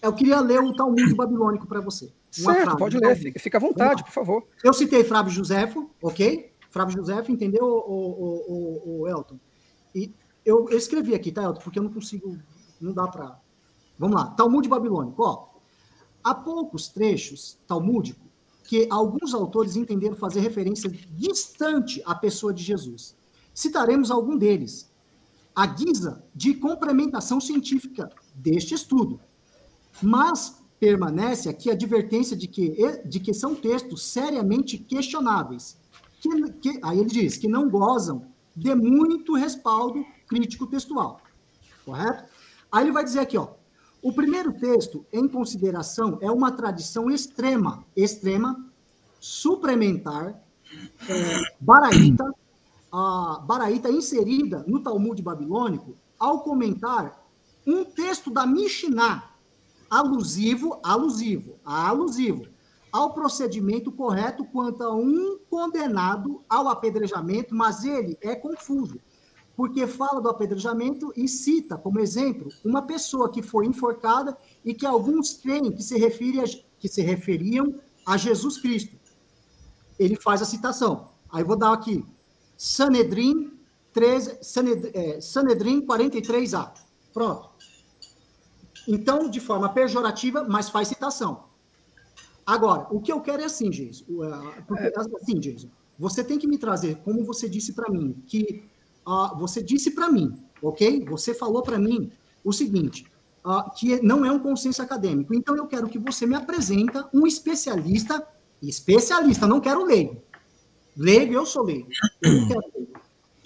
Eu queria ler o Talmud Babilônico para você. certo, frase, pode ler, fica, fica à vontade, por favor. Eu citei Frávio Josefo, ok? Frávio Josefo, entendeu, o, o, o, o Elton? E eu, eu, escrevi aqui, tá, Elton? Porque eu não consigo, não dá para Vamos lá, Talmud babilônico. Ó, há poucos trechos talmúdicos que alguns autores entenderam fazer referência distante à pessoa de Jesus. Citaremos algum deles, A guisa de complementação científica deste estudo. Mas permanece aqui a advertência de que, de que são textos seriamente questionáveis. Que, que, aí ele diz que não gozam de muito respaldo crítico textual. Correto? Aí ele vai dizer aqui, ó, o primeiro texto em consideração é uma tradição extrema, extrema, suplementar, é, baraíta, a baraíta inserida no Talmud babilônico ao comentar um texto da Mishnah, alusivo, alusivo, alusivo ao procedimento correto quanto a um condenado ao apedrejamento, mas ele é confuso porque fala do apedrejamento e cita, como exemplo, uma pessoa que foi enforcada e que alguns creem que se, refere a, que se referiam a Jesus Cristo. Ele faz a citação. Aí vou dar aqui. Sanedrim, 13, é, Sanedrim, 43A. Pronto. Então, de forma pejorativa, mas faz citação. Agora, o que eu quero é assim, Jason. Porque, é. assim, Jason, você tem que me trazer, como você disse para mim, que uh, você disse para mim, ok? Você falou para mim o seguinte, uh, que não é um consenso acadêmico. Então eu quero que você me apresenta um especialista, especialista, não quero leigo. Leigo, eu sou leigo. Eu quero,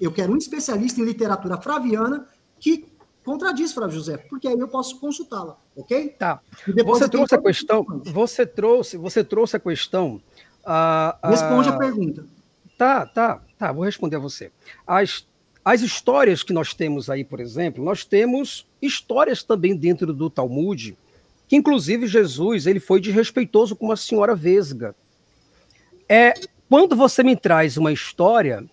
eu quero um especialista em literatura fraviana que contradiz Flávio José, porque aí eu posso consultá-la, ok? Tá. Você trouxe a questão. Você trouxe, você trouxe a questão. Uh, Responde a pergunta. Tá, tá, tá. Vou responder a você. As, as histórias que nós temos aí, por exemplo, nós temos histórias também dentro do Talmud, que inclusive Jesus ele foi desrespeitoso com uma senhora vesga. É, quando você me traz uma história,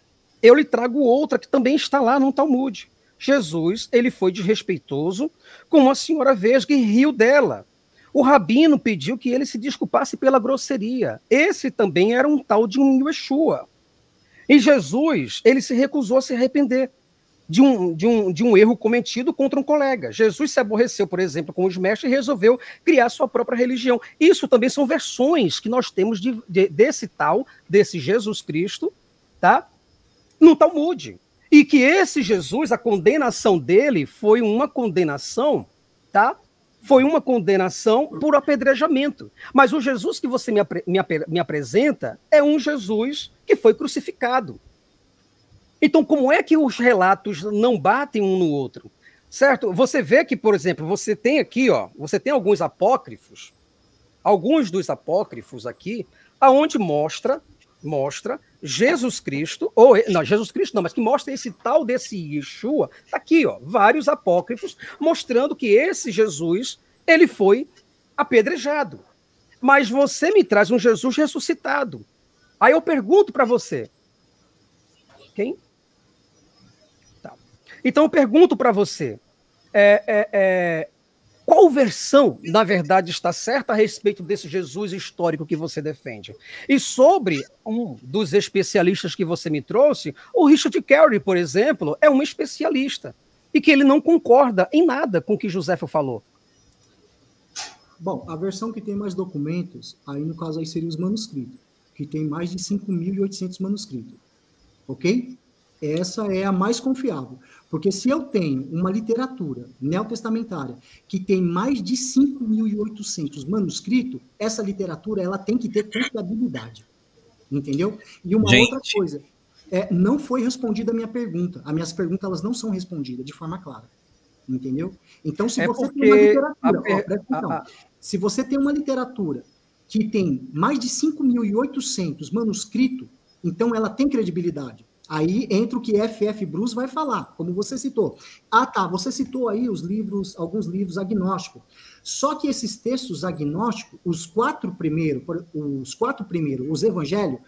eu lhe trago outra que também está lá no Talmud. Jesus ele foi desrespeitoso com uma senhora vesga e riu dela. O rabino pediu que ele se desculpasse pela grosseria. Esse também era um tal de um Yeshua. E Jesus, ele se recusou a se arrepender de um, de um, de um erro cometido contra um colega. Jesus se aborreceu, por exemplo, com os mestres e resolveu criar sua própria religião. Isso também são versões que nós temos de, de, desse tal, desse Jesus Cristo, tá? No Talmud. E que esse Jesus, a condenação dele foi uma condenação, tá? foi uma condenação por apedrejamento. Mas o Jesus que você me, apre, me, apre, me apresenta é um Jesus que foi crucificado. Então, como é que os relatos não batem um no outro? Certo? Você vê que, por exemplo, você tem aqui, ó, você tem alguns apócrifos, alguns dos apócrifos aqui, aonde mostra mostra Jesus Cristo, ou não, Jesus Cristo não, mas que mostra esse tal desse Yeshua, tá aqui, ó, vários apócrifos mostrando que esse Jesus, ele foi apedrejado. Mas você me traz um Jesus ressuscitado. Aí eu pergunto para você, quem? Tá. Então eu pergunto para você, é, é, é, qual versão, na verdade, está certa a respeito desse Jesus histórico que você defende? E sobre um dos especialistas que você me trouxe, o Richard Carey, por exemplo, é um especialista e que ele não concorda em nada com o que José falou. Bom, a versão que tem mais documentos, aí no caso aí seria os manuscritos, que tem mais de 5.800 manuscritos, ok? essa é a mais confiável. Porque se eu tenho uma literatura neotestamentária que tem mais de 5.800 manuscritos, essa literatura ela tem que ter confiabilidade. Entendeu? E uma Gente. outra coisa, é, não foi respondida a minha pergunta. As minhas perguntas elas não são respondidas de forma clara. Entendeu? Então, se é você tem uma literatura, ó, presta atenção, a... se você tem uma literatura que tem mais de 5.800 manuscritos, então ela tem credibilidade. Aí entra o que F.F. Bruce vai falar, como você citou. Ah, tá, você citou aí os livros, alguns livros agnósticos. Só que esses textos agnósticos, os quatro primeiros, os quatro primeiros, os evangelhos,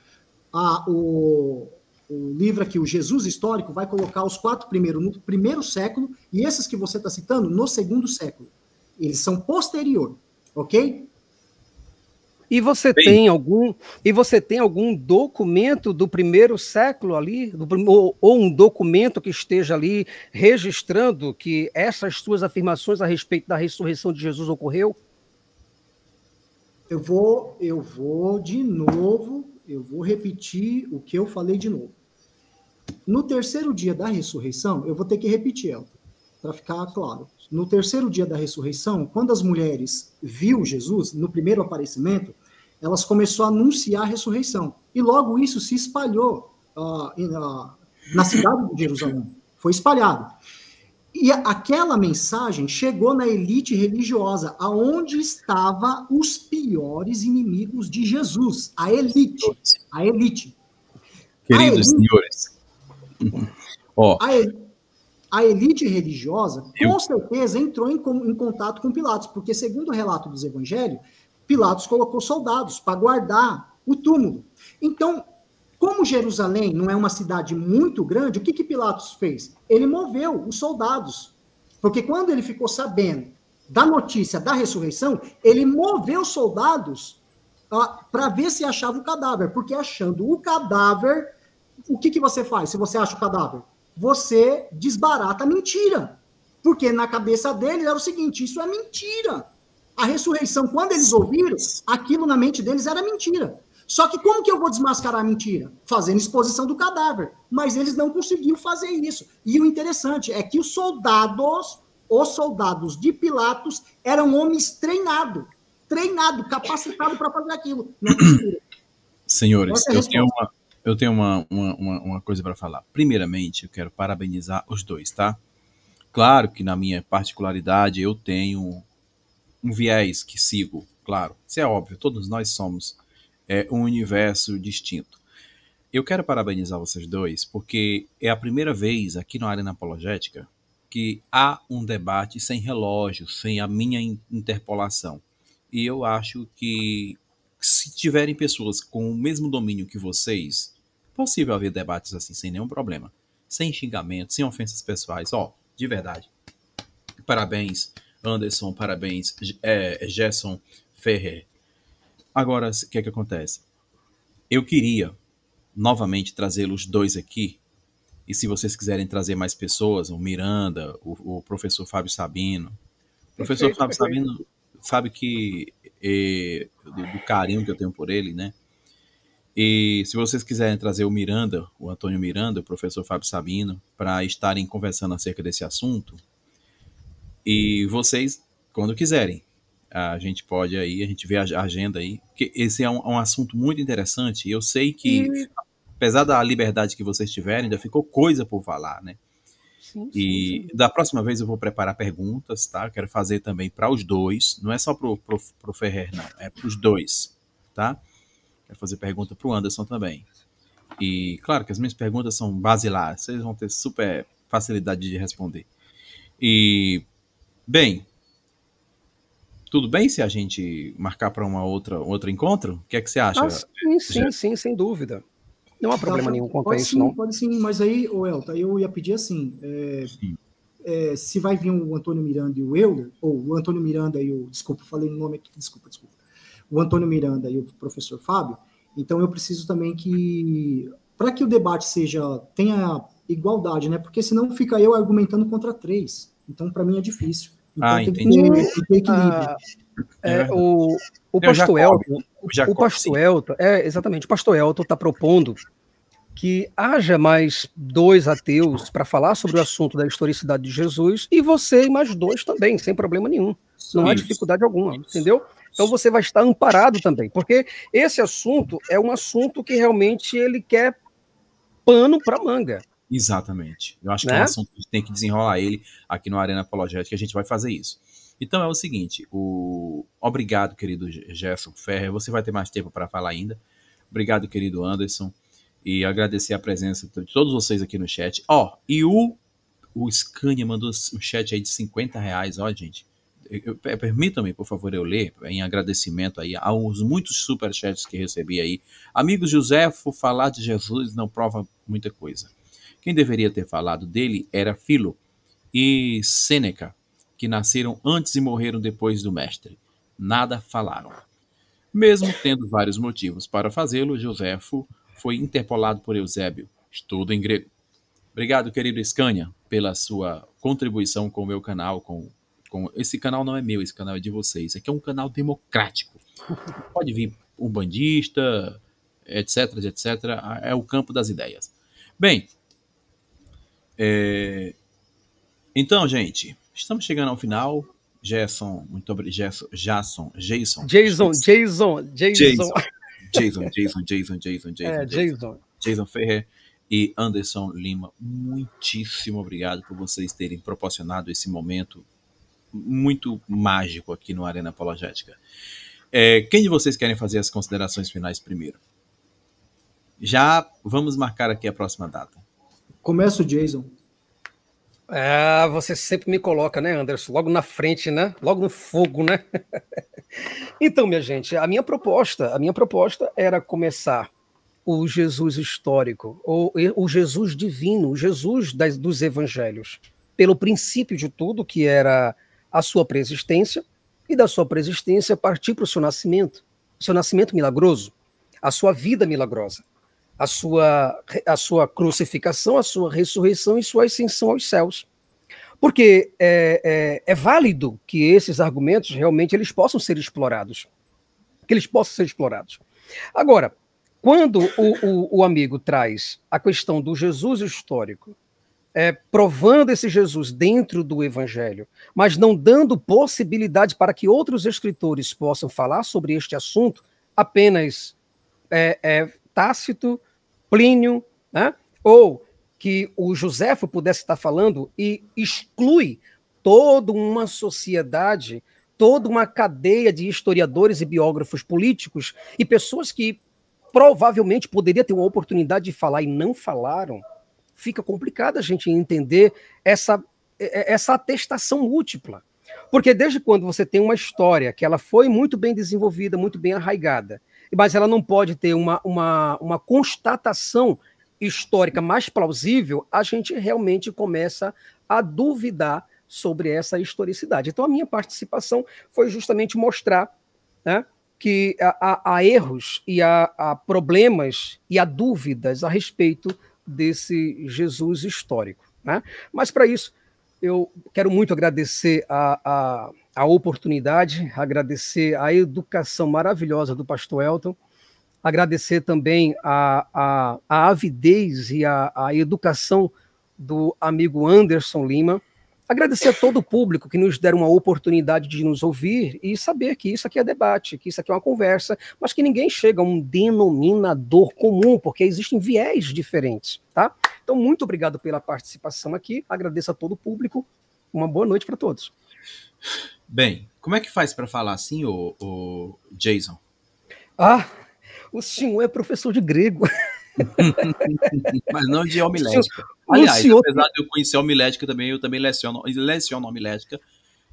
o, o livro aqui, o Jesus Histórico, vai colocar os quatro primeiros no primeiro século e esses que você está citando no segundo século. Eles são posterior, ok? E você Sim. tem algum e você tem algum documento do primeiro século ali, do, ou, ou, um documento que esteja ali registrando que essas suas afirmações a respeito da ressurreição de Jesus ocorreu? Eu vou, eu vou de novo, eu vou repetir o que eu falei de novo. No terceiro dia da ressurreição, eu vou ter que repetir ela, para ficar claro no terceiro dia da ressurreição, quando as mulheres viu Jesus no primeiro aparecimento, elas começaram a anunciar a ressurreição. E logo isso se espalhou uh, na cidade de Jerusalém. Foi espalhado. E aquela mensagem chegou na elite religiosa, aonde estava os piores inimigos de Jesus, a elite, a elite. Queridos a elite, senhores, oh. a, elite, a, elite religiosa com certeza entrou em, em contato com Pilatos, porque segundo o relato dos evangelhos, Pilatos colocou soldados para guardar o túmulo. Então, como Jerusalém não é uma cidade muito grande, o que, que Pilatos fez? Ele moveu os soldados. Porque quando ele ficou sabendo da notícia da ressurreição, ele moveu os soldados para ver se achava o cadáver. Porque achando o cadáver, o que, que você faz se você acha o cadáver? Você desbarata a mentira. Porque na cabeça dele era o seguinte: isso é mentira. A ressurreição, quando eles ouviram, aquilo na mente deles era mentira. Só que como que eu vou desmascarar a mentira? Fazendo exposição do cadáver. Mas eles não conseguiram fazer isso. E o interessante é que os soldados, os soldados de Pilatos, eram homens treinados, treinado, capacitado para fazer aquilo. É Senhores, é eu tenho uma, eu tenho uma, uma, uma coisa para falar. Primeiramente, eu quero parabenizar os dois, tá? Claro que na minha particularidade eu tenho um viés que sigo, claro. Isso é óbvio, todos nós somos é, um universo distinto. Eu quero parabenizar vocês dois, porque é a primeira vez aqui na Arena Apologética que há um debate sem relógio, sem a minha interpolação. E eu acho que se tiverem pessoas com o mesmo domínio que vocês, possível haver debates assim sem nenhum problema, sem xingamento, sem ofensas pessoais. Ó, oh, de verdade. Parabéns Anderson, parabéns. É, é, Gerson Ferrer. Agora, o que é que acontece? Eu queria novamente trazer os dois aqui. E se vocês quiserem trazer mais pessoas, o Miranda, o, o professor Fábio Sabino. O professor Fábio Sabino sabe que e, do, do carinho que eu tenho por ele, né? E se vocês quiserem trazer o Miranda, o Antônio Miranda, o professor Fábio Sabino, para estarem conversando acerca desse assunto, e vocês, quando quiserem, a gente pode aí, a gente vê a agenda aí, porque esse é um, é um assunto muito interessante. E eu sei que, sim. apesar da liberdade que vocês tiverem, ainda ficou coisa por falar, né? Sim, e sim, da próxima vez eu vou preparar perguntas, tá? Quero fazer também para os dois, não é só pro, pro, Ferrer, não, é para os dois, tá? Quero fazer pergunta para o Anderson também. E claro que as minhas perguntas são basilares, vocês vão ter super facilidade de responder. E Bem, tudo bem se a gente marcar para uma outra outro encontro? O que é que você acha? Ah, sim, sim, sim, sem dúvida. Não há tá, problema tá. nenhum quanto a isso, sim, não. Pode sim, mas aí, o eu ia pedir assim, é, é, se vai vir o Antônio Miranda e o Euler, ou o Antônio Miranda e o, desculpa, falei o nome aqui, desculpa, desculpa, o Antônio Miranda e o professor Fábio, então eu preciso também que, para que o debate seja, tenha igualdade, né, porque senão fica eu argumentando contra três, então para mim é difícil. Então ah, tem entendi. que ter equilíbrio. Ah, é, é o, o pastor Elton, o, pastor é, exatamente, o pastor Elton está propondo que haja mais dois ateus para falar sobre o assunto da historicidade de Jesus e você e mais dois também, sem problema nenhum. Não Isso. há dificuldade alguma, entendeu? Então você vai estar amparado também, porque esse assunto é um assunto que realmente ele quer pano para manga. Exatamente. Eu acho né? que é um né? assunto que a gente tem que desenrolar ele aqui no Arena Apologética, a gente vai fazer isso. Então é o seguinte, o obrigado, querido Gerson Ferrer, você vai ter mais tempo para falar ainda. Obrigado, querido Anderson, e agradecer a presença de todos vocês aqui no chat. Ó, oh, e o, o Scania mandou um chat aí de 50 reais, ó, oh, gente. Permitam-me, por favor, eu ler em agradecimento aí aos muitos superchats que recebi aí. Amigos José, falar de Jesus não prova muita coisa. Quem deveria ter falado dele era Filo e Sêneca, que nasceram antes e morreram depois do mestre. Nada falaram. Mesmo tendo vários motivos para fazê-lo, Josefo foi interpolado por Eusébio, estudo em grego. Obrigado, querido Scania, pela sua contribuição com o meu canal, com com... esse canal não é meu, esse canal é de vocês. Aqui é um canal democrático. Pode vir um bandista, etc, etc. É o campo das ideias. Bem, é... Então, gente, estamos chegando ao final. Gerson, muito obrigado. Jason, Jason. Jason, Jason, Jason. Jason, Jason, é, Jason, Jason, Jason. É, Jason. Jason Ferrer e Anderson Lima, muitíssimo obrigado por vocês terem proporcionado esse momento muito mágico aqui no Arena Apologética. É, quem de vocês querem fazer as considerações finais primeiro? Já vamos marcar aqui a próxima data. Começa o Jason. Ah, você sempre me coloca, né, Anderson? Logo na frente, né? Logo no fogo, né? então, minha gente, a minha proposta, a minha proposta era começar o Jesus histórico, ou o Jesus divino, o Jesus das, dos evangelhos, pelo princípio de tudo, que era a sua preexistência, e da sua preexistência partir para o seu nascimento, seu nascimento milagroso, a sua vida milagrosa a sua, a sua crucificação, a sua ressurreição e sua ascensão aos céus. Porque é, é, é válido que esses argumentos realmente eles possam ser explorados. Que eles possam ser explorados. Agora, quando o, o, o amigo traz a questão do Jesus histórico, é, provando esse Jesus dentro do Evangelho, mas não dando possibilidade para que outros escritores possam falar sobre este assunto apenas é, é, tácito Plínio, né? ou que o Joséfo pudesse estar falando e exclui toda uma sociedade, toda uma cadeia de historiadores e biógrafos políticos e pessoas que provavelmente poderia ter uma oportunidade de falar e não falaram, fica complicado a gente entender essa, é, é, essa atestação múltipla. Porque desde quando você tem uma história que ela foi muito bem desenvolvida, muito bem arraigada, mas ela não pode ter uma, uma, uma constatação histórica mais plausível, a gente realmente começa a duvidar sobre essa historicidade. Então, a minha participação foi justamente mostrar né, que há, há, erros e há, há problemas e há dúvidas a respeito desse Jesus histórico. Né? Mas, para isso, eu quero muito agradecer a, a a oportunidade, agradecer a educação maravilhosa do pastor Elton, agradecer também a, a, a avidez e a, a educação do amigo Anderson Lima, agradecer a todo o público que nos deram uma oportunidade de nos ouvir e saber que isso aqui é debate, que isso aqui é uma conversa, mas que ninguém chega a um denominador comum, porque existem viés diferentes, tá? Então, muito obrigado pela participação aqui, agradeço a todo o público, uma boa noite para todos. Bem, como é que faz para falar assim, o, o Jason? Ah, o senhor é professor de grego. Mas não de homilética. Aliás, senhor... apesar de eu conhecer homilética também, eu também leciono, leciono homilética.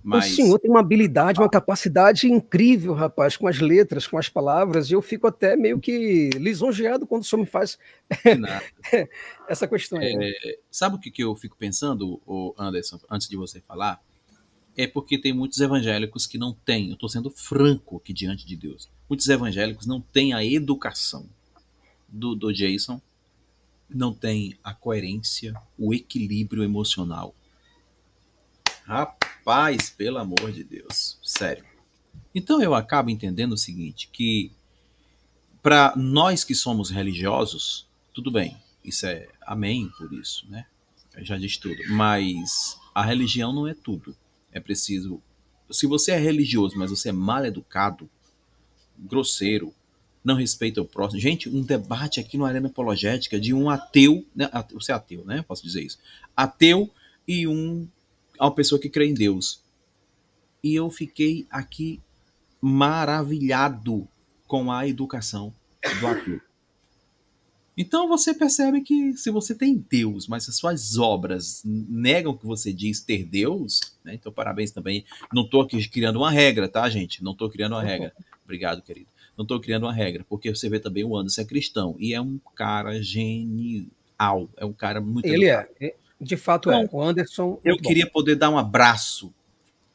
Mas... O senhor tem uma habilidade, uma capacidade incrível, rapaz, com as letras, com as palavras, e eu fico até meio que lisonjeado quando o senhor me faz essa questão. Aí, é, Sabe o que, que eu fico pensando, Anderson, antes de você falar? é porque tem muitos evangélicos que não têm, eu estou sendo franco aqui diante de Deus, muitos evangélicos não têm a educação do, do Jason, não têm a coerência, o equilíbrio emocional. Rapaz, pelo amor de Deus, sério. Então eu acabo entendendo o seguinte, que para nós que somos religiosos, tudo bem, isso é amém por isso, né? Eu já diz tudo, mas a religião não é tudo. É preciso. Se você é religioso, mas você é mal educado, grosseiro, não respeita o próximo. Gente, um debate aqui no Arena Apologética de um ateu, né? Você é ateu, né? Posso dizer isso. Ateu e um uma pessoa que crê em Deus. E eu fiquei aqui maravilhado com a educação do ateu. Então você percebe que se você tem Deus, mas as suas obras negam que você diz ter Deus, né? então parabéns também. Não estou aqui criando uma regra, tá, gente? Não estou criando uma uhum. regra. Obrigado, querido. Não estou criando uma regra, porque você vê também o Anderson é cristão e é um cara genial. É um cara muito. Ele é. é de fato então, é. O Anderson. É eu queria poder dar um abraço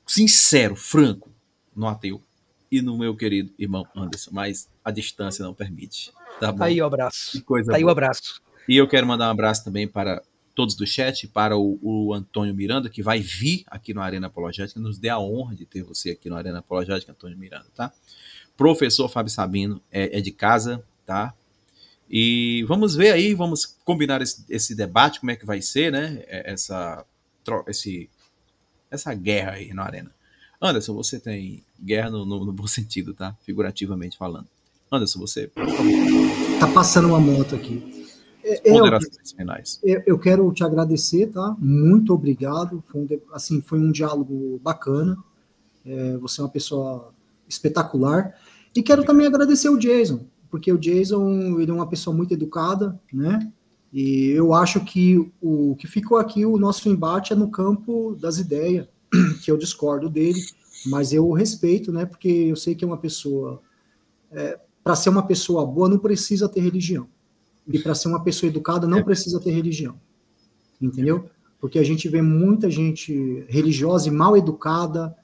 sincero, franco, no ateu e no meu querido irmão Anderson, mas a distância não permite. Tá bom? Tá Aí o abraço. Que coisa tá aí o abraço. E eu quero mandar um abraço também para todos do chat, para o, o Antônio Miranda, que vai vir aqui no Arena Apologética, nos dê a honra de ter você aqui no Arena Apologética, Antônio Miranda, tá? Professor Fábio Sabino é, é de casa, tá? E vamos ver aí, vamos combinar esse, esse debate, como é que vai ser, né? É, essa, esse, essa guerra aí na Arena. Anderson, você tem guerra no, no, no bom sentido, tá? Figurativamente falando. Anderson, você. Tá passando uma moto aqui. Ponderações é, é, finais. Eu, eu, quero te agradecer, tá? Muito obrigado. Foi um, assim, foi um diálogo bacana. É, você é uma pessoa espetacular. E quero também agradecer o Jason, porque o Jason ele é uma pessoa muito educada, né? E eu acho que o que ficou aqui, o nosso embate é no campo das ideias, que eu discordo dele. Mas eu o respeito, né? Porque eu sei que é uma pessoa. É, para ser uma pessoa boa, não precisa ter religião. E para ser uma pessoa educada, não é. precisa ter religião. Entendeu? Porque a gente vê muita gente religiosa e mal educada,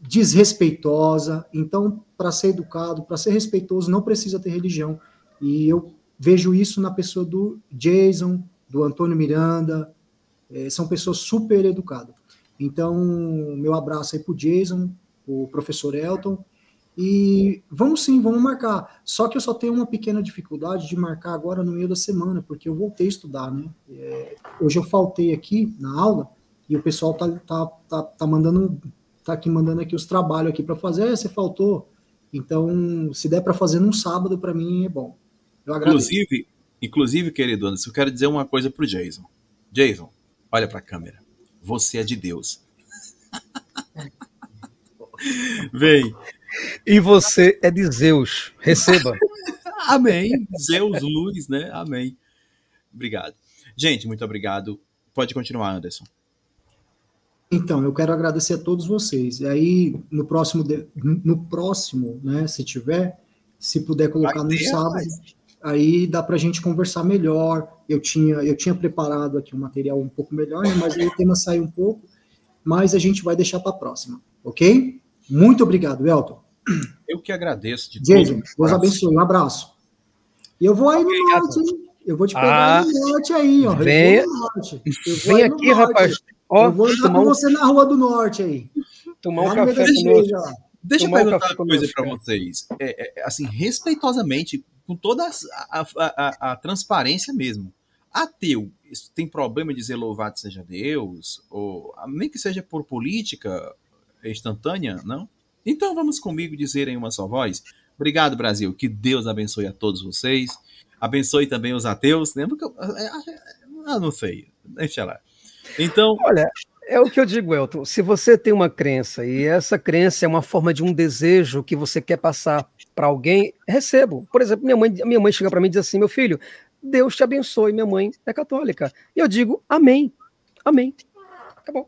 desrespeitosa. Então, para ser educado, para ser respeitoso, não precisa ter religião. E eu vejo isso na pessoa do Jason, do Antônio Miranda. É, são pessoas super educadas. Então, meu abraço aí pro Jason, o professor Elton. E vamos sim, vamos marcar. Só que eu só tenho uma pequena dificuldade de marcar agora no meio da semana, porque eu voltei a estudar, né? É, hoje eu faltei aqui na aula e o pessoal tá, tá, tá, tá mandando tá aqui mandando aqui os trabalhos aqui para fazer. É, você faltou. Então, se der para fazer num sábado para mim é bom. Eu agradeço. Inclusive, inclusive, querido Anderson, eu quero dizer uma coisa pro Jason. Jason, olha para a câmera você é de Deus. Vem. E você é de Zeus. Receba. Amém. Zeus, luz, né? Amém. Obrigado. Gente, muito obrigado. Pode continuar, Anderson. Então, eu quero agradecer a todos vocês. E aí, no próximo, no próximo, né, se tiver, se puder colocar no sábado aí dá para a gente conversar melhor. Eu tinha, eu tinha preparado aqui um material um pouco melhor, né, mas aí o tema saiu um pouco, mas a gente vai deixar para a próxima, ok? Muito obrigado, Elton. Eu que agradeço de Jason, tudo. Deus abençoe, um abraço. E eu vou aí no obrigado. norte, hein? Eu vou te pegar ah, no norte aí, ó. Vem, vem no aqui, norte. rapaz. Ó, eu vou andar com um... você na Rua do Norte aí. Tomar um café com Deixa eu perguntar uma coisa para vocês. É, é, assim, respeitosamente, com toda a, a, a, a transparência mesmo. Ateu tem problema de dizer louvado seja Deus, ou ah, nem que seja por política instantânea, não? Então vamos comigo dizer em uma só voz. Obrigado, Brasil. Que Deus abençoe a todos vocês. Abençoe também os ateus. Lembra que eu, ah, é, ah não sei. Deixa lá. Então. Olha, é o que eu digo, Elton. Se você tem uma crença e essa crença é uma forma de um desejo que você quer passar para alguém, recebo. Por exemplo, minha mãe, minha mãe chega para mim e diz assim: meu filho, Deus te abençoe. Minha mãe é católica. E eu digo: amém. Amém. bom.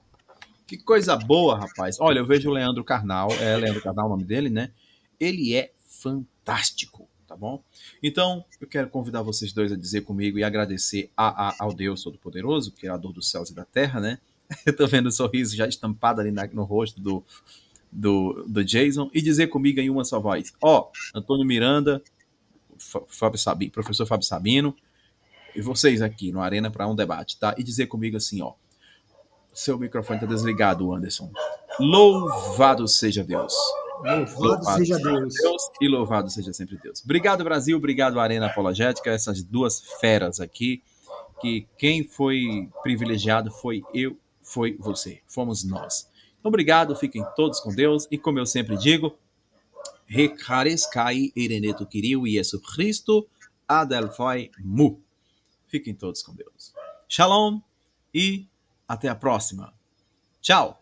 Que coisa boa, rapaz. Olha, eu vejo o Leandro Carnal, é Leandro Carnal é o nome dele, né? Ele é fantástico, tá bom? Então, eu quero convidar vocês dois a dizer comigo e agradecer a, a, ao Deus Todo-Poderoso, Criador dos céus e da terra, né? eu tô vendo o sorriso já estampado ali na, no rosto do, do, do Jason, e dizer comigo em uma só voz: Ó, oh, Antônio Miranda, Fábio Sabino, professor Fábio Sabino, e vocês aqui no Arena para um debate, tá? E dizer comigo assim: Ó, seu microfone tá desligado, Anderson. Louvado seja Deus. Louvado, louvado seja Deus. Deus. E louvado seja sempre Deus. Obrigado, Brasil. Obrigado, Arena Apologética. Essas duas feras aqui. Que quem foi privilegiado foi eu foi você, fomos nós. Então, obrigado, fiquem todos com Deus e como eu sempre digo, recarescai ireneto kiriu Jesus Cristo adelphoi mu. Fiquem todos com Deus. Shalom e até a próxima. Tchau!